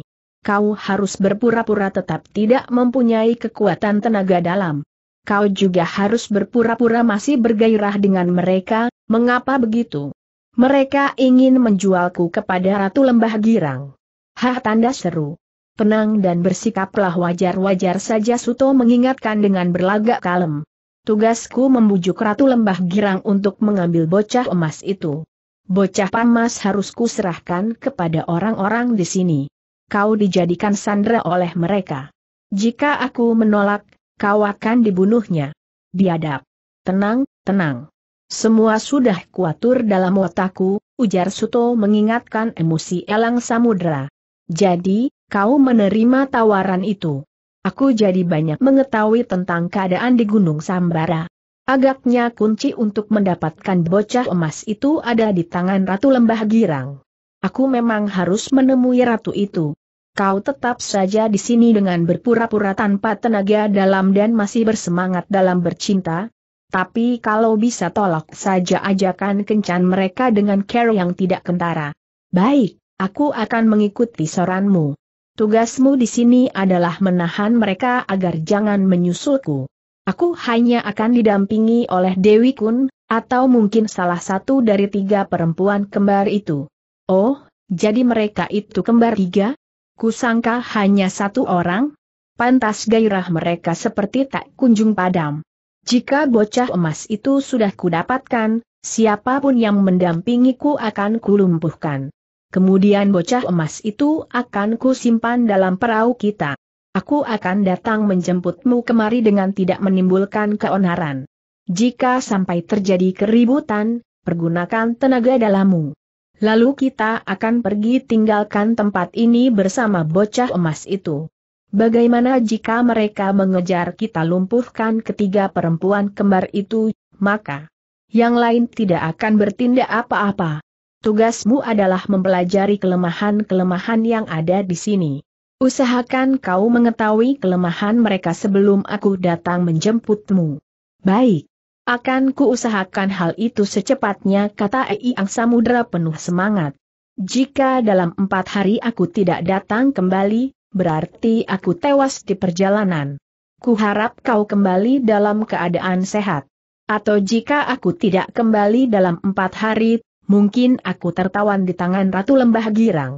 Kau harus berpura-pura tetap tidak mempunyai kekuatan tenaga dalam. Kau juga harus berpura-pura masih bergairah dengan mereka, mengapa begitu? Mereka ingin menjualku kepada Ratu Lembah Girang. Hah tanda seru. Tenang dan bersikaplah wajar-wajar saja Suto mengingatkan dengan berlagak kalem. Tugasku membujuk Ratu Lembah Girang untuk mengambil bocah emas itu. Bocah pamas harus kuserahkan kepada orang-orang di sini. Kau dijadikan sandera oleh mereka. Jika aku menolak, kau akan dibunuhnya. Biadab. Tenang, tenang. Semua sudah kuatur dalam otakku, ujar Suto mengingatkan emosi Elang Samudra. Jadi, kau menerima tawaran itu. Aku jadi banyak mengetahui tentang keadaan di Gunung Sambara. Agaknya kunci untuk mendapatkan bocah emas itu ada di tangan Ratu Lembah Girang. Aku memang harus menemui ratu itu. Kau tetap saja di sini dengan berpura-pura tanpa tenaga dalam dan masih bersemangat dalam bercinta, tapi kalau bisa tolak saja ajakan kencan mereka dengan care yang tidak kentara. Baik, Aku akan mengikuti saranmu. Tugasmu di sini adalah menahan mereka agar jangan menyusulku. Aku hanya akan didampingi oleh Dewi Kun, atau mungkin salah satu dari tiga perempuan kembar itu. Oh, jadi mereka itu kembar tiga? Kusangka hanya satu orang? Pantas gairah mereka seperti tak kunjung padam. Jika bocah emas itu sudah kudapatkan, siapapun yang mendampingiku akan kulumpuhkan. Kemudian bocah emas itu akan kusimpan dalam perahu kita. Aku akan datang menjemputmu kemari dengan tidak menimbulkan keonaran. Jika sampai terjadi keributan, pergunakan tenaga dalammu. Lalu kita akan pergi tinggalkan tempat ini bersama bocah emas itu. Bagaimana jika mereka mengejar kita lumpuhkan ketiga perempuan kembar itu, maka yang lain tidak akan bertindak apa-apa tugasmu adalah mempelajari kelemahan-kelemahan yang ada di sini. Usahakan kau mengetahui kelemahan mereka sebelum aku datang menjemputmu. Baik. Akan kuusahakan hal itu secepatnya kata Eyang Samudra penuh semangat. Jika dalam empat hari aku tidak datang kembali, berarti aku tewas di perjalanan. Kuharap kau kembali dalam keadaan sehat. Atau jika aku tidak kembali dalam empat hari, mungkin aku tertawan di tangan Ratu Lembah Girang.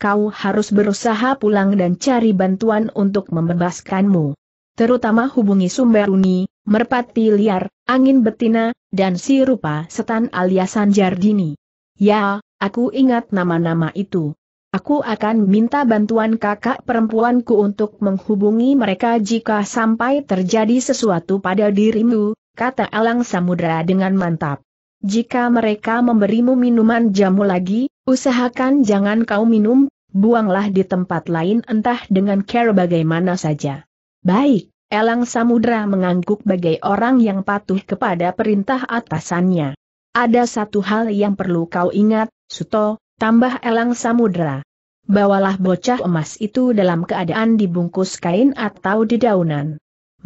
Kau harus berusaha pulang dan cari bantuan untuk membebaskanmu. Terutama hubungi Sumberuni, merpati liar, angin betina, dan si rupa setan alias Sanjardini. Ya, aku ingat nama-nama itu. Aku akan minta bantuan kakak perempuanku untuk menghubungi mereka jika sampai terjadi sesuatu pada dirimu, kata Alang Samudra dengan mantap. Jika mereka memberimu minuman jamu lagi, usahakan jangan kau minum, buanglah di tempat lain entah dengan care bagaimana saja. Baik, Elang Samudra mengangguk bagai orang yang patuh kepada perintah atasannya. Ada satu hal yang perlu kau ingat, Suto, tambah Elang Samudra. Bawalah bocah emas itu dalam keadaan dibungkus kain atau dedaunan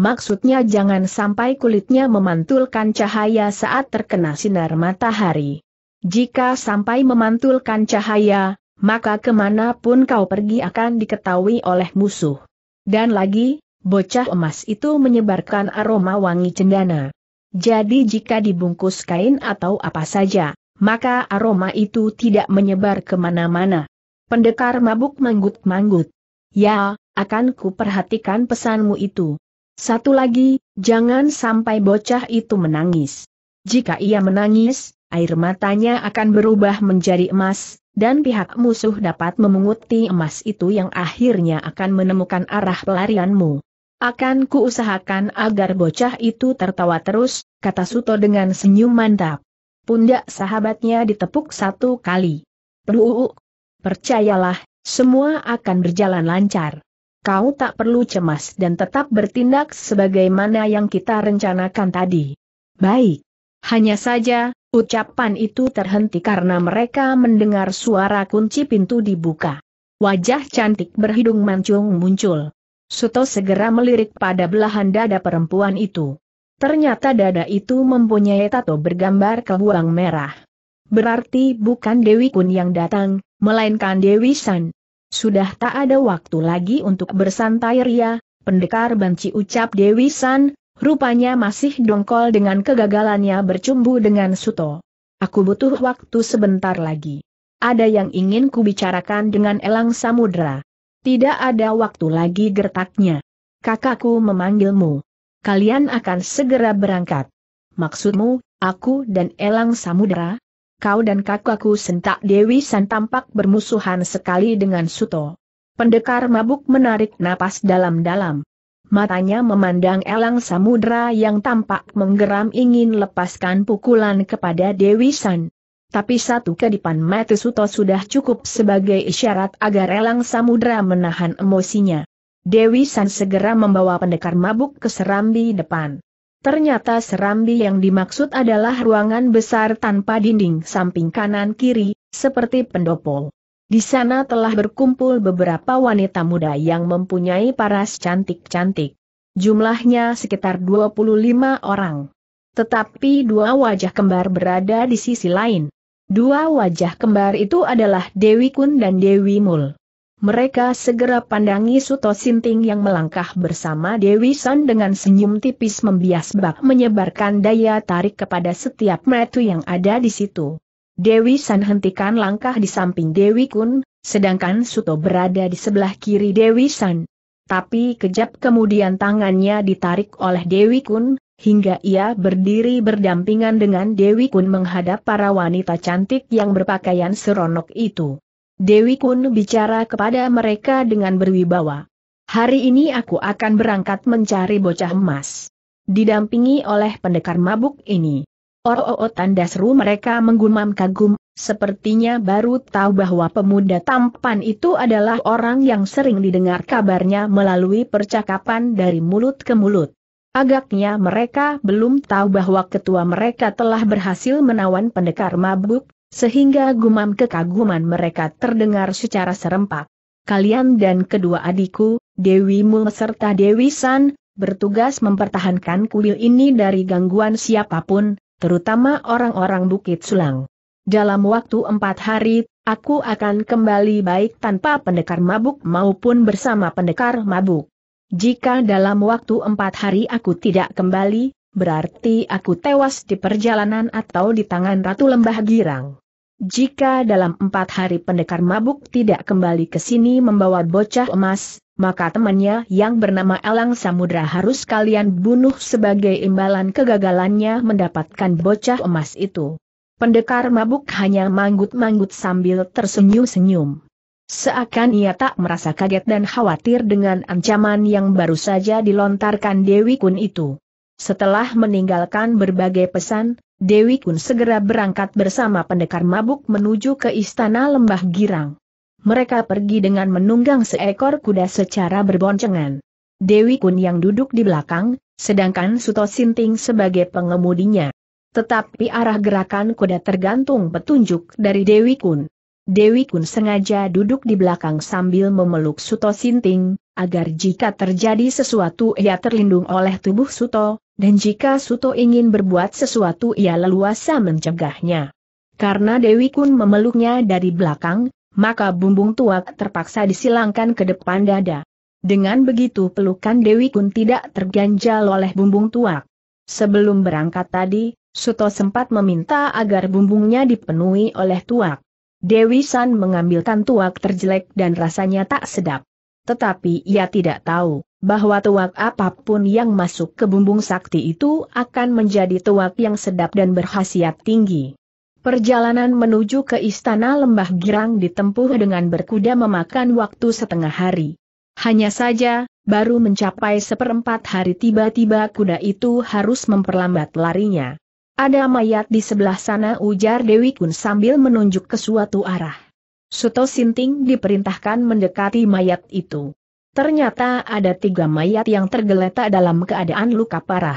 maksudnya jangan sampai kulitnya memantulkan cahaya saat terkena sinar matahari. Jika sampai memantulkan cahaya, maka kemanapun kau pergi akan diketahui oleh musuh. Dan lagi, bocah emas itu menyebarkan aroma wangi cendana. Jadi jika dibungkus kain atau apa saja, maka aroma itu tidak menyebar kemana-mana. Pendekar mabuk manggut-manggut. Ya, akan ku perhatikan pesanmu itu. Satu lagi, jangan sampai bocah itu menangis. Jika ia menangis, air matanya akan berubah menjadi emas, dan pihak musuh dapat memunguti emas itu yang akhirnya akan menemukan arah pelarianmu. Akan kuusahakan agar bocah itu tertawa terus, kata Suto dengan senyum mantap. Pundak sahabatnya ditepuk satu kali. Peluuk. Percayalah, semua akan berjalan lancar kau tak perlu cemas dan tetap bertindak sebagaimana yang kita rencanakan tadi. Baik. Hanya saja, ucapan itu terhenti karena mereka mendengar suara kunci pintu dibuka. Wajah cantik berhidung mancung muncul. Suto segera melirik pada belahan dada perempuan itu. Ternyata dada itu mempunyai tato bergambar kebuang merah. Berarti bukan Dewi Kun yang datang, melainkan Dewi San, sudah tak ada waktu lagi untuk bersantai ria, pendekar banci ucap Dewi San, rupanya masih dongkol dengan kegagalannya bercumbu dengan Suto. Aku butuh waktu sebentar lagi. Ada yang ingin kubicarakan dengan Elang Samudra. Tidak ada waktu lagi gertaknya. Kakakku memanggilmu. Kalian akan segera berangkat. Maksudmu, aku dan Elang Samudra? kau dan kakakku sentak Dewi San tampak bermusuhan sekali dengan Suto. Pendekar mabuk menarik napas dalam-dalam. Matanya memandang elang samudra yang tampak menggeram ingin lepaskan pukulan kepada Dewi San. Tapi satu kedipan mata Suto sudah cukup sebagai isyarat agar elang samudra menahan emosinya. Dewi San segera membawa pendekar mabuk ke serambi depan. Ternyata serambi yang dimaksud adalah ruangan besar tanpa dinding samping kanan kiri, seperti pendopo. Di sana telah berkumpul beberapa wanita muda yang mempunyai paras cantik-cantik. Jumlahnya sekitar 25 orang. Tetapi dua wajah kembar berada di sisi lain. Dua wajah kembar itu adalah Dewi Kun dan Dewi Mul. Mereka segera pandangi Suto Sinting yang melangkah bersama Dewi San dengan senyum tipis membias bak menyebarkan daya tarik kepada setiap metu yang ada di situ. Dewi San hentikan langkah di samping Dewi Kun, sedangkan Suto berada di sebelah kiri Dewi San. Tapi kejap kemudian tangannya ditarik oleh Dewi Kun, hingga ia berdiri berdampingan dengan Dewi Kun menghadap para wanita cantik yang berpakaian seronok itu. Dewi Kun bicara kepada mereka dengan berwibawa. Hari ini aku akan berangkat mencari bocah emas. Didampingi oleh pendekar mabuk ini. Oh, tanda seru mereka menggumam kagum, sepertinya baru tahu bahwa pemuda tampan itu adalah orang yang sering didengar kabarnya melalui percakapan dari mulut ke mulut. Agaknya mereka belum tahu bahwa ketua mereka telah berhasil menawan pendekar mabuk, sehingga gumam kekaguman mereka terdengar secara serempak. Kalian dan kedua adikku, Dewi Mul serta Dewi San, bertugas mempertahankan kuil ini dari gangguan siapapun, terutama orang-orang Bukit Sulang. Dalam waktu empat hari, aku akan kembali baik tanpa pendekar mabuk maupun bersama pendekar mabuk. Jika dalam waktu empat hari aku tidak kembali, Berarti aku tewas di perjalanan atau di tangan Ratu Lembah Girang. Jika dalam empat hari pendekar mabuk tidak kembali ke sini membawa bocah emas, maka temannya yang bernama Elang Samudra harus kalian bunuh sebagai imbalan kegagalannya mendapatkan bocah emas itu. Pendekar mabuk hanya manggut-manggut sambil tersenyum-senyum. Seakan ia tak merasa kaget dan khawatir dengan ancaman yang baru saja dilontarkan Dewi Kun itu. Setelah meninggalkan berbagai pesan, Dewi Kun segera berangkat bersama pendekar mabuk menuju ke istana lembah girang. Mereka pergi dengan menunggang seekor kuda secara berboncengan. Dewi Kun yang duduk di belakang, sedangkan Suto Sinting sebagai pengemudinya. Tetapi arah gerakan kuda tergantung petunjuk dari Dewi Kun. Dewi Kun sengaja duduk di belakang sambil memeluk Suto Sinting, agar jika terjadi sesuatu ia terlindung oleh tubuh Suto, dan jika Suto ingin berbuat sesuatu ia leluasa mencegahnya. Karena Dewi Kun memeluknya dari belakang, maka bumbung tuak terpaksa disilangkan ke depan dada. Dengan begitu pelukan Dewi Kun tidak terganjal oleh bumbung tuak. Sebelum berangkat tadi, Suto sempat meminta agar bumbungnya dipenuhi oleh tuak. Dewi San mengambilkan tuak terjelek dan rasanya tak sedap. Tetapi ia tidak tahu bahwa tuak apapun yang masuk ke bumbung sakti itu akan menjadi tuak yang sedap dan berhasiat tinggi. Perjalanan menuju ke istana lembah girang ditempuh dengan berkuda memakan waktu setengah hari. Hanya saja, baru mencapai seperempat hari tiba-tiba kuda itu harus memperlambat larinya. Ada mayat di sebelah sana ujar Dewi Kun sambil menunjuk ke suatu arah. Suto Sinting diperintahkan mendekati mayat itu. Ternyata ada tiga mayat yang tergeletak dalam keadaan luka parah.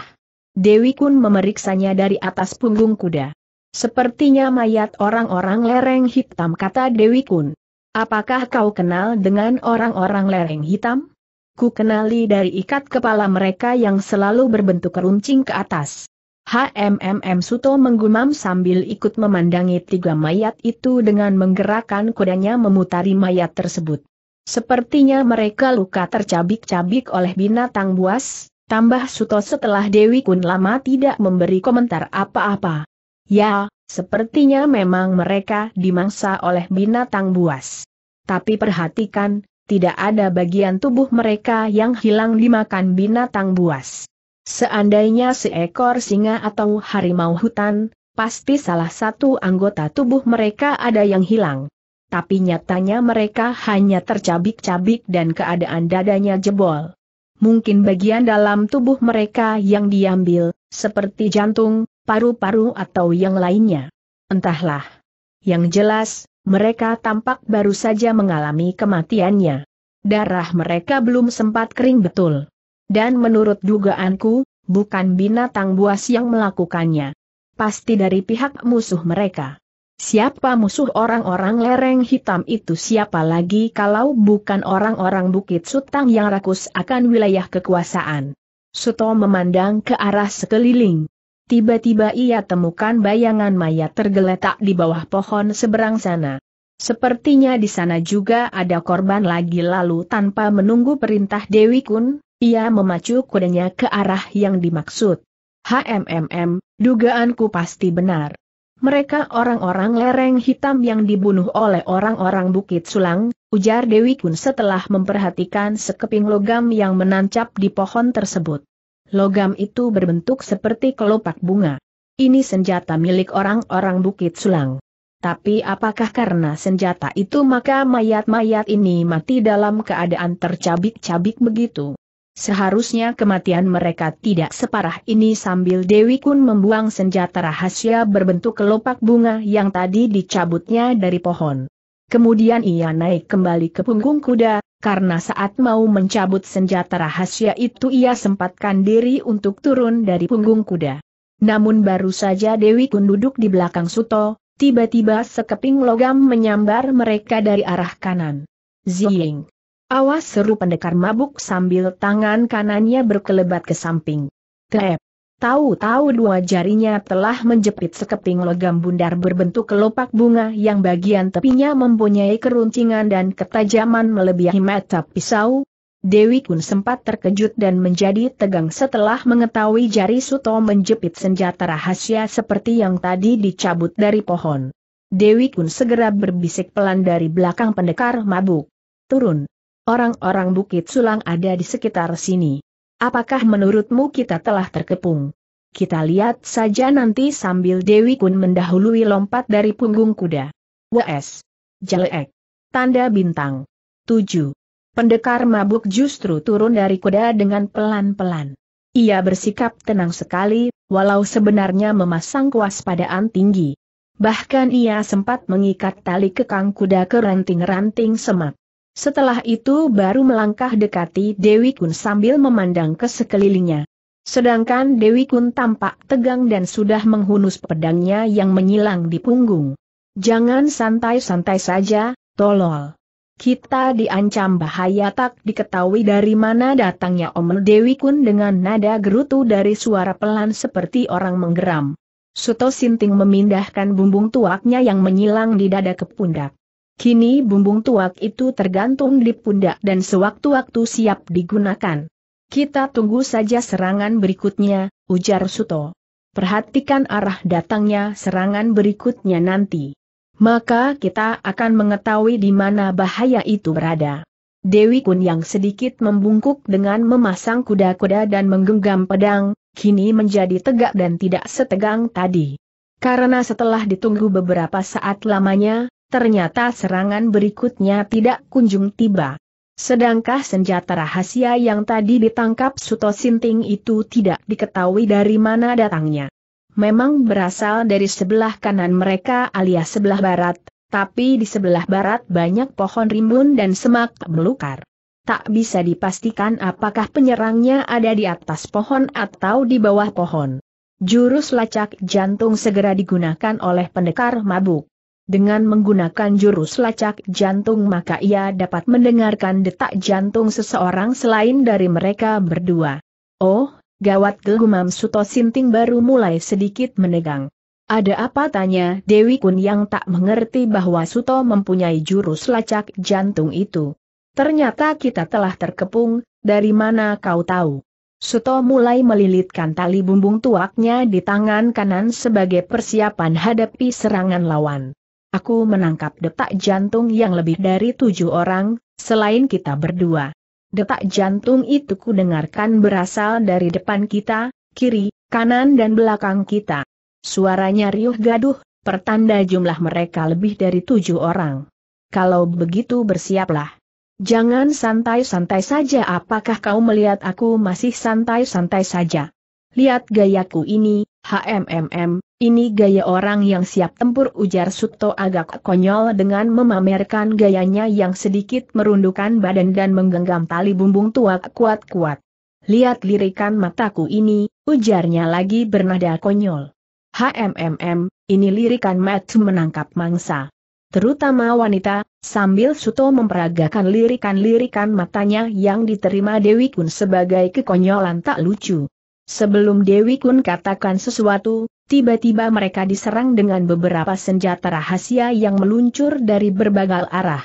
Dewi Kun memeriksanya dari atas punggung kuda. Sepertinya mayat orang-orang lereng hitam kata Dewi Kun. Apakah kau kenal dengan orang-orang lereng hitam? Ku kenali dari ikat kepala mereka yang selalu berbentuk runcing ke atas. HMMM Suto menggumam sambil ikut memandangi tiga mayat itu dengan menggerakkan kudanya memutari mayat tersebut. Sepertinya mereka luka tercabik-cabik oleh binatang buas, tambah Suto setelah Dewi Kun lama tidak memberi komentar apa-apa. Ya, sepertinya memang mereka dimangsa oleh binatang buas. Tapi perhatikan, tidak ada bagian tubuh mereka yang hilang dimakan binatang buas. Seandainya seekor singa atau harimau hutan, pasti salah satu anggota tubuh mereka ada yang hilang. Tapi nyatanya mereka hanya tercabik-cabik dan keadaan dadanya jebol. Mungkin bagian dalam tubuh mereka yang diambil, seperti jantung, paru-paru atau yang lainnya. Entahlah. Yang jelas, mereka tampak baru saja mengalami kematiannya. Darah mereka belum sempat kering betul. Dan menurut dugaanku, bukan binatang buas yang melakukannya. Pasti dari pihak musuh mereka. Siapa musuh orang-orang lereng hitam itu siapa lagi kalau bukan orang-orang Bukit Sutang yang rakus akan wilayah kekuasaan. Suto memandang ke arah sekeliling. Tiba-tiba ia temukan bayangan mayat tergeletak di bawah pohon seberang sana. Sepertinya di sana juga ada korban lagi lalu tanpa menunggu perintah Dewi Kun, ia memacu kudanya ke arah yang dimaksud. HMMM, dugaanku pasti benar. Mereka orang-orang lereng hitam yang dibunuh oleh orang-orang Bukit Sulang, ujar Dewi Kun setelah memperhatikan sekeping logam yang menancap di pohon tersebut. Logam itu berbentuk seperti kelopak bunga. Ini senjata milik orang-orang Bukit Sulang. Tapi apakah karena senjata itu maka mayat-mayat ini mati dalam keadaan tercabik-cabik begitu? Seharusnya kematian mereka tidak separah ini sambil Dewi Kun membuang senjata rahasia berbentuk kelopak bunga yang tadi dicabutnya dari pohon. Kemudian ia naik kembali ke punggung kuda, karena saat mau mencabut senjata rahasia itu ia sempatkan diri untuk turun dari punggung kuda. Namun baru saja Dewi Kun duduk di belakang Suto, tiba-tiba sekeping logam menyambar mereka dari arah kanan. Ziying! Awas seru pendekar mabuk sambil tangan kanannya berkelebat ke samping. Trep. Tahu-tahu dua jarinya telah menjepit sekeping logam bundar berbentuk kelopak bunga yang bagian tepinya mempunyai keruncingan dan ketajaman melebihi mata pisau. Dewi Kun sempat terkejut dan menjadi tegang setelah mengetahui jari Suto menjepit senjata rahasia seperti yang tadi dicabut dari pohon. Dewi Kun segera berbisik pelan dari belakang pendekar mabuk. Turun. Orang-orang Bukit Sulang ada di sekitar sini. Apakah menurutmu kita telah terkepung? Kita lihat saja nanti sambil Dewi Kun mendahului lompat dari punggung kuda. WS. Jelek. Tanda bintang. 7. Pendekar mabuk justru turun dari kuda dengan pelan-pelan. Ia bersikap tenang sekali, walau sebenarnya memasang kewaspadaan tinggi. Bahkan ia sempat mengikat tali kekang kuda ke ranting-ranting semak. Setelah itu baru melangkah dekati Dewi Kun sambil memandang ke sekelilingnya. Sedangkan Dewi Kun tampak tegang dan sudah menghunus pedangnya yang menyilang di punggung. Jangan santai-santai saja, tolol. Kita diancam bahaya tak diketahui dari mana datangnya omel Dewi Kun dengan nada gerutu dari suara pelan seperti orang menggeram. Suto Sinting memindahkan bumbung tuaknya yang menyilang di dada ke pundak. Kini bumbung tuak itu tergantung di pundak dan sewaktu-waktu siap digunakan. Kita tunggu saja serangan berikutnya, ujar Suto. Perhatikan arah datangnya serangan berikutnya nanti. Maka kita akan mengetahui di mana bahaya itu berada. Dewi Kun yang sedikit membungkuk dengan memasang kuda-kuda dan menggenggam pedang, kini menjadi tegak dan tidak setegang tadi. Karena setelah ditunggu beberapa saat lamanya, ternyata serangan berikutnya tidak kunjung tiba. Sedangkan senjata rahasia yang tadi ditangkap Suto Sinting itu tidak diketahui dari mana datangnya. Memang berasal dari sebelah kanan mereka alias sebelah barat, tapi di sebelah barat banyak pohon rimbun dan semak belukar. Tak bisa dipastikan apakah penyerangnya ada di atas pohon atau di bawah pohon. Jurus lacak jantung segera digunakan oleh pendekar mabuk. Dengan menggunakan jurus lacak jantung maka ia dapat mendengarkan detak jantung seseorang selain dari mereka berdua. Oh, gawat gegumam Suto Sinting baru mulai sedikit menegang. Ada apa tanya Dewi Kun yang tak mengerti bahwa Suto mempunyai jurus lacak jantung itu. Ternyata kita telah terkepung, dari mana kau tahu? Suto mulai melilitkan tali bumbung tuaknya di tangan kanan sebagai persiapan hadapi serangan lawan. Aku menangkap detak jantung yang lebih dari tujuh orang, selain kita berdua. Detak jantung itu kudengarkan berasal dari depan kita, kiri, kanan dan belakang kita. Suaranya riuh gaduh, pertanda jumlah mereka lebih dari tujuh orang. Kalau begitu bersiaplah. Jangan santai-santai saja apakah kau melihat aku masih santai-santai saja. Lihat gayaku ini, HMMM, ini gaya orang yang siap tempur ujar Suto agak konyol dengan memamerkan gayanya yang sedikit merundukan badan dan menggenggam tali bumbung tua kuat-kuat. Lihat lirikan mataku ini, ujarnya lagi bernada konyol. HMMM, ini lirikan matu menangkap mangsa. Terutama wanita, sambil Suto memperagakan lirikan-lirikan matanya yang diterima Dewi Kun sebagai kekonyolan tak lucu. Sebelum Dewi Kun katakan sesuatu, tiba-tiba mereka diserang dengan beberapa senjata rahasia yang meluncur dari berbagai arah.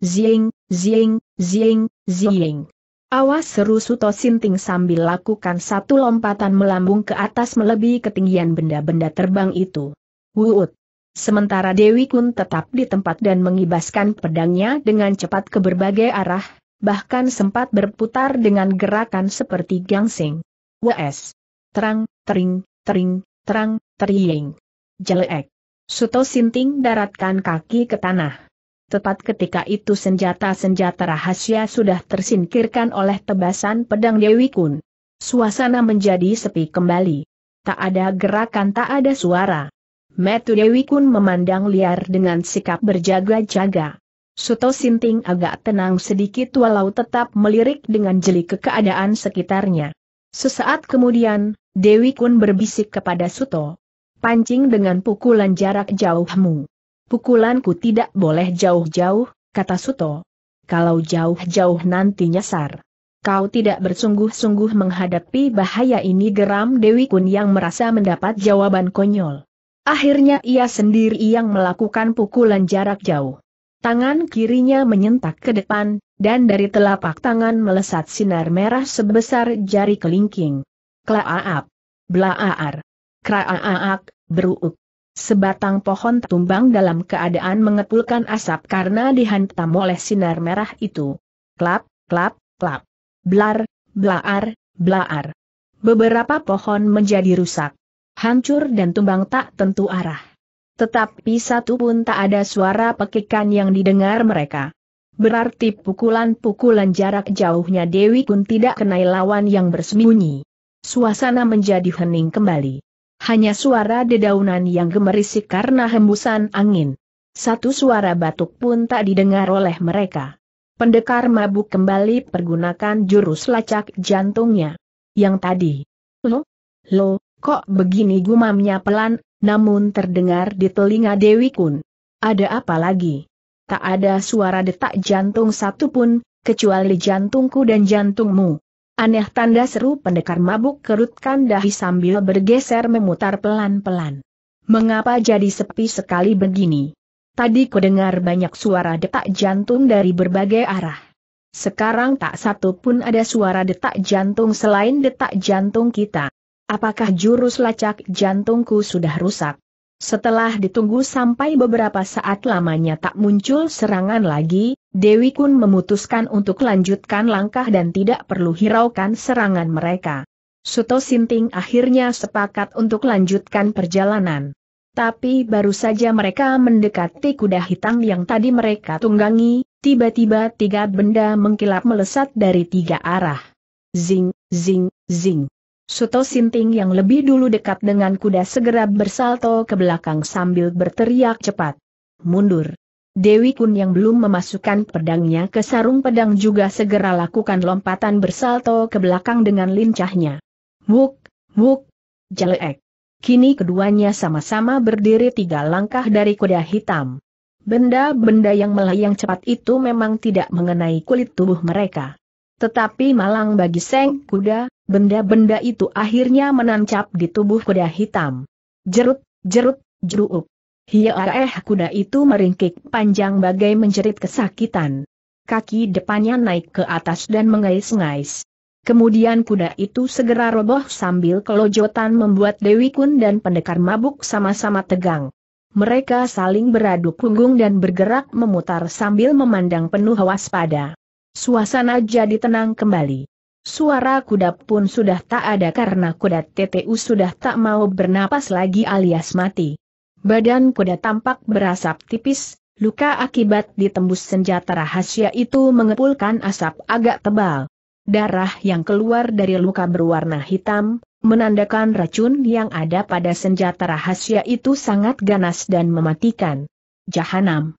Zing, zing, zing, zing. Awas seru Suto Sinting sambil lakukan satu lompatan melambung ke atas melebihi ketinggian benda-benda terbang itu. Wuut. Sementara Dewi Kun tetap di tempat dan mengibaskan pedangnya dengan cepat ke berbagai arah, bahkan sempat berputar dengan gerakan seperti gangsing. Wes. Terang, tering, tering, terang, tering. Jelek. Suto Sinting daratkan kaki ke tanah. Tepat ketika itu senjata-senjata rahasia sudah tersingkirkan oleh tebasan pedang Dewi Kun. Suasana menjadi sepi kembali. Tak ada gerakan tak ada suara. Metu Dewi Kun memandang liar dengan sikap berjaga-jaga. Suto Sinting agak tenang sedikit walau tetap melirik dengan jeli ke keadaan sekitarnya. Sesaat kemudian, Dewi Kun berbisik kepada Suto. Pancing dengan pukulan jarak jauhmu. Pukulanku tidak boleh jauh-jauh, kata Suto. Kalau jauh-jauh nanti nyasar. Kau tidak bersungguh-sungguh menghadapi bahaya ini geram Dewi Kun yang merasa mendapat jawaban konyol. Akhirnya ia sendiri yang melakukan pukulan jarak jauh. Tangan kirinya menyentak ke depan, dan dari telapak tangan melesat sinar merah sebesar jari kelingking. Klaaap, blaaar, kraaak, beruuk. Sebatang pohon tumbang dalam keadaan mengepulkan asap karena dihantam oleh sinar merah itu. Klap, klap, klap. Blar, blaar, blaar. Beberapa pohon menjadi rusak. Hancur dan tumbang tak tentu arah. Tetapi satu pun tak ada suara pekikan yang didengar mereka. Berarti pukulan-pukulan jarak jauhnya Dewi pun tidak kenai lawan yang bersembunyi. Suasana menjadi hening kembali. Hanya suara dedaunan yang gemerisik karena hembusan angin. Satu suara batuk pun tak didengar oleh mereka. Pendekar mabuk kembali pergunakan jurus lacak jantungnya. Yang tadi. Lo, lo, Kok begini gumamnya pelan, namun terdengar di telinga Dewi Kun. Ada apa lagi? Tak ada suara detak jantung satupun, kecuali jantungku dan jantungmu. Aneh tanda seru pendekar mabuk kerutkan dahi sambil bergeser memutar pelan-pelan. Mengapa jadi sepi sekali begini? Tadi ku dengar banyak suara detak jantung dari berbagai arah. Sekarang tak satu pun ada suara detak jantung selain detak jantung kita. Apakah jurus lacak jantungku sudah rusak? Setelah ditunggu sampai beberapa saat lamanya tak muncul serangan lagi, Dewi Kun memutuskan untuk lanjutkan langkah dan tidak perlu hiraukan serangan mereka. Suto Sinting akhirnya sepakat untuk lanjutkan perjalanan. Tapi baru saja mereka mendekati kuda hitam yang tadi mereka tunggangi, tiba-tiba tiga benda mengkilap melesat dari tiga arah. Zing, zing, zing. Suto Sinting yang lebih dulu dekat dengan kuda segera bersalto ke belakang sambil berteriak cepat. Mundur. Dewi Kun yang belum memasukkan pedangnya ke sarung pedang juga segera lakukan lompatan bersalto ke belakang dengan lincahnya. Wuk, wuk, jelek. Kini keduanya sama-sama berdiri tiga langkah dari kuda hitam. Benda-benda yang melayang cepat itu memang tidak mengenai kulit tubuh mereka. Tetapi malang bagi Seng Kuda, benda-benda itu akhirnya menancap di tubuh kuda hitam. Jerut, jerut, jeruk. Hiaeh kuda itu meringkik panjang bagai menjerit kesakitan. Kaki depannya naik ke atas dan mengais-ngais. Kemudian kuda itu segera roboh sambil kelojotan membuat Dewi Kun dan pendekar mabuk sama-sama tegang. Mereka saling beradu punggung dan bergerak memutar sambil memandang penuh waspada. Suasana jadi tenang kembali. Suara kuda pun sudah tak ada karena kuda TTU sudah tak mau bernapas lagi alias mati. Badan kuda tampak berasap tipis, luka akibat ditembus senjata rahasia itu mengepulkan asap agak tebal. Darah yang keluar dari luka berwarna hitam, menandakan racun yang ada pada senjata rahasia itu sangat ganas dan mematikan. Jahanam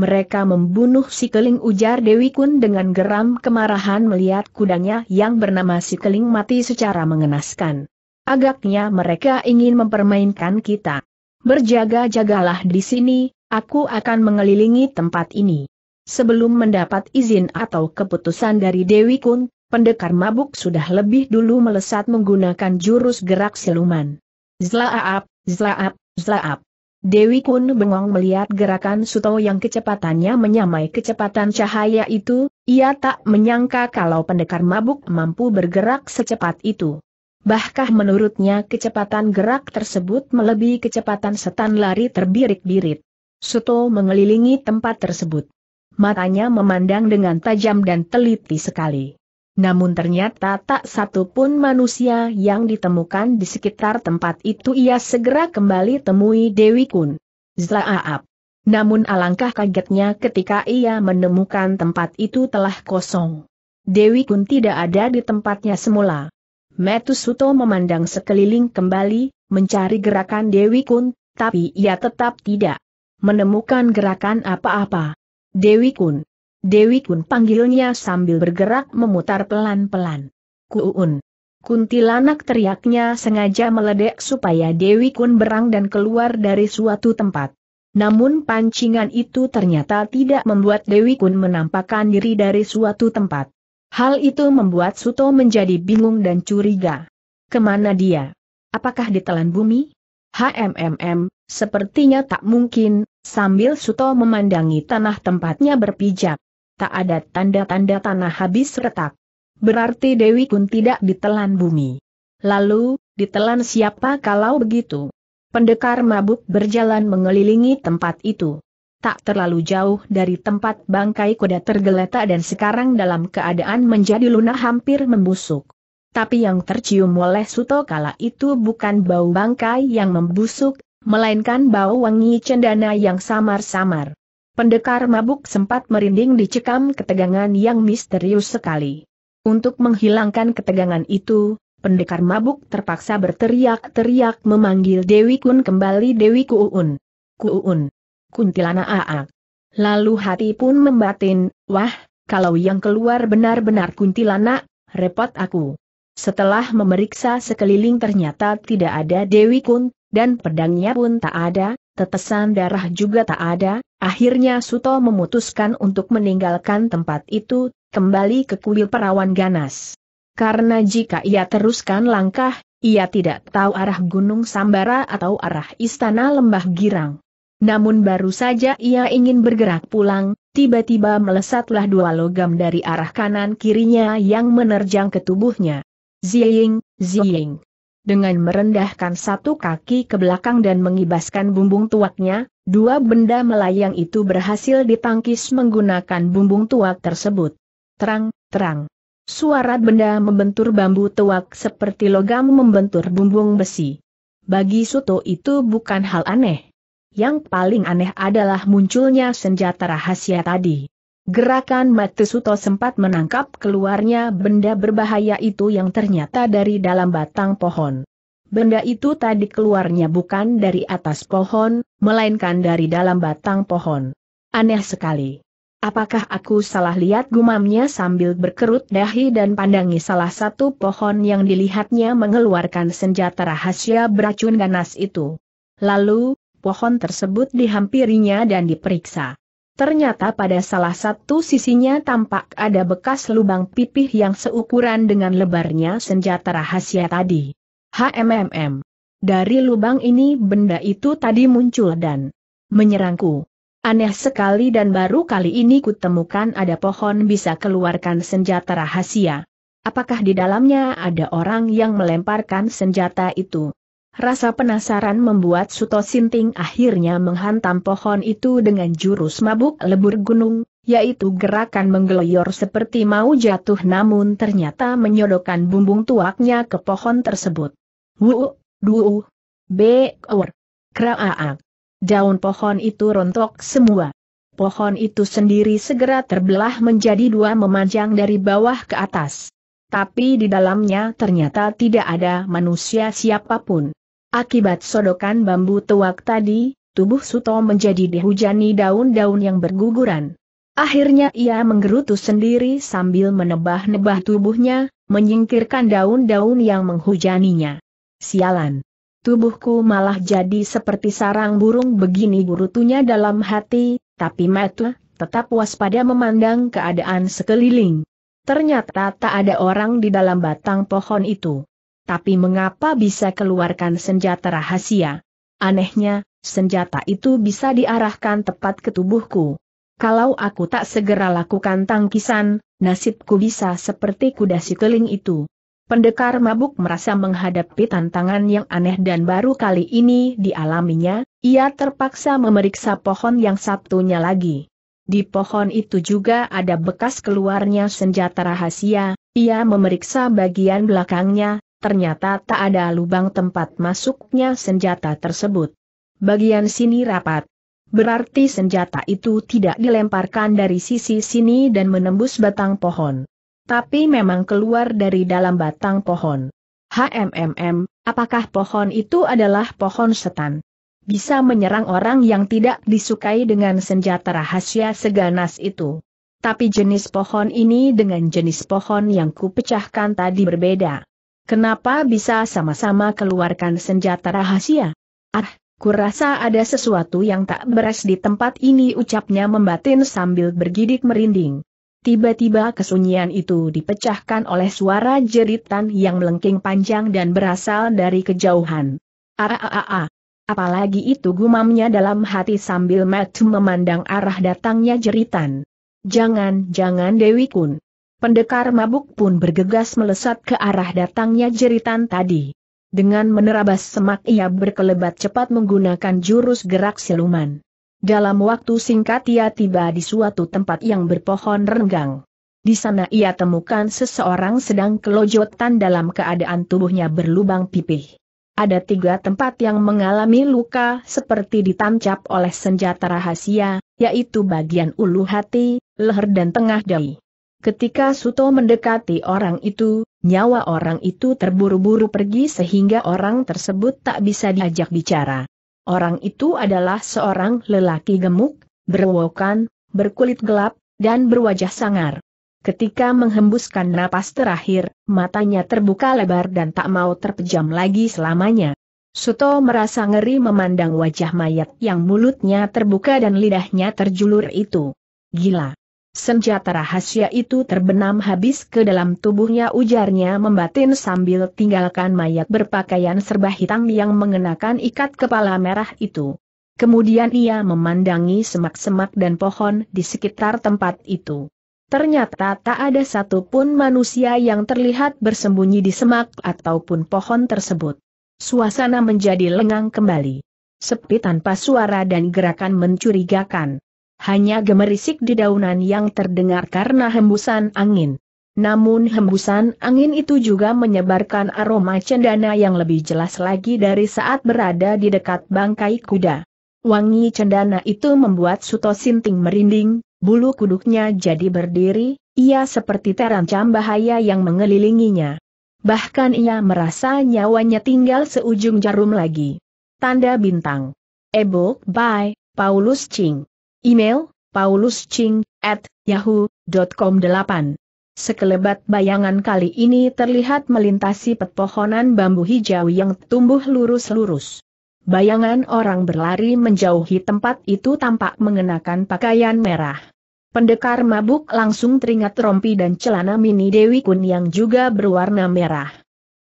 mereka membunuh si Keling ujar Dewi Kun dengan geram kemarahan melihat kudanya yang bernama si Keling mati secara mengenaskan. Agaknya mereka ingin mempermainkan kita. Berjaga-jagalah di sini, aku akan mengelilingi tempat ini. Sebelum mendapat izin atau keputusan dari Dewi Kun, pendekar mabuk sudah lebih dulu melesat menggunakan jurus gerak siluman. Zlaap, zlaap, zlaap. Dewi Kun bengong melihat gerakan Suto yang kecepatannya menyamai kecepatan cahaya itu, ia tak menyangka kalau pendekar mabuk mampu bergerak secepat itu. Bahkan menurutnya kecepatan gerak tersebut melebihi kecepatan setan lari terbirit-birit. Suto mengelilingi tempat tersebut. Matanya memandang dengan tajam dan teliti sekali. Namun ternyata tak satu pun manusia yang ditemukan di sekitar tempat itu ia segera kembali temui Dewi Kun. Zlaaap. Namun alangkah kagetnya ketika ia menemukan tempat itu telah kosong. Dewi Kun tidak ada di tempatnya semula. Metusuto memandang sekeliling kembali, mencari gerakan Dewi Kun, tapi ia tetap tidak menemukan gerakan apa-apa. Dewi Kun Dewi Kun panggilnya sambil bergerak memutar pelan-pelan. Kuun. Kuntilanak teriaknya sengaja meledek supaya Dewi Kun berang dan keluar dari suatu tempat. Namun pancingan itu ternyata tidak membuat Dewi Kun menampakkan diri dari suatu tempat. Hal itu membuat Suto menjadi bingung dan curiga. Kemana dia? Apakah ditelan bumi? HMMM, sepertinya tak mungkin, sambil Suto memandangi tanah tempatnya berpijak tak ada tanda-tanda tanah habis retak. Berarti Dewi Kun tidak ditelan bumi. Lalu, ditelan siapa kalau begitu? Pendekar mabuk berjalan mengelilingi tempat itu. Tak terlalu jauh dari tempat bangkai kuda tergeletak dan sekarang dalam keadaan menjadi lunak hampir membusuk. Tapi yang tercium oleh Suto kala itu bukan bau bangkai yang membusuk, melainkan bau wangi cendana yang samar-samar. Pendekar mabuk sempat merinding dicekam ketegangan yang misterius sekali. Untuk menghilangkan ketegangan itu, pendekar mabuk terpaksa berteriak-teriak memanggil Dewi Kun kembali Dewi Kuun. Kuun. Kuntilana Aak. Lalu hati pun membatin, wah, kalau yang keluar benar-benar kuntilana, repot aku. Setelah memeriksa sekeliling ternyata tidak ada Dewi Kun, dan pedangnya pun tak ada, tetesan darah juga tak ada, akhirnya Suto memutuskan untuk meninggalkan tempat itu, kembali ke kuil perawan ganas. Karena jika ia teruskan langkah, ia tidak tahu arah Gunung Sambara atau arah Istana Lembah Girang. Namun baru saja ia ingin bergerak pulang, tiba-tiba melesatlah dua logam dari arah kanan kirinya yang menerjang ke tubuhnya. Ziying, ziying dengan merendahkan satu kaki ke belakang dan mengibaskan bumbung tuaknya, dua benda melayang itu berhasil ditangkis menggunakan bumbung tuak tersebut. Terang, terang. Suara benda membentur bambu tuak seperti logam membentur bumbung besi. Bagi Suto itu bukan hal aneh. Yang paling aneh adalah munculnya senjata rahasia tadi. Gerakan Matsuto sempat menangkap keluarnya benda berbahaya itu yang ternyata dari dalam batang pohon. Benda itu tadi keluarnya bukan dari atas pohon, melainkan dari dalam batang pohon. Aneh sekali. Apakah aku salah lihat gumamnya sambil berkerut dahi dan pandangi salah satu pohon yang dilihatnya mengeluarkan senjata rahasia beracun ganas itu. Lalu, pohon tersebut dihampirinya dan diperiksa. Ternyata pada salah satu sisinya tampak ada bekas lubang pipih yang seukuran dengan lebarnya senjata rahasia tadi. HMMM. Dari lubang ini benda itu tadi muncul dan menyerangku. Aneh sekali dan baru kali ini kutemukan ada pohon bisa keluarkan senjata rahasia. Apakah di dalamnya ada orang yang melemparkan senjata itu? Rasa penasaran membuat Suto Sinting akhirnya menghantam pohon itu dengan jurus mabuk lebur gunung, yaitu gerakan menggeloyor seperti mau jatuh namun ternyata menyodokkan bumbung tuaknya ke pohon tersebut. Wu, duu, bekor, kraaak. Daun pohon itu rontok semua. Pohon itu sendiri segera terbelah menjadi dua memanjang dari bawah ke atas. Tapi di dalamnya ternyata tidak ada manusia siapapun. Akibat sodokan bambu tuak tadi, tubuh Suto menjadi dihujani daun-daun yang berguguran. Akhirnya ia menggerutu sendiri sambil menebah-nebah tubuhnya, menyingkirkan daun-daun yang menghujaninya. Sialan! Tubuhku malah jadi seperti sarang burung begini gurutunya dalam hati, tapi Matu tetap waspada memandang keadaan sekeliling. Ternyata tak ada orang di dalam batang pohon itu tapi mengapa bisa keluarkan senjata rahasia? Anehnya, senjata itu bisa diarahkan tepat ke tubuhku. Kalau aku tak segera lakukan tangkisan, nasibku bisa seperti kuda keling itu. Pendekar mabuk merasa menghadapi tantangan yang aneh dan baru kali ini dialaminya, ia terpaksa memeriksa pohon yang satunya lagi. Di pohon itu juga ada bekas keluarnya senjata rahasia, ia memeriksa bagian belakangnya, ternyata tak ada lubang tempat masuknya senjata tersebut. Bagian sini rapat. Berarti senjata itu tidak dilemparkan dari sisi sini dan menembus batang pohon. Tapi memang keluar dari dalam batang pohon. HMMM, apakah pohon itu adalah pohon setan? Bisa menyerang orang yang tidak disukai dengan senjata rahasia seganas itu. Tapi jenis pohon ini dengan jenis pohon yang kupecahkan tadi berbeda. Kenapa bisa sama-sama keluarkan senjata rahasia? Ah, kurasa ada sesuatu yang tak beres di tempat ini ucapnya membatin sambil bergidik merinding. Tiba-tiba kesunyian itu dipecahkan oleh suara jeritan yang melengking panjang dan berasal dari kejauhan. Aaaa. Ah, ah, ah, Apalagi itu gumamnya dalam hati sambil Matt memandang arah datangnya jeritan. Jangan-jangan Dewi Kun. Pendekar mabuk pun bergegas melesat ke arah datangnya jeritan tadi. Dengan menerabas semak ia berkelebat cepat menggunakan jurus gerak siluman. Dalam waktu singkat ia tiba di suatu tempat yang berpohon renggang. Di sana ia temukan seseorang sedang kelojotan dalam keadaan tubuhnya berlubang pipih. Ada tiga tempat yang mengalami luka seperti ditancap oleh senjata rahasia, yaitu bagian ulu hati, leher dan tengah dahi. Ketika Suto mendekati orang itu, nyawa orang itu terburu-buru pergi sehingga orang tersebut tak bisa diajak bicara. Orang itu adalah seorang lelaki gemuk, berwokan, berkulit gelap, dan berwajah sangar. Ketika menghembuskan napas terakhir, matanya terbuka lebar dan tak mau terpejam lagi selamanya. Suto merasa ngeri memandang wajah mayat yang mulutnya terbuka dan lidahnya terjulur itu. Gila! Senjata rahasia itu terbenam habis ke dalam tubuhnya ujarnya membatin sambil tinggalkan mayat berpakaian serba hitam yang mengenakan ikat kepala merah itu. Kemudian ia memandangi semak-semak dan pohon di sekitar tempat itu. Ternyata tak ada satupun manusia yang terlihat bersembunyi di semak ataupun pohon tersebut. Suasana menjadi lengang kembali. Sepi tanpa suara dan gerakan mencurigakan hanya gemerisik di daunan yang terdengar karena hembusan angin. Namun hembusan angin itu juga menyebarkan aroma cendana yang lebih jelas lagi dari saat berada di dekat bangkai kuda. Wangi cendana itu membuat Suto Sinting merinding, bulu kuduknya jadi berdiri, ia seperti terancam bahaya yang mengelilinginya. Bahkan ia merasa nyawanya tinggal seujung jarum lagi. Tanda bintang. Ebok by Paulus Ching. Email, paulusching, at yahoo.com 8. Sekelebat bayangan kali ini terlihat melintasi pepohonan bambu hijau yang tumbuh lurus-lurus. Bayangan orang berlari menjauhi tempat itu tampak mengenakan pakaian merah. Pendekar mabuk langsung teringat rompi dan celana mini Dewi Kun yang juga berwarna merah.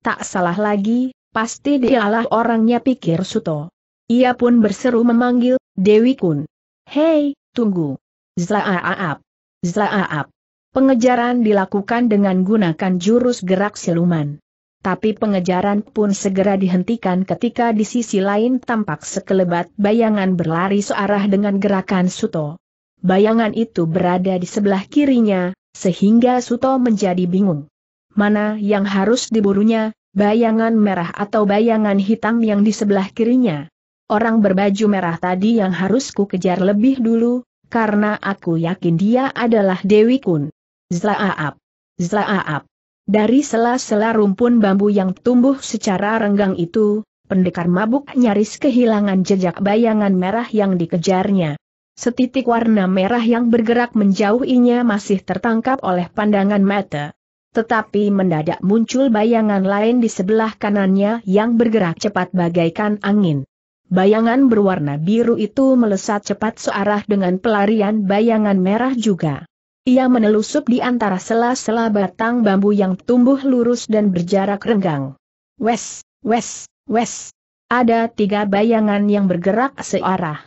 Tak salah lagi, pasti dialah orangnya pikir Suto. Ia pun berseru memanggil, Dewi Kun. Hei, tunggu. Zlaaap. Zlaaap. Pengejaran dilakukan dengan gunakan jurus gerak siluman. Tapi pengejaran pun segera dihentikan ketika di sisi lain tampak sekelebat bayangan berlari searah dengan gerakan Suto. Bayangan itu berada di sebelah kirinya, sehingga Suto menjadi bingung. Mana yang harus diburunya, bayangan merah atau bayangan hitam yang di sebelah kirinya? orang berbaju merah tadi yang harus ku kejar lebih dulu, karena aku yakin dia adalah Dewi Kun. Zlaaap. Zlaaap. Dari sela-sela rumpun bambu yang tumbuh secara renggang itu, pendekar mabuk nyaris kehilangan jejak bayangan merah yang dikejarnya. Setitik warna merah yang bergerak menjauhinya masih tertangkap oleh pandangan mata. Tetapi mendadak muncul bayangan lain di sebelah kanannya yang bergerak cepat bagaikan angin. Bayangan berwarna biru itu melesat cepat searah dengan pelarian bayangan merah juga. Ia menelusup di antara sela-sela batang bambu yang tumbuh lurus dan berjarak renggang. Wes, wes, wes. Ada tiga bayangan yang bergerak searah.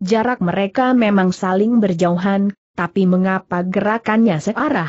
Jarak mereka memang saling berjauhan, tapi mengapa gerakannya searah?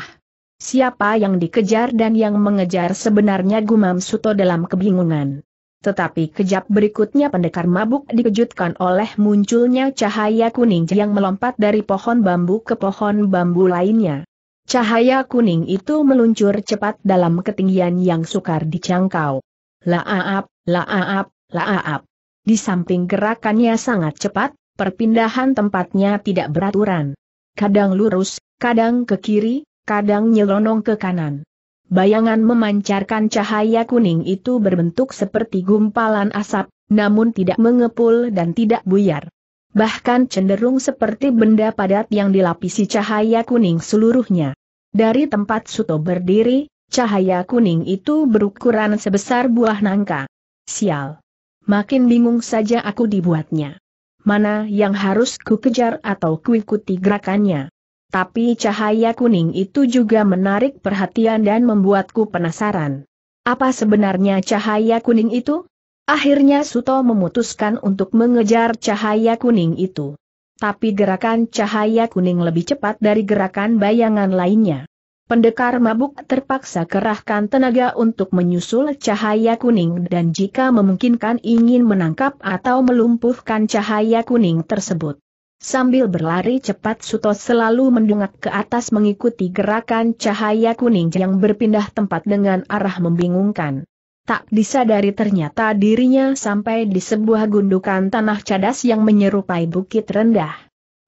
Siapa yang dikejar dan yang mengejar sebenarnya gumam Suto dalam kebingungan. Tetapi kejap berikutnya pendekar mabuk dikejutkan oleh munculnya cahaya kuning yang melompat dari pohon bambu ke pohon bambu lainnya. Cahaya kuning itu meluncur cepat dalam ketinggian yang sukar dicangkau. Laaap, laaap, laaap. Di samping gerakannya sangat cepat, perpindahan tempatnya tidak beraturan. Kadang lurus, kadang ke kiri, kadang nyelonong ke kanan. Bayangan memancarkan cahaya kuning itu berbentuk seperti gumpalan asap, namun tidak mengepul dan tidak buyar. Bahkan cenderung seperti benda padat yang dilapisi cahaya kuning seluruhnya. Dari tempat Suto berdiri, cahaya kuning itu berukuran sebesar buah nangka. Sial. Makin bingung saja aku dibuatnya. Mana yang harus kukejar atau kuikuti gerakannya tapi cahaya kuning itu juga menarik perhatian dan membuatku penasaran. Apa sebenarnya cahaya kuning itu? Akhirnya Suto memutuskan untuk mengejar cahaya kuning itu. Tapi gerakan cahaya kuning lebih cepat dari gerakan bayangan lainnya. Pendekar mabuk terpaksa kerahkan tenaga untuk menyusul cahaya kuning dan jika memungkinkan ingin menangkap atau melumpuhkan cahaya kuning tersebut. Sambil berlari cepat Suto selalu mendongak ke atas mengikuti gerakan cahaya kuning yang berpindah tempat dengan arah membingungkan. Tak disadari ternyata dirinya sampai di sebuah gundukan tanah cadas yang menyerupai bukit rendah.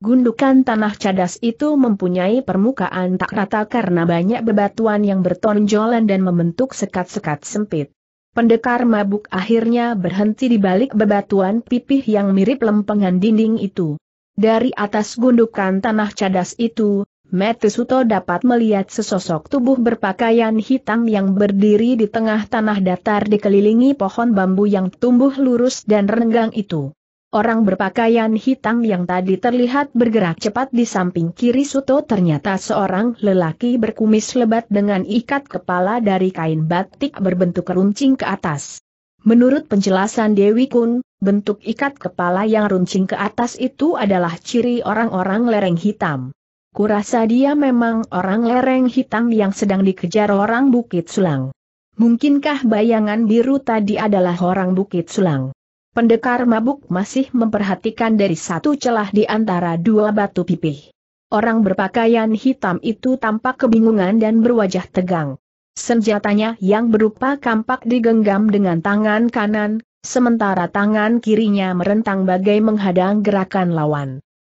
Gundukan tanah cadas itu mempunyai permukaan tak rata karena banyak bebatuan yang bertonjolan dan membentuk sekat-sekat sempit. Pendekar mabuk akhirnya berhenti di balik bebatuan pipih yang mirip lempengan dinding itu. Dari atas gundukan tanah cadas itu, Metesuto dapat melihat sesosok tubuh berpakaian hitam yang berdiri di tengah tanah datar dikelilingi pohon bambu yang tumbuh lurus dan renggang itu. Orang berpakaian hitam yang tadi terlihat bergerak cepat di samping kiri Suto ternyata seorang lelaki berkumis lebat dengan ikat kepala dari kain batik berbentuk runcing ke atas. Menurut penjelasan Dewi Kun, bentuk ikat kepala yang runcing ke atas itu adalah ciri orang-orang lereng hitam. Kurasa dia memang orang lereng hitam yang sedang dikejar orang Bukit Sulang. Mungkinkah bayangan biru tadi adalah orang Bukit Sulang? Pendekar mabuk masih memperhatikan dari satu celah di antara dua batu pipih. Orang berpakaian hitam itu tampak kebingungan dan berwajah tegang. Senjatanya yang berupa kampak digenggam dengan tangan kanan, sementara tangan kirinya merentang bagai menghadang gerakan lawan.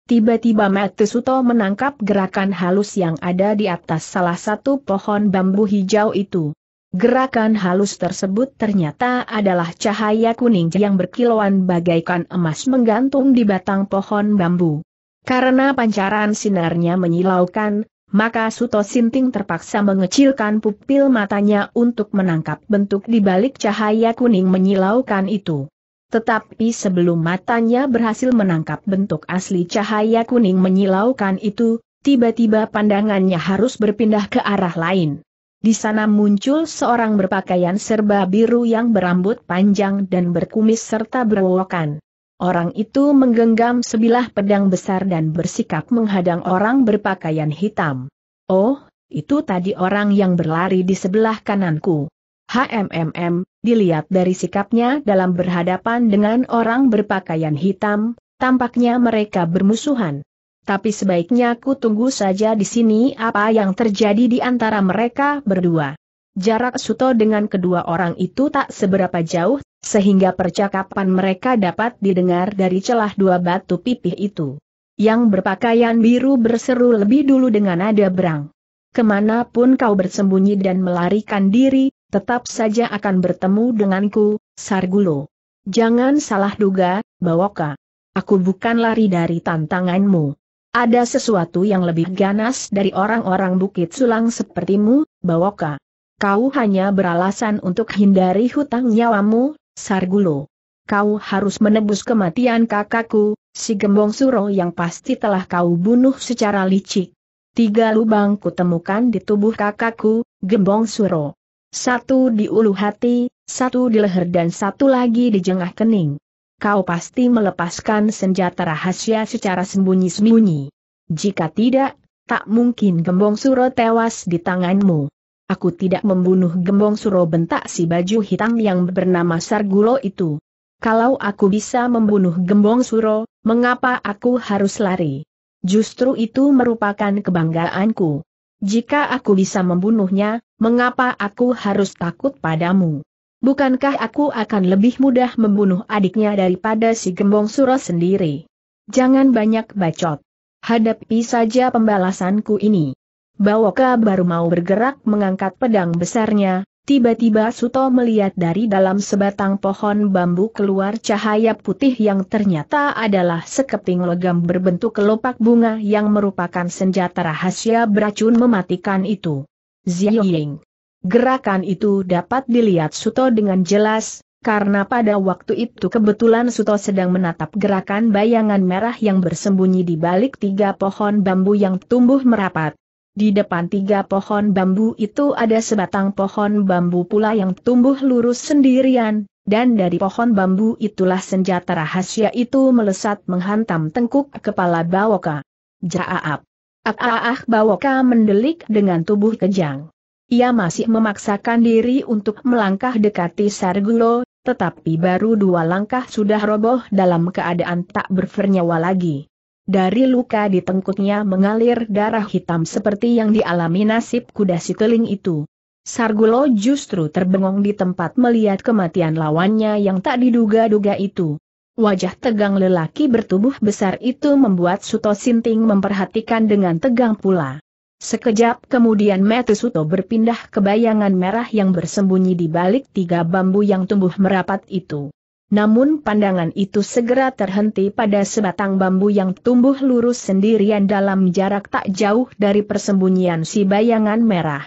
Tiba-tiba Matsuto menangkap gerakan halus yang ada di atas salah satu pohon bambu hijau itu. Gerakan halus tersebut ternyata adalah cahaya kuning yang berkilauan bagaikan emas menggantung di batang pohon bambu. Karena pancaran sinarnya menyilaukan, maka Suto Sinting terpaksa mengecilkan pupil matanya untuk menangkap bentuk di balik cahaya kuning menyilaukan itu. Tetapi sebelum matanya berhasil menangkap bentuk asli cahaya kuning menyilaukan itu, tiba-tiba pandangannya harus berpindah ke arah lain. Di sana muncul seorang berpakaian serba biru yang berambut panjang dan berkumis serta berwokan. Orang itu menggenggam sebilah pedang besar dan bersikap menghadang orang berpakaian hitam. Oh, itu tadi orang yang berlari di sebelah kananku. HMMM, dilihat dari sikapnya dalam berhadapan dengan orang berpakaian hitam, tampaknya mereka bermusuhan. Tapi sebaiknya ku tunggu saja di sini apa yang terjadi di antara mereka berdua. Jarak Suto dengan kedua orang itu tak seberapa jauh, sehingga percakapan mereka dapat didengar dari celah dua batu pipih itu. Yang berpakaian biru berseru lebih dulu dengan nada berang. Kemanapun kau bersembunyi dan melarikan diri, tetap saja akan bertemu denganku, Sargulo. Jangan salah duga, Bawoka. Aku bukan lari dari tantanganmu. Ada sesuatu yang lebih ganas dari orang-orang Bukit Sulang sepertimu, Bawoka. Kau hanya beralasan untuk hindari hutang nyawamu, Sargulo. Kau harus menebus kematian kakakku, si gembong suro yang pasti telah kau bunuh secara licik. Tiga lubang kutemukan di tubuh kakakku, gembong suro. Satu di ulu hati, satu di leher dan satu lagi di jengah kening. Kau pasti melepaskan senjata rahasia secara sembunyi-sembunyi. Jika tidak, tak mungkin gembong suro tewas di tanganmu. Aku tidak membunuh gembong suro bentak si baju hitam yang bernama Sargulo itu. Kalau aku bisa membunuh gembong suro, mengapa aku harus lari? Justru itu merupakan kebanggaanku. Jika aku bisa membunuhnya, mengapa aku harus takut padamu? Bukankah aku akan lebih mudah membunuh adiknya daripada si gembong suro sendiri? Jangan banyak bacot. Hadapi saja pembalasanku ini. Bawoka baru mau bergerak mengangkat pedang besarnya, tiba-tiba Suto melihat dari dalam sebatang pohon bambu keluar cahaya putih yang ternyata adalah sekeping logam berbentuk kelopak bunga yang merupakan senjata rahasia beracun mematikan itu. Ziying. Gerakan itu dapat dilihat Suto dengan jelas, karena pada waktu itu kebetulan Suto sedang menatap gerakan bayangan merah yang bersembunyi di balik tiga pohon bambu yang tumbuh merapat. Di depan tiga pohon bambu itu ada sebatang pohon bambu pula yang tumbuh lurus sendirian, dan dari pohon bambu itulah senjata rahasia itu melesat menghantam tengkuk kepala Bawoka. Jaaap. Ah, ah Bawoka mendelik dengan tubuh kejang. Ia masih memaksakan diri untuk melangkah dekati Sargulo, tetapi baru dua langkah sudah roboh dalam keadaan tak bernyawa lagi. Dari luka di tengkuknya mengalir darah hitam seperti yang dialami nasib kuda si keling itu. Sargulo justru terbengong di tempat melihat kematian lawannya yang tak diduga-duga itu. Wajah tegang lelaki bertubuh besar itu membuat Suto Sinting memperhatikan dengan tegang pula. Sekejap kemudian mata Suto berpindah ke bayangan merah yang bersembunyi di balik tiga bambu yang tumbuh merapat itu. Namun pandangan itu segera terhenti pada sebatang bambu yang tumbuh lurus sendirian dalam jarak tak jauh dari persembunyian si bayangan merah.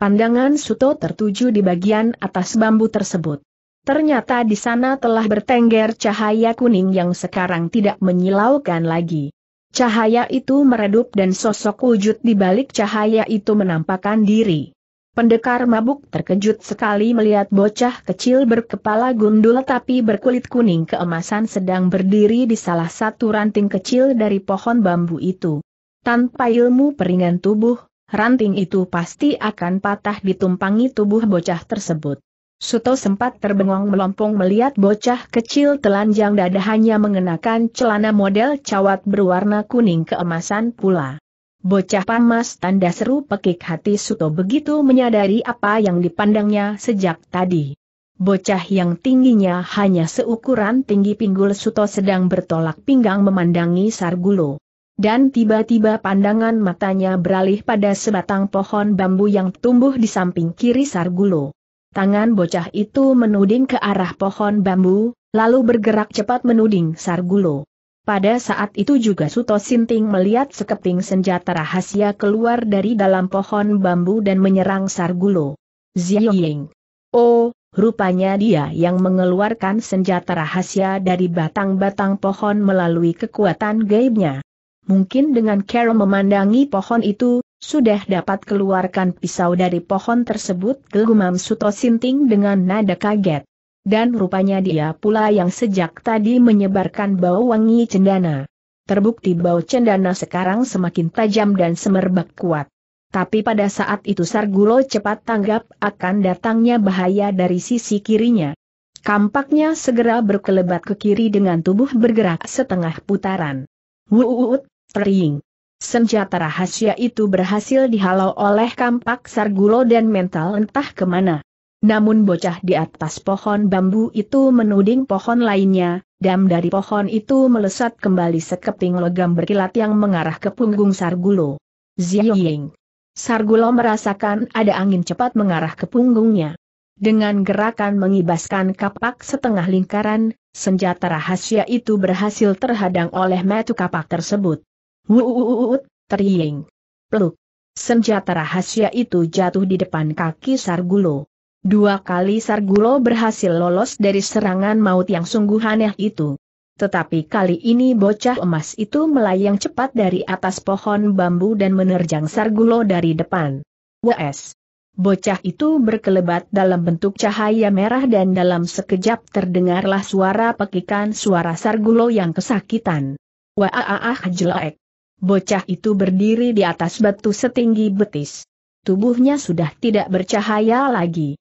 Pandangan Suto tertuju di bagian atas bambu tersebut. Ternyata di sana telah bertengger cahaya kuning yang sekarang tidak menyilaukan lagi. Cahaya itu meredup dan sosok wujud di balik cahaya itu menampakkan diri. Pendekar mabuk terkejut sekali melihat bocah kecil berkepala gundul tapi berkulit kuning keemasan sedang berdiri di salah satu ranting kecil dari pohon bambu itu. Tanpa ilmu peringan tubuh, ranting itu pasti akan patah ditumpangi tubuh bocah tersebut. Suto sempat terbengong melompong melihat bocah kecil telanjang dada hanya mengenakan celana model cawat berwarna kuning keemasan pula. Bocah pamas tanda seru pekik hati Suto begitu menyadari apa yang dipandangnya sejak tadi. Bocah yang tingginya hanya seukuran tinggi pinggul Suto sedang bertolak pinggang memandangi Sargulo. Dan tiba-tiba pandangan matanya beralih pada sebatang pohon bambu yang tumbuh di samping kiri Sargulo. Tangan bocah itu menuding ke arah pohon bambu, lalu bergerak cepat menuding Sargulo. Pada saat itu juga Suto Sinting melihat sekeping senjata rahasia keluar dari dalam pohon bambu dan menyerang Sargulo. Ziying. Oh, rupanya dia yang mengeluarkan senjata rahasia dari batang-batang pohon melalui kekuatan gaibnya. Mungkin dengan Carol memandangi pohon itu, sudah dapat keluarkan pisau dari pohon tersebut, gelumam Suto Sinting dengan nada kaget dan rupanya dia pula yang sejak tadi menyebarkan bau wangi cendana. Terbukti bau cendana sekarang semakin tajam dan semerbak kuat. Tapi pada saat itu Sargulo cepat tanggap akan datangnya bahaya dari sisi kirinya. Kampaknya segera berkelebat ke kiri dengan tubuh bergerak setengah putaran. Wuut, tering. Senjata rahasia itu berhasil dihalau oleh kampak Sargulo dan mental entah kemana. Namun bocah di atas pohon bambu itu menuding pohon lainnya, dan dari pohon itu melesat kembali sekeping logam berkilat yang mengarah ke punggung Sargulo. Ziying. Sargulo merasakan ada angin cepat mengarah ke punggungnya. Dengan gerakan mengibaskan kapak setengah lingkaran, senjata rahasia itu berhasil terhadang oleh metu kapak tersebut. Wuuuut, teriing. Peluk. Senjata rahasia itu jatuh di depan kaki Sargulo. Dua kali Sargulo berhasil lolos dari serangan maut yang sungguh aneh itu. Tetapi kali ini bocah emas itu melayang cepat dari atas pohon bambu dan menerjang Sargulo dari depan. WS. Bocah itu berkelebat dalam bentuk cahaya merah dan dalam sekejap terdengarlah suara pekikan suara Sargulo yang kesakitan. Waaah jelek. Bocah itu berdiri di atas batu setinggi betis. Tubuhnya sudah tidak bercahaya lagi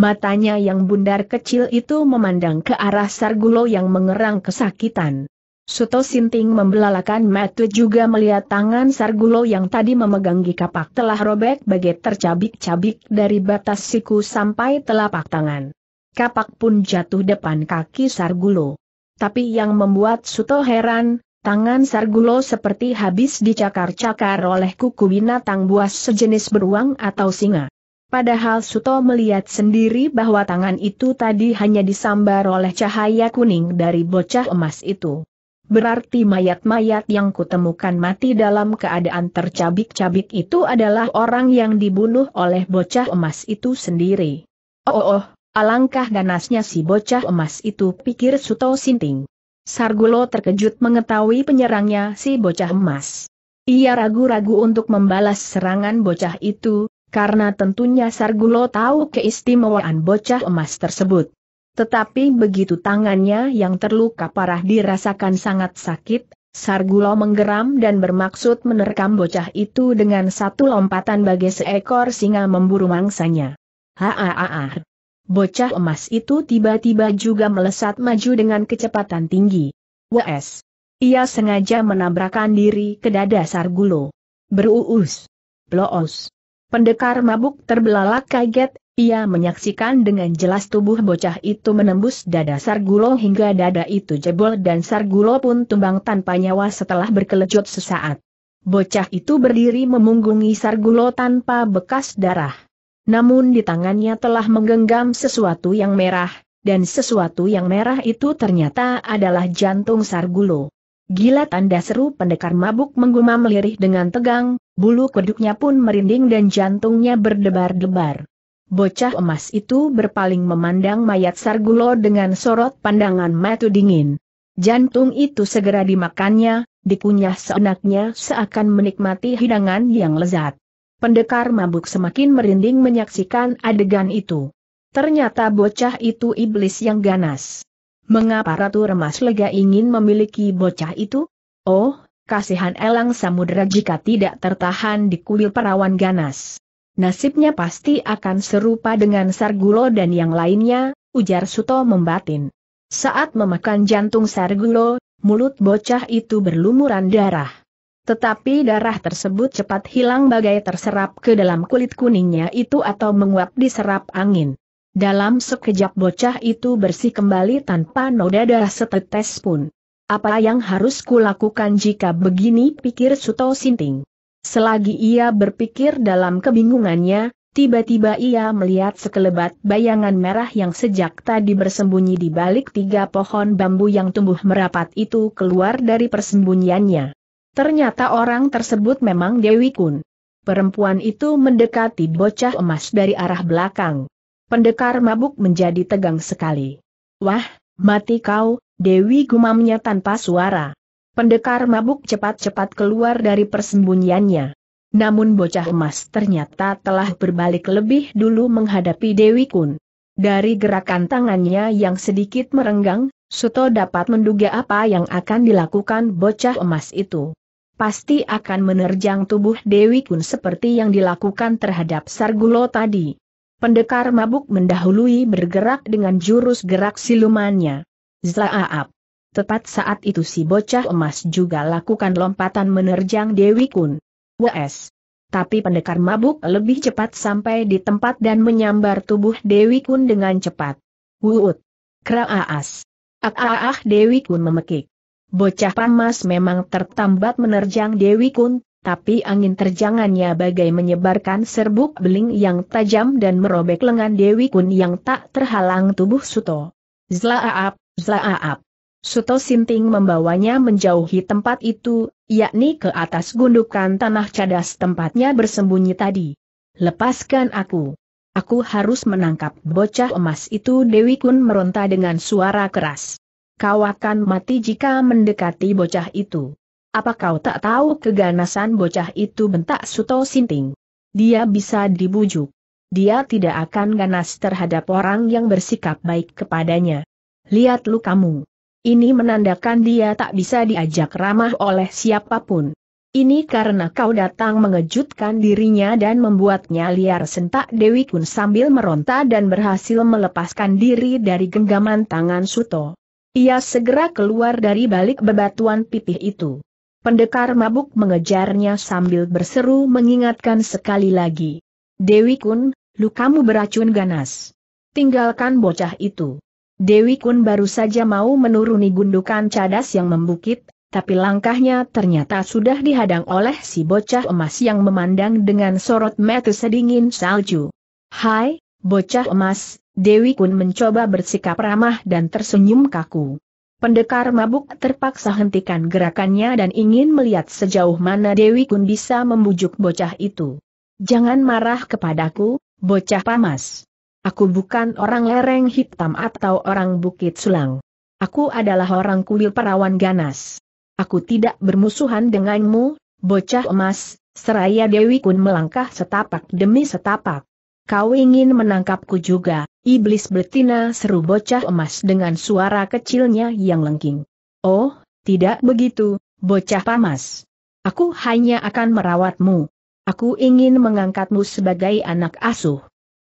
matanya yang bundar kecil itu memandang ke arah Sargulo yang mengerang kesakitan. Suto Sinting membelalakan mata juga melihat tangan Sargulo yang tadi memegang kapak telah robek bagai tercabik-cabik dari batas siku sampai telapak tangan. Kapak pun jatuh depan kaki Sargulo. Tapi yang membuat Suto heran, Tangan Sargulo seperti habis dicakar-cakar oleh kuku binatang buas sejenis beruang atau singa. Padahal Suto melihat sendiri bahwa tangan itu tadi hanya disambar oleh cahaya kuning dari bocah emas itu. Berarti mayat-mayat yang kutemukan mati dalam keadaan tercabik-cabik itu adalah orang yang dibunuh oleh bocah emas itu sendiri. Oh, oh, oh alangkah ganasnya si bocah emas itu pikir Suto Sinting. Sargulo terkejut mengetahui penyerangnya si bocah emas. Ia ragu-ragu untuk membalas serangan bocah itu, karena tentunya Sargulo tahu keistimewaan bocah emas tersebut. Tetapi begitu tangannya yang terluka parah dirasakan sangat sakit, Sargulo menggeram dan bermaksud menerkam bocah itu dengan satu lompatan bagai seekor singa memburu mangsanya. Haaah. Bocah emas itu tiba-tiba juga melesat maju dengan kecepatan tinggi. Wes! Ia sengaja menabrakkan diri ke dada Sargulo. Beruus. Bloos. Pendekar mabuk terbelalak kaget, ia menyaksikan dengan jelas tubuh bocah itu menembus dada Sargulo hingga dada itu jebol dan Sargulo pun tumbang tanpa nyawa setelah berkelecut sesaat. Bocah itu berdiri memunggungi Sargulo tanpa bekas darah. Namun di tangannya telah menggenggam sesuatu yang merah, dan sesuatu yang merah itu ternyata adalah jantung Sargulo. Gila tanda seru pendekar mabuk menggumam lirih dengan tegang, bulu kuduknya pun merinding dan jantungnya berdebar-debar. Bocah emas itu berpaling memandang mayat Sargulo dengan sorot pandangan mata dingin. Jantung itu segera dimakannya, dikunyah seenaknya seakan menikmati hidangan yang lezat. Pendekar mabuk semakin merinding menyaksikan adegan itu. Ternyata bocah itu iblis yang ganas. Mengapa Ratu Remas Lega ingin memiliki bocah itu? Oh, kasihan elang samudera jika tidak tertahan di kuil perawan ganas. Nasibnya pasti akan serupa dengan Sargulo dan yang lainnya, ujar Suto membatin. Saat memakan jantung Sargulo, mulut bocah itu berlumuran darah. Tetapi darah tersebut cepat hilang bagai terserap ke dalam kulit kuningnya itu atau menguap diserap angin. Dalam sekejap bocah itu bersih kembali tanpa noda darah setetes pun. Apa yang harus kulakukan jika begini pikir Suto Sinting. Selagi ia berpikir dalam kebingungannya, tiba-tiba ia melihat sekelebat bayangan merah yang sejak tadi bersembunyi di balik tiga pohon bambu yang tumbuh merapat itu keluar dari persembunyiannya. Ternyata orang tersebut memang Dewi Kun. Perempuan itu mendekati bocah emas dari arah belakang. Pendekar mabuk menjadi tegang sekali. Wah, mati kau, Dewi gumamnya tanpa suara. Pendekar mabuk cepat-cepat keluar dari persembunyiannya. Namun bocah emas ternyata telah berbalik lebih dulu menghadapi Dewi Kun. Dari gerakan tangannya yang sedikit merenggang, Suto dapat menduga apa yang akan dilakukan bocah emas itu. Pasti akan menerjang tubuh Dewi Kun seperti yang dilakukan terhadap Sargulo tadi. Pendekar mabuk mendahului bergerak dengan jurus gerak silumannya. Zlaaap. Tepat saat itu si bocah emas juga lakukan lompatan menerjang Dewi Kun. WS. Tapi pendekar mabuk lebih cepat sampai di tempat dan menyambar tubuh Dewi Kun dengan cepat. Wuut. Kraaas. Dewi Kun memekik. Bocah pamas memang tertambat menerjang Dewi Kun, tapi angin terjangannya bagai menyebarkan serbuk beling yang tajam dan merobek lengan Dewi Kun yang tak terhalang tubuh Suto. Zlaaap, zlaaap. Suto Sinting membawanya menjauhi tempat itu, yakni ke atas gundukan tanah cadas tempatnya bersembunyi tadi. Lepaskan aku. Aku harus menangkap bocah emas itu Dewi Kun meronta dengan suara keras. Kau akan mati jika mendekati bocah itu. Apa kau tak tahu keganasan bocah itu bentak Suto Sinting? Dia bisa dibujuk. Dia tidak akan ganas terhadap orang yang bersikap baik kepadanya. Lihat lu kamu. Ini menandakan dia tak bisa diajak ramah oleh siapapun. Ini karena kau datang mengejutkan dirinya dan membuatnya liar sentak Dewi Kun sambil meronta dan berhasil melepaskan diri dari genggaman tangan Suto. Ia segera keluar dari balik bebatuan pipih itu. Pendekar mabuk mengejarnya sambil berseru mengingatkan sekali lagi. Dewi Kun, lukamu beracun ganas. Tinggalkan bocah itu. Dewi Kun baru saja mau menuruni gundukan cadas yang membukit, tapi langkahnya ternyata sudah dihadang oleh si bocah emas yang memandang dengan sorot mata sedingin salju. Hai, bocah emas, Dewi Kun mencoba bersikap ramah dan tersenyum kaku. Pendekar mabuk terpaksa hentikan gerakannya dan ingin melihat sejauh mana Dewi Kun bisa membujuk bocah itu. Jangan marah kepadaku, bocah pamas. Aku bukan orang lereng hitam atau orang bukit sulang. Aku adalah orang kuil perawan ganas. Aku tidak bermusuhan denganmu, bocah emas, seraya Dewi Kun melangkah setapak demi setapak. Kau ingin menangkapku juga, iblis betina seru bocah emas dengan suara kecilnya yang lengking. Oh, tidak begitu, bocah pamas. Aku hanya akan merawatmu. Aku ingin mengangkatmu sebagai anak asuh.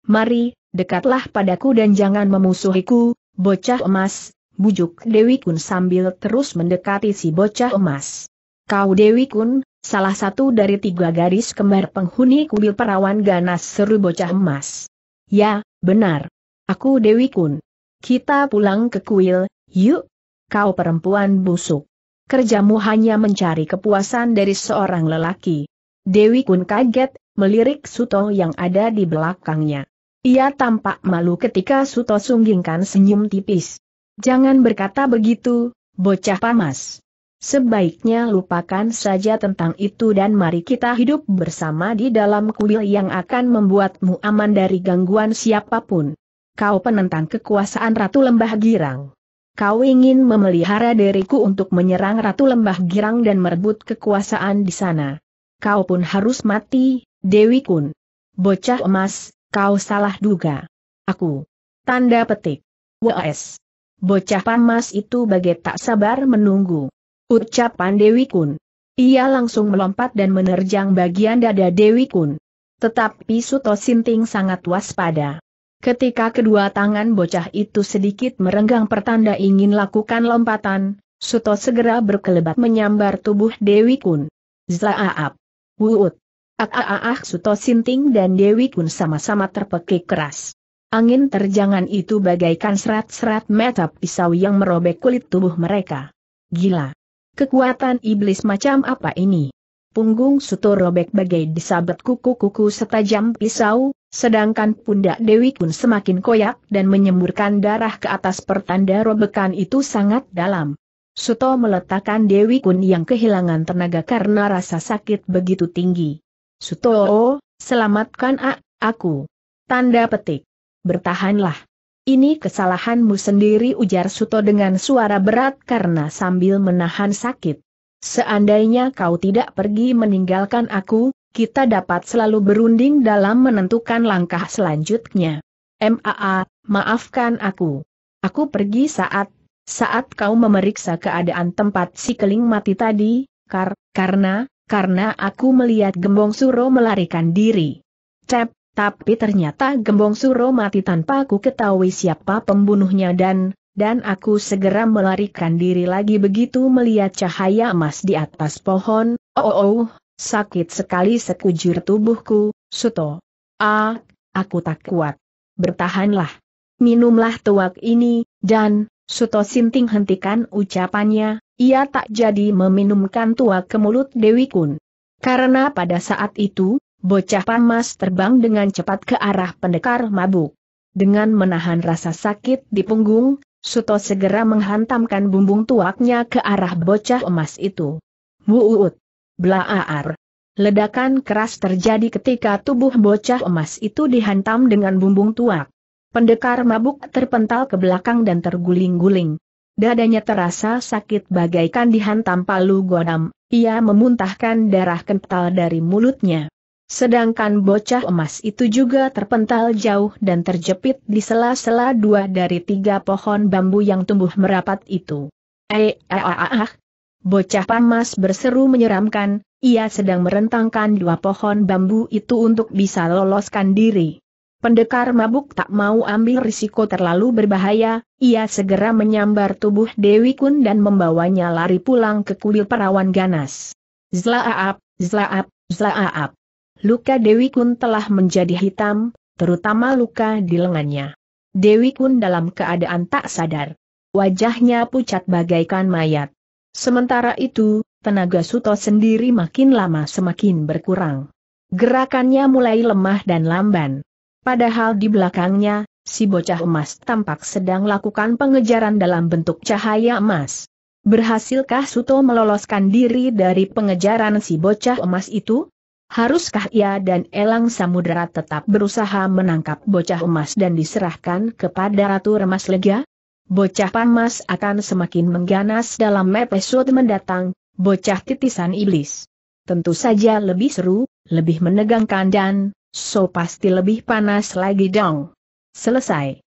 Mari, dekatlah padaku dan jangan memusuhiku, bocah emas, bujuk Dewi Kun sambil terus mendekati si bocah emas. Kau Dewi Kun, salah satu dari tiga garis kembar penghuni kuil perawan ganas seru bocah emas. Ya, benar. Aku Dewi Kun. Kita pulang ke kuil, yuk. Kau perempuan busuk. Kerjamu hanya mencari kepuasan dari seorang lelaki. Dewi Kun kaget, melirik Suto yang ada di belakangnya. Ia tampak malu ketika Suto sunggingkan senyum tipis. Jangan berkata begitu, bocah pamas. Sebaiknya lupakan saja tentang itu dan mari kita hidup bersama di dalam kuil yang akan membuatmu aman dari gangguan siapapun. Kau penentang kekuasaan Ratu Lembah Girang. Kau ingin memelihara diriku untuk menyerang Ratu Lembah Girang dan merebut kekuasaan di sana. Kau pun harus mati, Dewi Kun. Bocah emas, kau salah duga. Aku. Tanda petik. W.S. Bocah pamas itu bagai tak sabar menunggu. Ucapan Dewi Kun. Ia langsung melompat dan menerjang bagian dada Dewi Kun. Tetapi Suto Sinting sangat waspada. Ketika kedua tangan bocah itu sedikit merenggang pertanda ingin lakukan lompatan, Suto segera berkelebat menyambar tubuh Dewi Kun. Zaaap. Wuut. Ah Suto Sinting dan Dewi Kun sama-sama terpekik keras. Angin terjangan itu bagaikan serat-serat mata pisau yang merobek kulit tubuh mereka. Gila. Kekuatan iblis macam apa ini? Punggung Suto robek bagai disabet kuku-kuku setajam pisau, sedangkan pundak Dewi pun semakin koyak dan menyemburkan darah ke atas pertanda robekan itu sangat dalam. Suto meletakkan Dewi Kun yang kehilangan tenaga karena rasa sakit begitu tinggi. Suto, oh, selamatkan aku. Tanda petik. Bertahanlah. Ini kesalahanmu sendiri ujar Suto dengan suara berat karena sambil menahan sakit. Seandainya kau tidak pergi meninggalkan aku, kita dapat selalu berunding dalam menentukan langkah selanjutnya. MAA, maafkan aku. Aku pergi saat, saat kau memeriksa keadaan tempat si keling mati tadi, kar, karena, karena aku melihat Gembong Suro melarikan diri. Cep, tapi ternyata Gembong Suro mati tanpa ku ketahui siapa pembunuhnya dan, dan aku segera melarikan diri lagi begitu melihat cahaya emas di atas pohon, oh oh, oh sakit sekali sekujur tubuhku, Suto. Ah, aku tak kuat. Bertahanlah. Minumlah tuak ini, dan, Suto Sinting hentikan ucapannya, ia tak jadi meminumkan tuak ke mulut Dewi Kun. Karena pada saat itu, Bocah panmas terbang dengan cepat ke arah pendekar mabuk. Dengan menahan rasa sakit di punggung, Suto segera menghantamkan bumbung tuaknya ke arah bocah emas itu. Wuut! blaar. Ledakan keras terjadi ketika tubuh bocah emas itu dihantam dengan bumbung tuak. Pendekar mabuk terpental ke belakang dan terguling-guling. Dadanya terasa sakit bagaikan dihantam palu godam, ia memuntahkan darah kental dari mulutnya. Sedangkan bocah emas itu juga terpental jauh dan terjepit di sela-sela dua dari tiga pohon bambu yang tumbuh merapat itu. Eh, ah, ah, ah. ah. Bocah emas berseru menyeramkan, ia sedang merentangkan dua pohon bambu itu untuk bisa loloskan diri. Pendekar mabuk tak mau ambil risiko terlalu berbahaya, ia segera menyambar tubuh Dewi Kun dan membawanya lari pulang ke kuil perawan ganas. Zlaap, zlaap, zlaap. Luka Dewi Kun telah menjadi hitam, terutama luka di lengannya. Dewi Kun dalam keadaan tak sadar. Wajahnya pucat bagaikan mayat. Sementara itu, tenaga Suto sendiri makin lama semakin berkurang. Gerakannya mulai lemah dan lamban. Padahal di belakangnya, si bocah emas tampak sedang lakukan pengejaran dalam bentuk cahaya emas. Berhasilkah Suto meloloskan diri dari pengejaran si bocah emas itu? Haruskah ia dan Elang Samudera tetap berusaha menangkap bocah emas dan diserahkan kepada Ratu Remas Lega? Bocah pamas akan semakin mengganas dalam episode mendatang, bocah titisan iblis. Tentu saja lebih seru, lebih menegangkan dan, so pasti lebih panas lagi dong. Selesai.